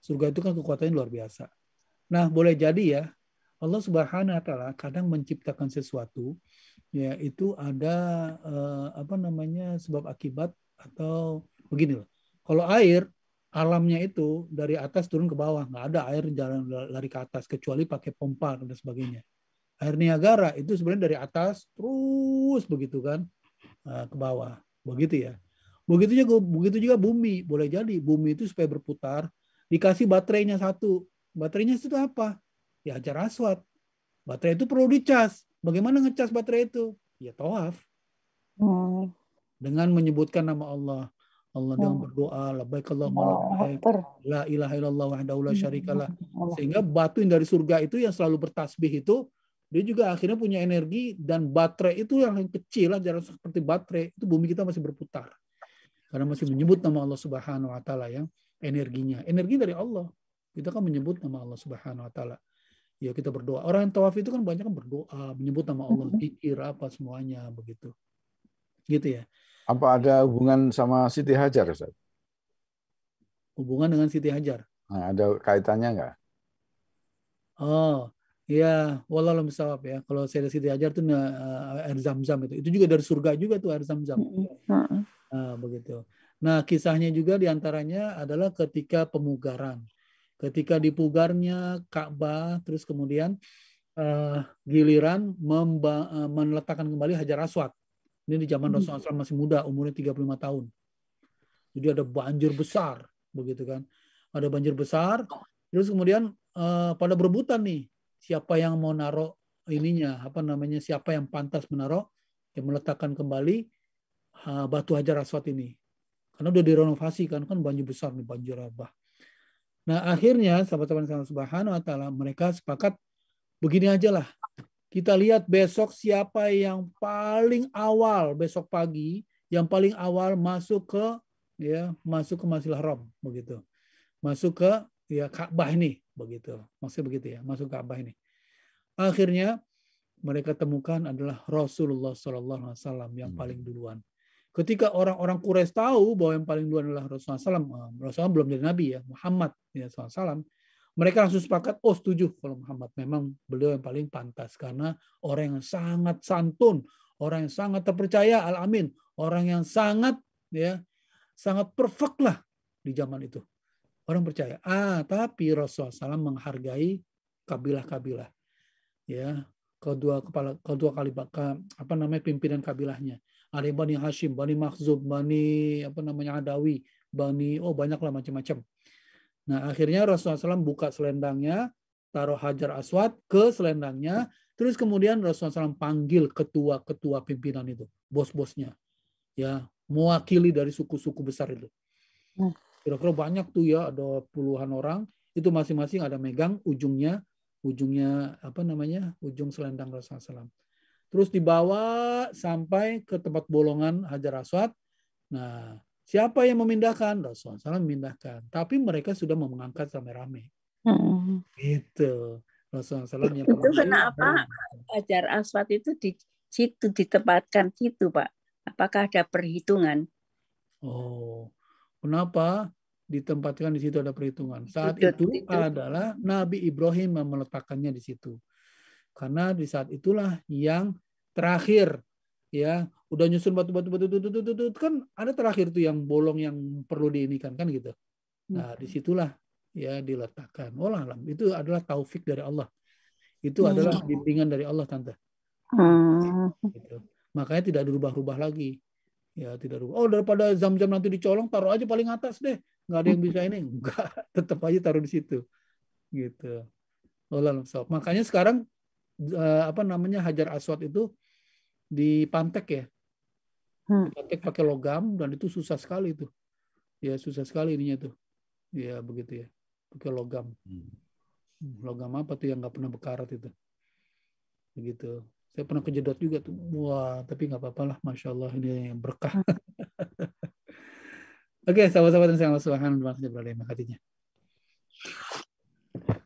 surga itu kan kekuatannya luar biasa nah boleh jadi ya Allah Subhanahu wa taala kadang menciptakan sesuatu ya itu ada eh, apa namanya sebab akibat atau begini loh kalau air alamnya itu dari atas turun ke bawah nggak ada air jalan lari ke atas kecuali pakai pompa dan sebagainya air Niagara itu sebenarnya dari atas terus begitu kan eh, ke bawah begitu ya begitu juga begitu juga bumi boleh jadi bumi itu supaya berputar dikasih baterainya satu baterainya itu apa ya acara aswat baterai itu perlu dicas bagaimana ngecas baterai itu ya toaf oh. dengan menyebutkan nama Allah Allah hmm. dengan berdoa labbaik Allahumma labbaik la ilaha illallah wahdahu la hmm. syarikalah sehingga batu yang dari surga itu yang selalu bertasbih itu dia juga akhirnya punya energi dan baterai itu yang kecil lah jarang seperti baterai itu bumi kita masih berputar karena masih menyebut nama Allah Subhanahu wa taala yang energinya energi dari Allah kita kan menyebut nama Allah Subhanahu wa taala ya kita berdoa. Orang yang tawaf itu kan banyak kan berdoa, menyebut nama Allah, pikir hmm. apa semuanya begitu. Gitu ya. Apa ada hubungan sama Siti Hajar, Ustaz? Hubungan dengan Siti Hajar? Nah, ada kaitannya nggak? Oh, ya, walau misawab ya. Kalau saya Siti Hajar itu uh, nah, eh, air zam-zam itu. Itu juga dari surga juga tuh air zam-zam. Nah, begitu. Nah, kisahnya juga diantaranya adalah ketika pemugaran. Ketika dipugarnya Ka'bah, terus kemudian uh, giliran memba- eh, meletakkan kembali Hajar Aswad. Ini di zaman hmm. Rasulullah SAW masih muda, umurnya 35 tahun. Jadi ada banjir besar, begitu kan. Ada banjir besar, terus kemudian uh, pada berebutan nih, siapa yang mau naruh ininya, apa namanya, siapa yang pantas menaruh, yang meletakkan kembali uh, batu hajar aswad ini. Karena udah direnovasi kan, kan banjir besar nih, banjir apa. Nah akhirnya sahabat-sahabat Subhanahu wa Ta'ala mereka sepakat begini aja lah kita lihat besok siapa yang paling awal besok pagi yang paling awal masuk ke ya masuk ke Masjidil Haram begitu. Masuk ke ya Ka'bah ini begitu. Maksudnya begitu ya, masuk Ka'bah ini. Akhirnya mereka temukan adalah Rasulullah Shallallahu Alaihi Wasallam yang hmm. paling duluan. Ketika orang-orang Quraisy tahu bahwa yang paling duluan adalah Rasulullah SAW, eh, Rasulullah belum jadi Nabi ya, Muhammad ya SAW, mereka langsung sepakat, oh setuju kalau Muhammad memang beliau yang paling pantas karena orang yang sangat santun, orang yang sangat terpercaya Al-Amin, orang yang sangat ya sangat perfect lah di zaman itu. Orang percaya. Ah, tapi Rasulullah SAW menghargai kabilah-kabilah. Ya, kedua kepala kedua kali baka, apa namanya pimpinan kabilahnya. Ada Bani Hashim, Bani Makhzub, Bani apa namanya Adawi, Bani oh banyaklah macam-macam. Nah, akhirnya Rasulullah SAW buka selendangnya, taruh Hajar Aswad ke selendangnya, terus kemudian Rasulullah SAW panggil ketua-ketua pimpinan itu, bos-bosnya, ya mewakili dari suku-suku besar itu. Hmm. Kira-kira banyak tuh ya, ada puluhan orang, itu masing-masing ada megang ujungnya, ujungnya apa namanya, ujung selendang Rasulullah SAW. Terus dibawa sampai ke tempat bolongan Hajar Aswad. Nah, Siapa yang memindahkan? Rasulullah SAW memindahkan. Tapi mereka sudah mengangkat rame-rame. Hmm. Gitu. Rasulullah SAW yang Itu kenapa ajar Aswat itu di situ ditempatkan situ, Pak? Apakah ada perhitungan? Oh, kenapa ditempatkan di situ ada perhitungan? Saat itu, itu, itu adalah Nabi Ibrahim yang meletakkannya di situ. Karena di saat itulah yang terakhir ya udah nyusun batu-batu batu batu batu batu kan ada terakhir tuh yang bolong yang perlu diinikan kan gitu nah hmm. disitulah ya diletakkan walah oh, alam itu adalah taufik dari Allah itu hmm. adalah bimbingan dari Allah tante hmm. gitu. makanya tidak dirubah-rubah lagi ya tidak rubah oh daripada jam-jam nanti dicolong taruh aja paling atas deh nggak ada yang bisa ini enggak tetap aja taruh di situ gitu oh, Allah makanya sekarang eh, apa namanya hajar aswad itu di Pantek ya. hmm. Pantek pakai logam dan itu susah sekali itu Ya susah sekali ininya tuh. Ya begitu ya. Pakai logam. Hmm. Logam apa tuh yang nggak pernah berkarat itu. Begitu. Saya pernah kejedot juga tuh. Wah, tapi nggak apa-apa lah. Masya Allah ini yang berkah. Hmm. Oke, okay, sahabat-sahabat yang Allah Subhanahu wa hatinya.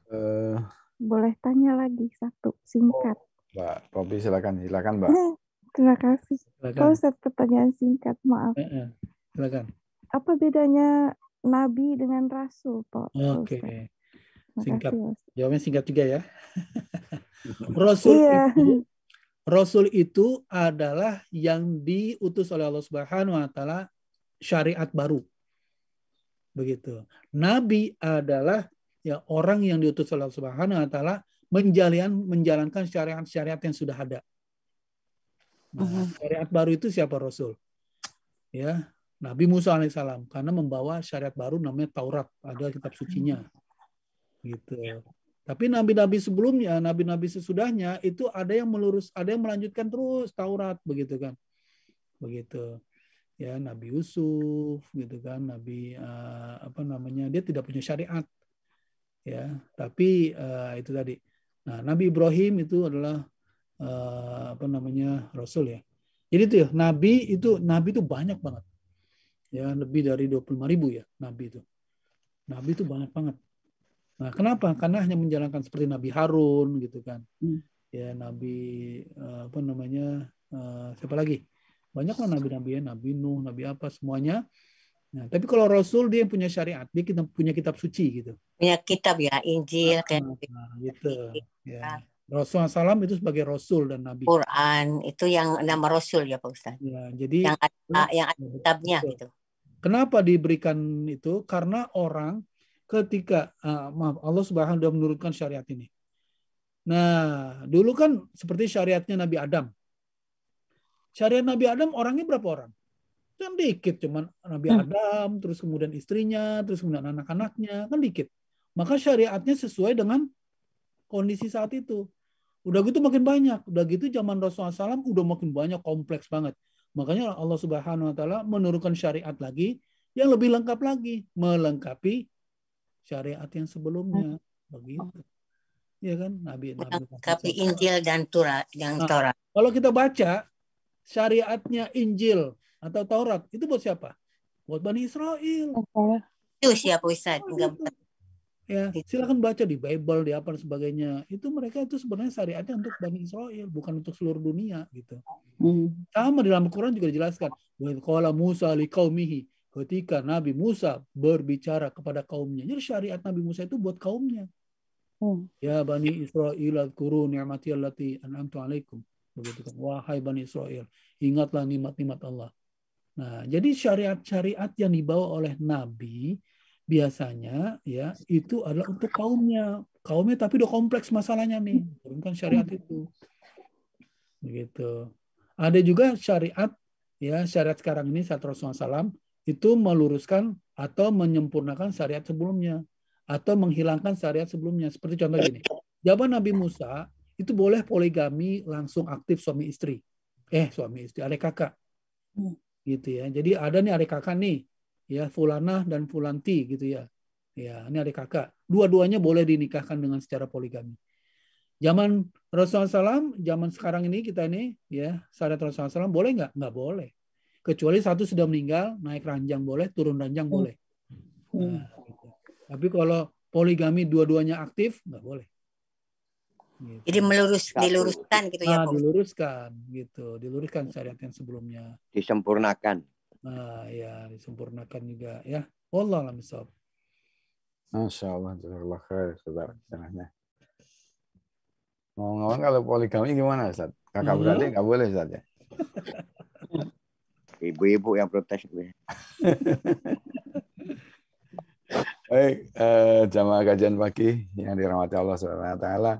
Uh, boleh tanya lagi satu singkat. Oh, Mbak Popi silakan silakan Mbak. Hmm. Terima kasih. Silakan. Kalau saya pertanyaan singkat, maaf. Eh, eh. Silakan. Apa bedanya nabi dengan rasul, Pak? Oke. Okay. Singkat. Kasih, Jawabnya singkat juga ya. rasul iya. itu Rasul itu adalah yang diutus oleh Allah Subhanahu wa taala syariat baru. Begitu. Nabi adalah ya orang yang diutus oleh Allah Subhanahu wa taala menjalankan menjalankan syariat-syariat yang sudah ada. Nah, mhm. syariat baru itu siapa Rasul? Ya, Nabi Musa alaihissalam karena membawa syariat baru namanya Taurat, ada kitab sucinya. Gitu. Tapi nabi-nabi sebelumnya, nabi-nabi sesudahnya itu ada yang melurus, ada yang melanjutkan terus Taurat begitu kan. Begitu. Ya, Nabi Yusuf gitu kan, Nabi uh, apa namanya? Dia tidak punya syariat. Ya, tapi uh, itu tadi. Nah, Nabi Ibrahim itu adalah Eh, apa namanya rasul ya. Jadi itu ya, nabi itu nabi itu banyak banget. Ya, lebih dari 25 ribu ya nabi itu. Nabi itu banyak banget. Nah, kenapa? Karena hanya menjalankan seperti Nabi Harun gitu kan. Hmm. Ya, nabi eh, apa namanya? Eh, siapa lagi? Banyaklah nabi-nabi ya, Nabi Nuh, Nabi apa semuanya. Nah, tapi kalau Rasul dia yang punya syariat, dia punya kitab suci gitu. Punya kitab ya, Injil nah, kayak nah, gitu. Ya. Iya. Rasulullah SAW itu sebagai Rasul dan Nabi. Quran itu yang nama Rasul ya Pak Ustaz. Ya, jadi yang ada, ya, yang ada kitabnya gitu. Kenapa diberikan itu? Karena orang ketika uh, maaf Allah Subhanahu sudah menurunkan syariat ini. Nah, dulu kan seperti syariatnya Nabi Adam. Syariat Nabi Adam orangnya berapa orang? Kan dikit cuman Nabi hmm. Adam, terus kemudian istrinya, terus kemudian anak-anaknya, kan dikit. Maka syariatnya sesuai dengan kondisi saat itu. Udah gitu makin banyak. Udah gitu zaman Rasulullah SAW udah makin banyak kompleks banget. Makanya Allah Subhanahu Wa Taala menurunkan syariat lagi yang lebih lengkap lagi, melengkapi syariat yang sebelumnya. Begitu. Ya kan? Nabi melengkapi Nabi. Injil dan Taurat yang nah, Taurat. Kalau kita baca syariatnya Injil atau Taurat itu buat siapa? Buat Bani Israel. Itu siapa Ustaz? Oh, Enggak gitu ya gitu. silakan baca di Bible di apa dan sebagainya itu mereka itu sebenarnya syariatnya untuk Bani Israel bukan untuk seluruh dunia gitu hmm. sama di dalam Quran juga dijelaskan kalau Musa li kaumihi ketika Nabi Musa berbicara kepada kaumnya jadi syariat Nabi Musa itu buat kaumnya hmm. ya Bani Israel kuru ni'mati allati an'amtu alaikum begitu kan wahai Bani Israel ingatlah nikmat-nikmat Allah nah jadi syariat-syariat yang dibawa oleh Nabi biasanya ya itu adalah untuk kaumnya kaumnya tapi udah kompleks masalahnya nih turunkan syariat itu begitu ada juga syariat ya syariat sekarang ini saat Rasulullah SAW itu meluruskan atau menyempurnakan syariat sebelumnya atau menghilangkan syariat sebelumnya seperti contoh gini zaman Nabi Musa itu boleh poligami langsung aktif suami istri eh suami istri adik kakak gitu ya jadi ada nih adik kakak nih ya fulana dan fulanti gitu ya. Ya, ini adik kakak. Dua-duanya boleh dinikahkan dengan secara poligami. Zaman Rasulullah SAW, zaman sekarang ini kita ini, ya, syariat Rasulullah SAW, boleh nggak? Nggak boleh. Kecuali satu sudah meninggal, naik ranjang boleh, turun ranjang hmm. boleh. Hmm. Nah, gitu. Tapi kalau poligami dua-duanya aktif, nggak boleh. Gitu. Jadi melurus, diluruskan gitu ya. Nah, diluruskan gitu, diluruskan syariat yang sebelumnya. Disempurnakan. Nah, ya disempurnakan juga ya. Wallah alam misal. Masya Allah, jazakallah khair, saudara. Mau ngomong kalau poligami gimana, Ustaz? Kakak hmm. beradik nggak boleh, Ustaz ya? Ibu-ibu yang protes. Baik, eh, jamaah kajian pagi yang dirahmati Allah Subhanahu wa taala.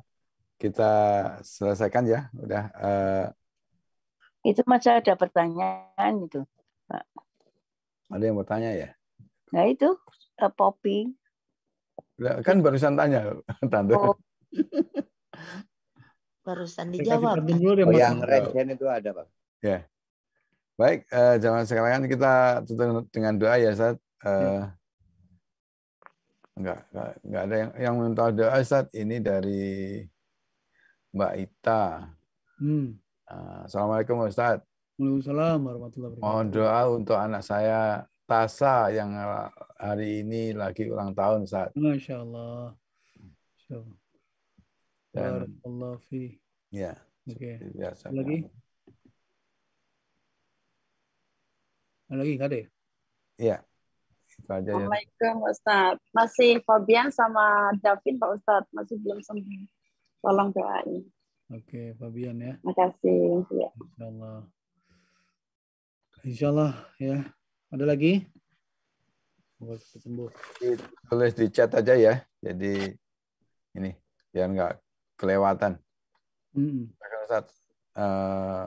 Kita selesaikan ya, udah eh, itu masih ada pertanyaan itu. Ada yang mau tanya ya? Nah itu uh, eh, popping. Kan barusan tanya, Tante. Oh. barusan dijawab. Oh, yang oh, red itu ada, Pak. Ya. Baik, uh, zaman sekarang kan kita tutup dengan doa ya, Ustaz. Eh, ya. enggak, enggak, enggak ada yang, yang minta doa, saat Ini dari Mbak Ita. Hmm. Ah, Assalamualaikum, Ustaz. Waalaikumsalam warahmatullahi wabarakatuh. Mohon doa untuk anak saya Tasa yang hari ini lagi ulang tahun saat. Masya Allah. Masya Dan, fi. Ya. Oke. Okay. Lagi? Ada lagi nggak deh? Iya. Ya, ya. Assalamualaikum ya. Ustaz. Masih Fabian sama Davin Pak Ustaz masih belum sembuh. Tolong doain. Oke, okay, Fabian ya. Makasih. Ya. Insyaallah. Insya Allah ya. Ada lagi? Tulis di chat aja ya. Jadi ini biar nggak kelewatan. Mm. saat eh,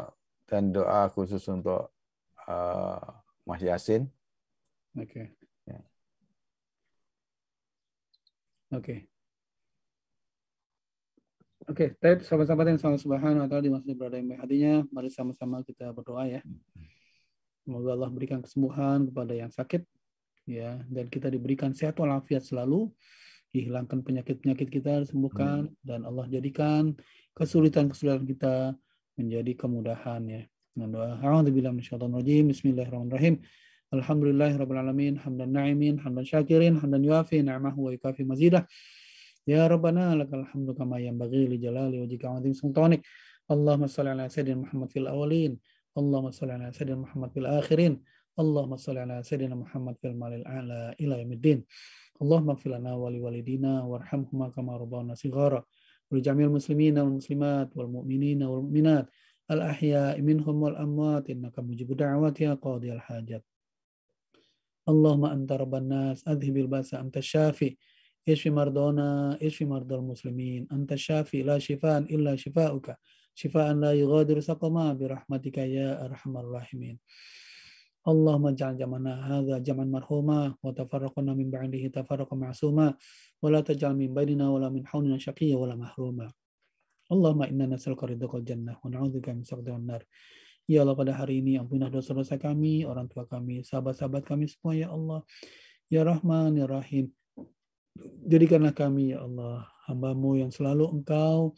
dan doa khusus untuk eh, Mas Yasin. Oke. Okay. Ya. Oke. Okay. Oke, okay. sahabat-sahabat yang sama subhanahu wa ta'ala dimaksud berada di hatinya, mari sama-sama kita berdoa ya. Semoga Allah berikan kesembuhan kepada yang sakit ya dan kita diberikan sehat walafiat selalu dihilangkan penyakit-penyakit kita sembuhkan hmm. dan Allah jadikan kesulitan-kesulitan kita menjadi kemudahan ya. Bismillahirrahmanirrahim. Alhamdulillahirabbil alamin hamdan na'imin hamdan syakirin hamdan yuafi ni'mahu wa yukafi mazidah. Ya Rabbana lakal hamdu kama yanbaghi li jalali wajhika 'azim sultanik. Allahumma shalli ala sayyidina Muhammad fil Allahumma sholli ala Muhammad fil akhirin Allahumma sholli ala Muhammad fil malil ala ila Allahumma fil lana wa li walidina warhamhuma kama rabbana sighara jamil muslimina muslimat wal mu'minina wal mu'minat al ahya'i minhum wal amwat inna mujibud da'wati ya qadiyal hajat اللهم أنت رب الناس أذهب البأس أنت الشافي اشفي مرضانا اشفي مرضى المسلمين أنت الشافي لا شفاء إلا شفاؤك Shifaan la yughadiru saqama bi rahmatika ya arhamar rahimin Allahumma ja'al zamana hadha zaman marhuma wa tafarraqna min ba'dihi tafarraqan ma'suma wa la taj'al min bainina wa la min hawlina syaqiyya wa la mahruma Allahumma inna nas'aluka ridhaka jannah wa na'udzubika min syaqdil nar Ya Allah pada hari ini ampunilah dosa-dosa kami, orang tua kami, sahabat-sahabat kami semua ya Allah. Ya Rahman, Ya Rahim. Jadikanlah kami ya Allah, hambamu yang selalu engkau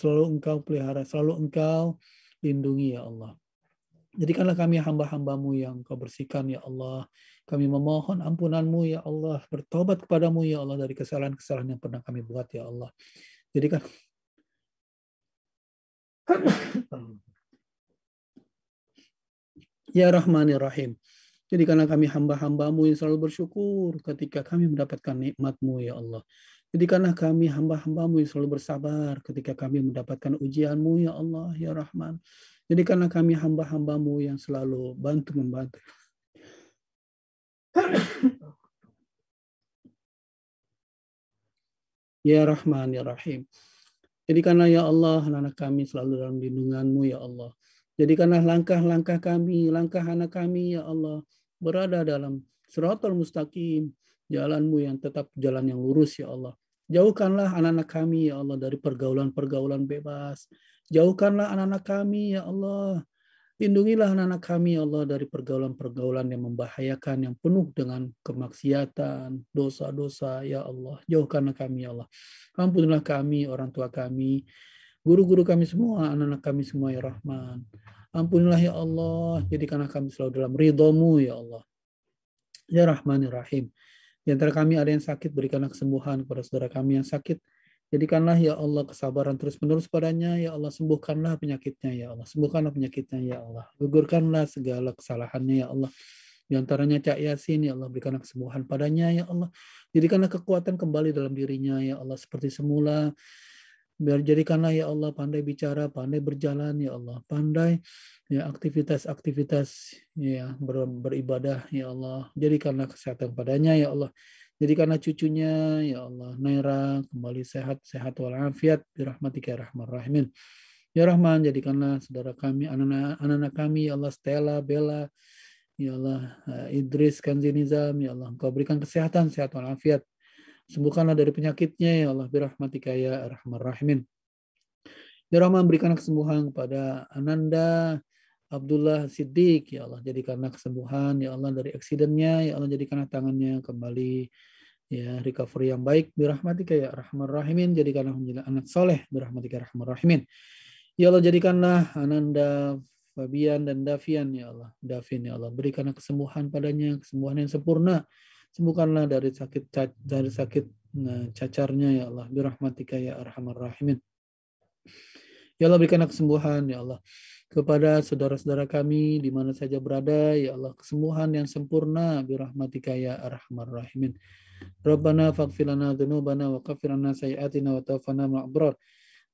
selalu engkau pelihara, selalu engkau lindungi ya Allah. Jadikanlah kami hamba-hambamu yang kau bersihkan ya Allah. Kami memohon ampunanmu ya Allah. Bertobat kepadamu ya Allah dari kesalahan-kesalahan yang pernah kami buat ya Allah. Jadikan Ya Ya Rahim. Jadikanlah kami hamba-hambamu yang selalu bersyukur ketika kami mendapatkan nikmatmu ya Allah. Jadikanlah kami hamba-hambamu yang selalu bersabar ketika kami mendapatkan ujianmu, ya Allah, ya Rahman. Jadikanlah kami hamba-hambamu yang selalu bantu-membantu. ya Rahman, ya Rahim. Jadikanlah ya Allah anak kami selalu dalam lindunganmu ya Allah. Jadikanlah langkah-langkah kami, langkah anak kami ya Allah berada dalam serotol mustaqim, jalanmu yang tetap jalan yang lurus ya Allah. Jauhkanlah anak-anak kami, ya Allah, dari pergaulan-pergaulan bebas. Jauhkanlah anak-anak kami, ya Allah. Lindungilah anak-anak kami, ya Allah, dari pergaulan-pergaulan yang membahayakan, yang penuh dengan kemaksiatan, dosa-dosa, ya Allah. Jauhkanlah kami, ya Allah. Ampunilah kami, orang tua kami, guru-guru kami semua, anak-anak kami semua, ya Rahman. Ampunilah, ya Allah. Jadikanlah kami selalu dalam ridhomu, ya Allah. Ya Rahman, ya Rahim. Di antara kami ada yang sakit, berikanlah kesembuhan kepada saudara kami yang sakit. Jadikanlah ya Allah kesabaran terus-menerus padanya, ya Allah sembuhkanlah penyakitnya, ya Allah sembuhkanlah penyakitnya, ya Allah gugurkanlah segala kesalahannya, ya Allah. Di antaranya Cak Yasin, ya Allah berikanlah kesembuhan padanya, ya Allah. Jadikanlah kekuatan kembali dalam dirinya, ya Allah seperti semula. Biar jadikanlah ya Allah pandai bicara, pandai berjalan ya Allah, pandai ya aktivitas-aktivitas ya ber, beribadah ya Allah. Jadikanlah kesehatan padanya ya Allah. jadi Jadikanlah cucunya ya Allah Naira kembali sehat sehat walafiat birahmatika ya rahman rahimin. Ya Rahman jadikanlah saudara kami anak-anak kami ya Allah Stella Bella ya Allah eh, Idris Kanzi Nizam ya Allah engkau berikan kesehatan sehat walafiat Sembuhkanlah dari penyakitnya ya Allah birahmatika ya arhamar rahimin. Ya Rahman berikan kesembuhan kepada Ananda Abdullah Siddiq ya Allah jadikanlah kesembuhan ya Allah dari eksidennya ya Allah jadikanlah tangannya kembali ya recovery yang baik birahmatika ya rahman rahimin jadikanlah menjadi anak soleh birahmatika ya rahman rahimin ya Allah jadikanlah Ananda Fabian dan Davian ya Allah Davin ya Allah berikanlah kesembuhan padanya kesembuhan yang sempurna sembuhkanlah dari sakit dari sakit nah, cacarnya ya Allah birahmatika ya arhamar rahimin ya Allah berikanlah kesembuhan ya Allah kepada saudara-saudara kami di mana saja berada ya Allah kesembuhan yang sempurna birahmatika ya arhamar rahimin Rabbana faghfir lana dzunubana wa kaffir lana sayiatina wa tawaffana ma'al abrar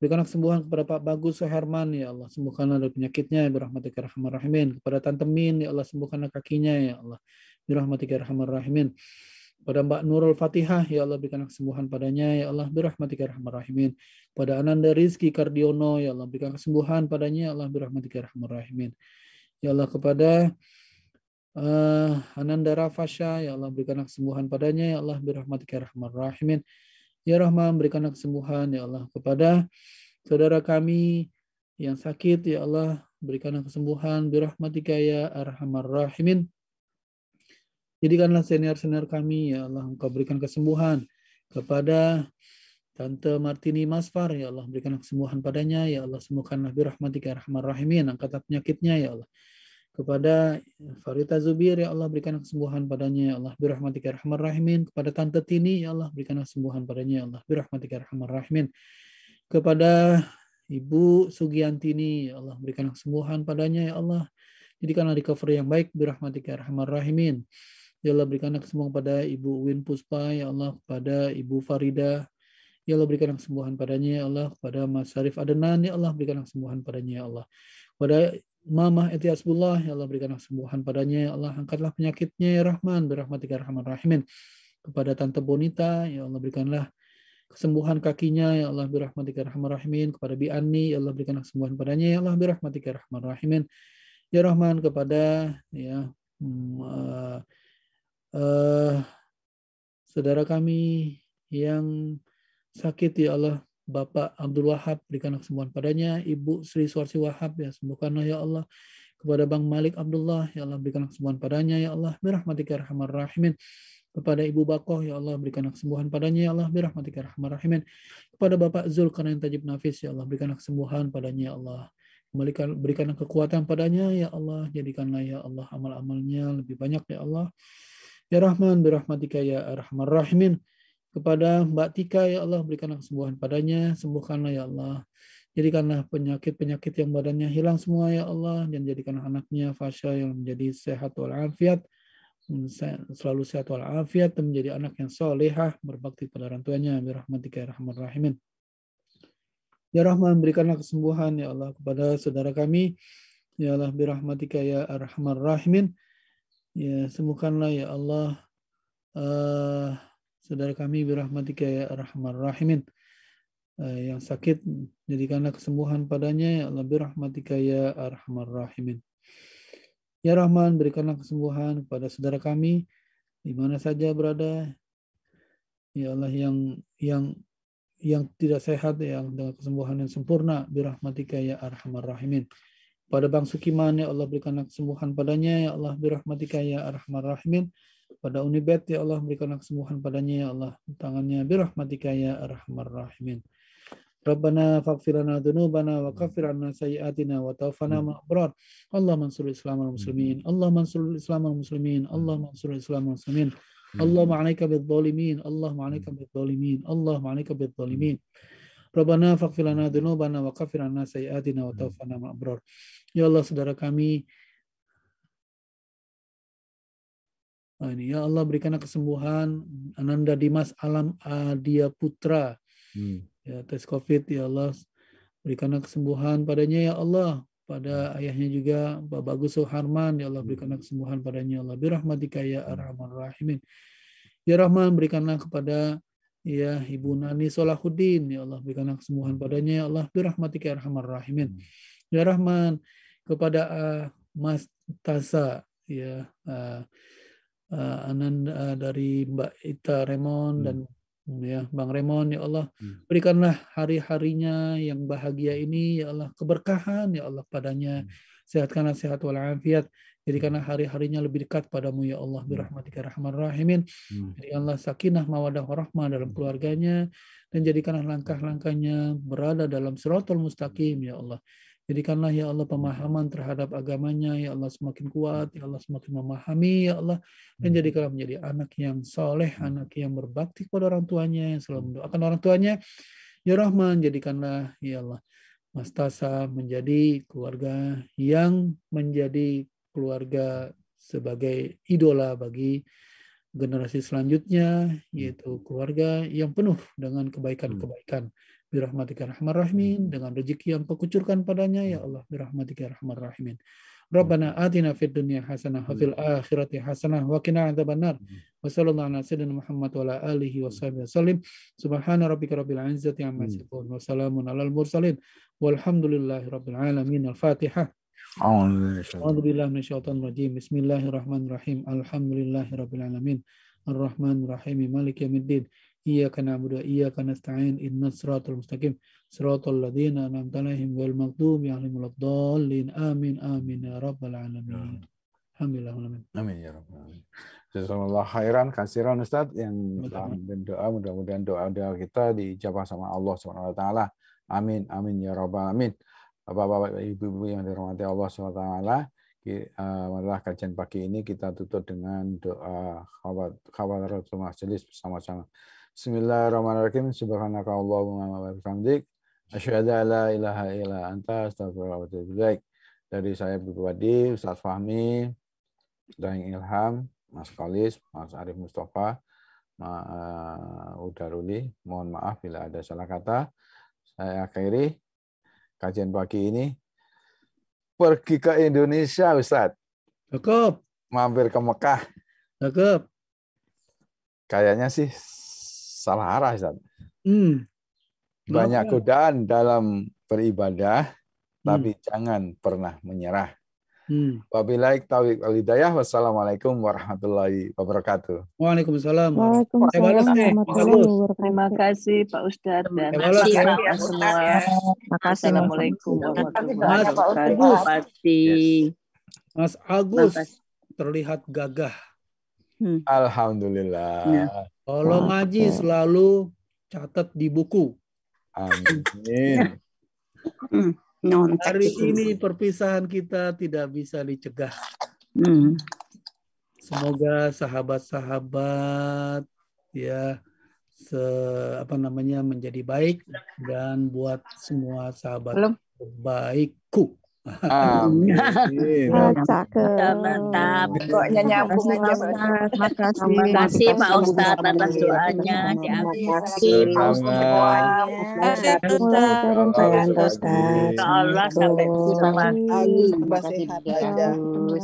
Berikanlah kesembuhan kepada Pak Bagus Herman, ya Allah. Sembuhkanlah dari penyakitnya, ya rahmatika rahman rahimin. Kepada Tante Min, ya Allah. Sembuhkanlah kakinya, ya Allah birahmatika ya arhamar rahimin pada Mbak Nurul Fatihah, ya Allah berikan kesembuhan padanya, ya Allah birahmatika ya rahmar rahimin. Pada Ananda Rizki Kardiono, ya Allah berikan kesembuhan padanya, ya Allah birahmatika ya rahmar rahimin. Ya Allah kepada uh, Ananda Rafasha, ya Allah berikan kesembuhan padanya, ya Allah birahmatika rahmar rahimin. Ya Rahman berikan kesembuhan, ya Allah kepada saudara kami yang sakit, ya Allah berikan kesembuhan birahmatika ya arhamar rahimin Jadikanlah senior-senior kami, ya Allah, Engkau berikan kesembuhan kepada Tante Martini Masfar, ya Allah, berikan kesembuhan padanya, ya Allah, sembuhkanlah birahmatika ya rahman rahimin, angkat penyakitnya, ya Allah. Kepada Farita Zubir, ya Allah, berikan kesembuhan padanya, ya Allah, birahmatika ya rahman rahimin. Kepada Tante Tini, ya Allah, berikan kesembuhan padanya, ya Allah, birahmatika ya rahman rahimin. Kepada Ibu Sugiantini ya Allah, berikan kesembuhan padanya, ya Allah. Jadikanlah recovery yang baik, birahmatika rahman rahimin Ya Allah berikanlah kesembuhan pada Ibu Win Puspa, ya Allah kepada Ibu Farida, ya Allah berikanlah kesembuhan padanya, ya Allah kepada Mas Syarif Adenan, ya Allah berikanlah kesembuhan padanya, ya Allah. kepada Mama Eti Asbullah, ya Allah berikanlah kesembuhan padanya, ya Allah angkatlah penyakitnya, ya Rahman, berahmatika ya Rahman Rahimin. Kepada Tante Bonita, ya Allah berikanlah kesembuhan kakinya ya Allah Berahmatika ya rahman rahimin kepada Bi Ani ya Allah berikanlah kesembuhan padanya ya Allah Berahmatika ya rahman rahimin ya Rahman kepada ya uh, uh, saudara kami yang sakit ya Allah Bapak Abdul Wahab berikan kesembuhan padanya Ibu Sri Suarsi Wahab ya sembuhkanlah ya Allah kepada Bang Malik Abdullah ya Allah berikan kesembuhan padanya ya Allah birahmatika arhamar ya rahimin kepada Ibu Bakoh, ya Allah berikan kesembuhan padanya, ya Allah birahmatika ya rahmar rahimin. Kepada Bapak Zulkarnain Tajib Nafis, ya Allah berikan kesembuhan padanya, ya Allah. Kembalikan, berikan kekuatan padanya, ya Allah. Jadikanlah, ya Allah, amal-amalnya lebih banyak, ya Allah. Ya Rahman, berahmatika ya Arhamar Rahimin. Kepada Mbak Tika, ya Allah, berikanlah kesembuhan padanya. Sembuhkanlah, ya Allah. Jadikanlah penyakit-penyakit yang badannya hilang semua, ya Allah. Dan jadikanlah anaknya, Fasya, yang menjadi sehat walafiat. Hmm, selalu sehat walafiat. Dan menjadi anak yang solehah, berbakti pada orang tuanya. Berahmatika ya Rahman Rahimin. Ya Rahman, berikanlah kesembuhan, ya Allah, kepada saudara kami. Ya Allah, berahmatika ya Arhamar Rahimin Ya, sembuhkanlah ya Allah uh, saudara kami berahmatika ya Arhamar Rahimin. Uh, yang sakit jadikanlah kesembuhan padanya ya Allah berahmatika ya Arhamar Rahimin. Ya Rahman, berikanlah kesembuhan kepada saudara kami di mana saja berada. Ya Allah yang yang yang tidak sehat yang dengan kesembuhan yang sempurna birahmatika ya arhamar rahimin. Pada Bang Sukiman, ya Allah berikanlah kesembuhan padanya, ya Allah birahmatika ya arhamar rahimin. Pada Unibet, ya Allah berikanlah kesembuhan padanya, ya Allah tangannya birahmatika ya arhamar rahimin. Rabbana faqfirana dunubana wa kafirana sayyatina wa taufana ma'brar. Allah mansur Islam al muslimin. Allah mansur Islam al muslimin. Allah mansur Islam al muslimin. Allah ma'alaika bil Allah ma'alaika bil Allah ma'alaika bil zalimin. Allah Rabbana faghfir lana dzunubana wa kafir lana sayiatina wa tawaffana ma'al abrar. Ya Allah, saudara kami ah, ini ya Allah berikanlah kesembuhan Ananda Dimas Alam Adia Putra hmm. ya tes COVID ya Allah berikanlah kesembuhan padanya ya Allah pada hmm. ayahnya juga Pak Bagus Soharman ya Allah hmm. berikanlah kesembuhan padanya ya Allah birahmatika ya hmm. arhamar rahimin ya Rahman berikanlah kepada Ya, Ibu Nani Solahuddin, ya Allah berikanlah kesembuhan padanya ya Allah birahmatika ya arhamar rahimin. Hmm. Ya Rahman, kepada uh, Mas Tasa ya uh, uh, Ananda uh, dari Mbak Ita Remon hmm. dan hmm, ya Bang Remon ya Allah hmm. berikanlah hari-harinya yang bahagia ini ya Allah keberkahan ya Allah padanya. Hmm Sehatkanlah sehat walafiat Jadikanlah hmm. hari-harinya lebih dekat padamu ya Allah hmm. birahmatika ya rahman rahimin. Hmm. Jadikanlah sakinah mawadah warahmah dalam keluarganya dan jadikanlah langkah-langkahnya berada dalam serotol mustaqim ya Allah. Jadikanlah ya Allah pemahaman terhadap agamanya, ya Allah semakin kuat, ya Allah semakin memahami, ya Allah. Dan jadikanlah menjadi anak yang soleh, anak yang berbakti kepada orang tuanya, yang selalu mendoakan orang tuanya. Ya Rahman, jadikanlah ya Allah Mas Tasa menjadi keluarga yang menjadi keluarga sebagai idola bagi generasi selanjutnya hmm. yaitu keluarga yang penuh dengan kebaikan-kebaikan hmm. birahmatika rahmat rahmin, hmm. dengan rezeki yang kau padanya ya Allah birahmatika rahmat rahmin. Rabbana atina fid dunya hasanah wa fil akhirati hasanah wa qina adzabannar. Wa sallallahu ala sayyidina Muhammad wa ala alihi wa sahbihi wasallim. Subhana rabbika rabbil izzati amma yasifun wa salamun alal mursalin. Walhamdulillahi أعوذ بالله من الشيطان الرجيم بسم الله الرحمن الرحيم الحمد لله رب العالمين الرحمن الرحيم مالك يوم الدين Iyyaka na'budu wa iyyaka nasta'in inna siratal mustaqim siratal ladzina an'amta 'alaihim ghairil maghdubi 'alaihim waladdallin amin amin ya rabbal alamin. Alhamdulillah alamin. Amin ya rabbal alamin. Jazakallah khairan kasiran Ustaz yang telah berdoa mudah-mudahan doa-doa kita dijawab sama Allah Subhanahu wa taala. Amin amin ya rabbal alamin. Bapak-bapak ibu-ibu yang dirahmati Allah Subhanahu wa taala, eh, malah kajian pagi ini kita tutup dengan doa khawat khawat majelis bersama-sama. Bismillahirrahmanirrahim. Subhanakallahumma wa bihamdik. Asyhadu an la ilaha illa anta astaghfiruka wa atubu ilaik. Dari saya Pribadi, Ustaz Fahmi, Daeng Ilham, Mas Kalis, Mas Arif Mustafa, Mas eh, Udaruli. Mohon maaf bila ada salah kata. Saya akhiri kajian pagi ini. Pergi ke Indonesia, Ustaz. Cukup. Mampir ke Mekah. Cukup. Kayaknya sih salah arah Ustaz. Hmm. Banyak godaan dalam beribadah, hmm. tapi jangan pernah menyerah. Hmm. Wabillahi taufiq wal hidayah. Wassalamualaikum warahmatullahi wabarakatuh. Waalaikumsalam. Waalaikumsalam. Terima kasih Pak Ustadz dan terima kasih semua. Terima kasih. Assalamualaikum warahmatullahi wabarakatuh. Mas Agus terlihat gagah. Hmm. Alhamdulillah. Ya. Kalau ngaji selalu catat di buku. Amin. Hmm, Hari ini perpisahan kita tidak bisa dicegah. Hmm. Semoga sahabat-sahabat ya se apa namanya menjadi baik dan buat semua sahabat Halo. baikku. Amin. Ah, cakep. Mantap. Pokoknya nyambung aja. Makasih. Makasih Pak atas doanya. Makasih Pak Ustadz. Allah sampai jumpa lagi.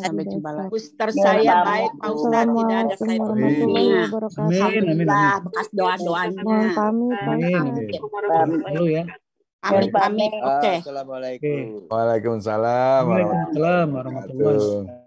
Sampai jumpa lagi. Booster saya baik Pak Tidak ada saya berhubungnya. Amin. Amin. Bekas doa-doanya. Amin. Amin. Amin. Amin, amin. Oke. Okay. Assalamualaikum. Waalaikumsalam Waalaikumsalam. warahmatullahi wabarakatuh.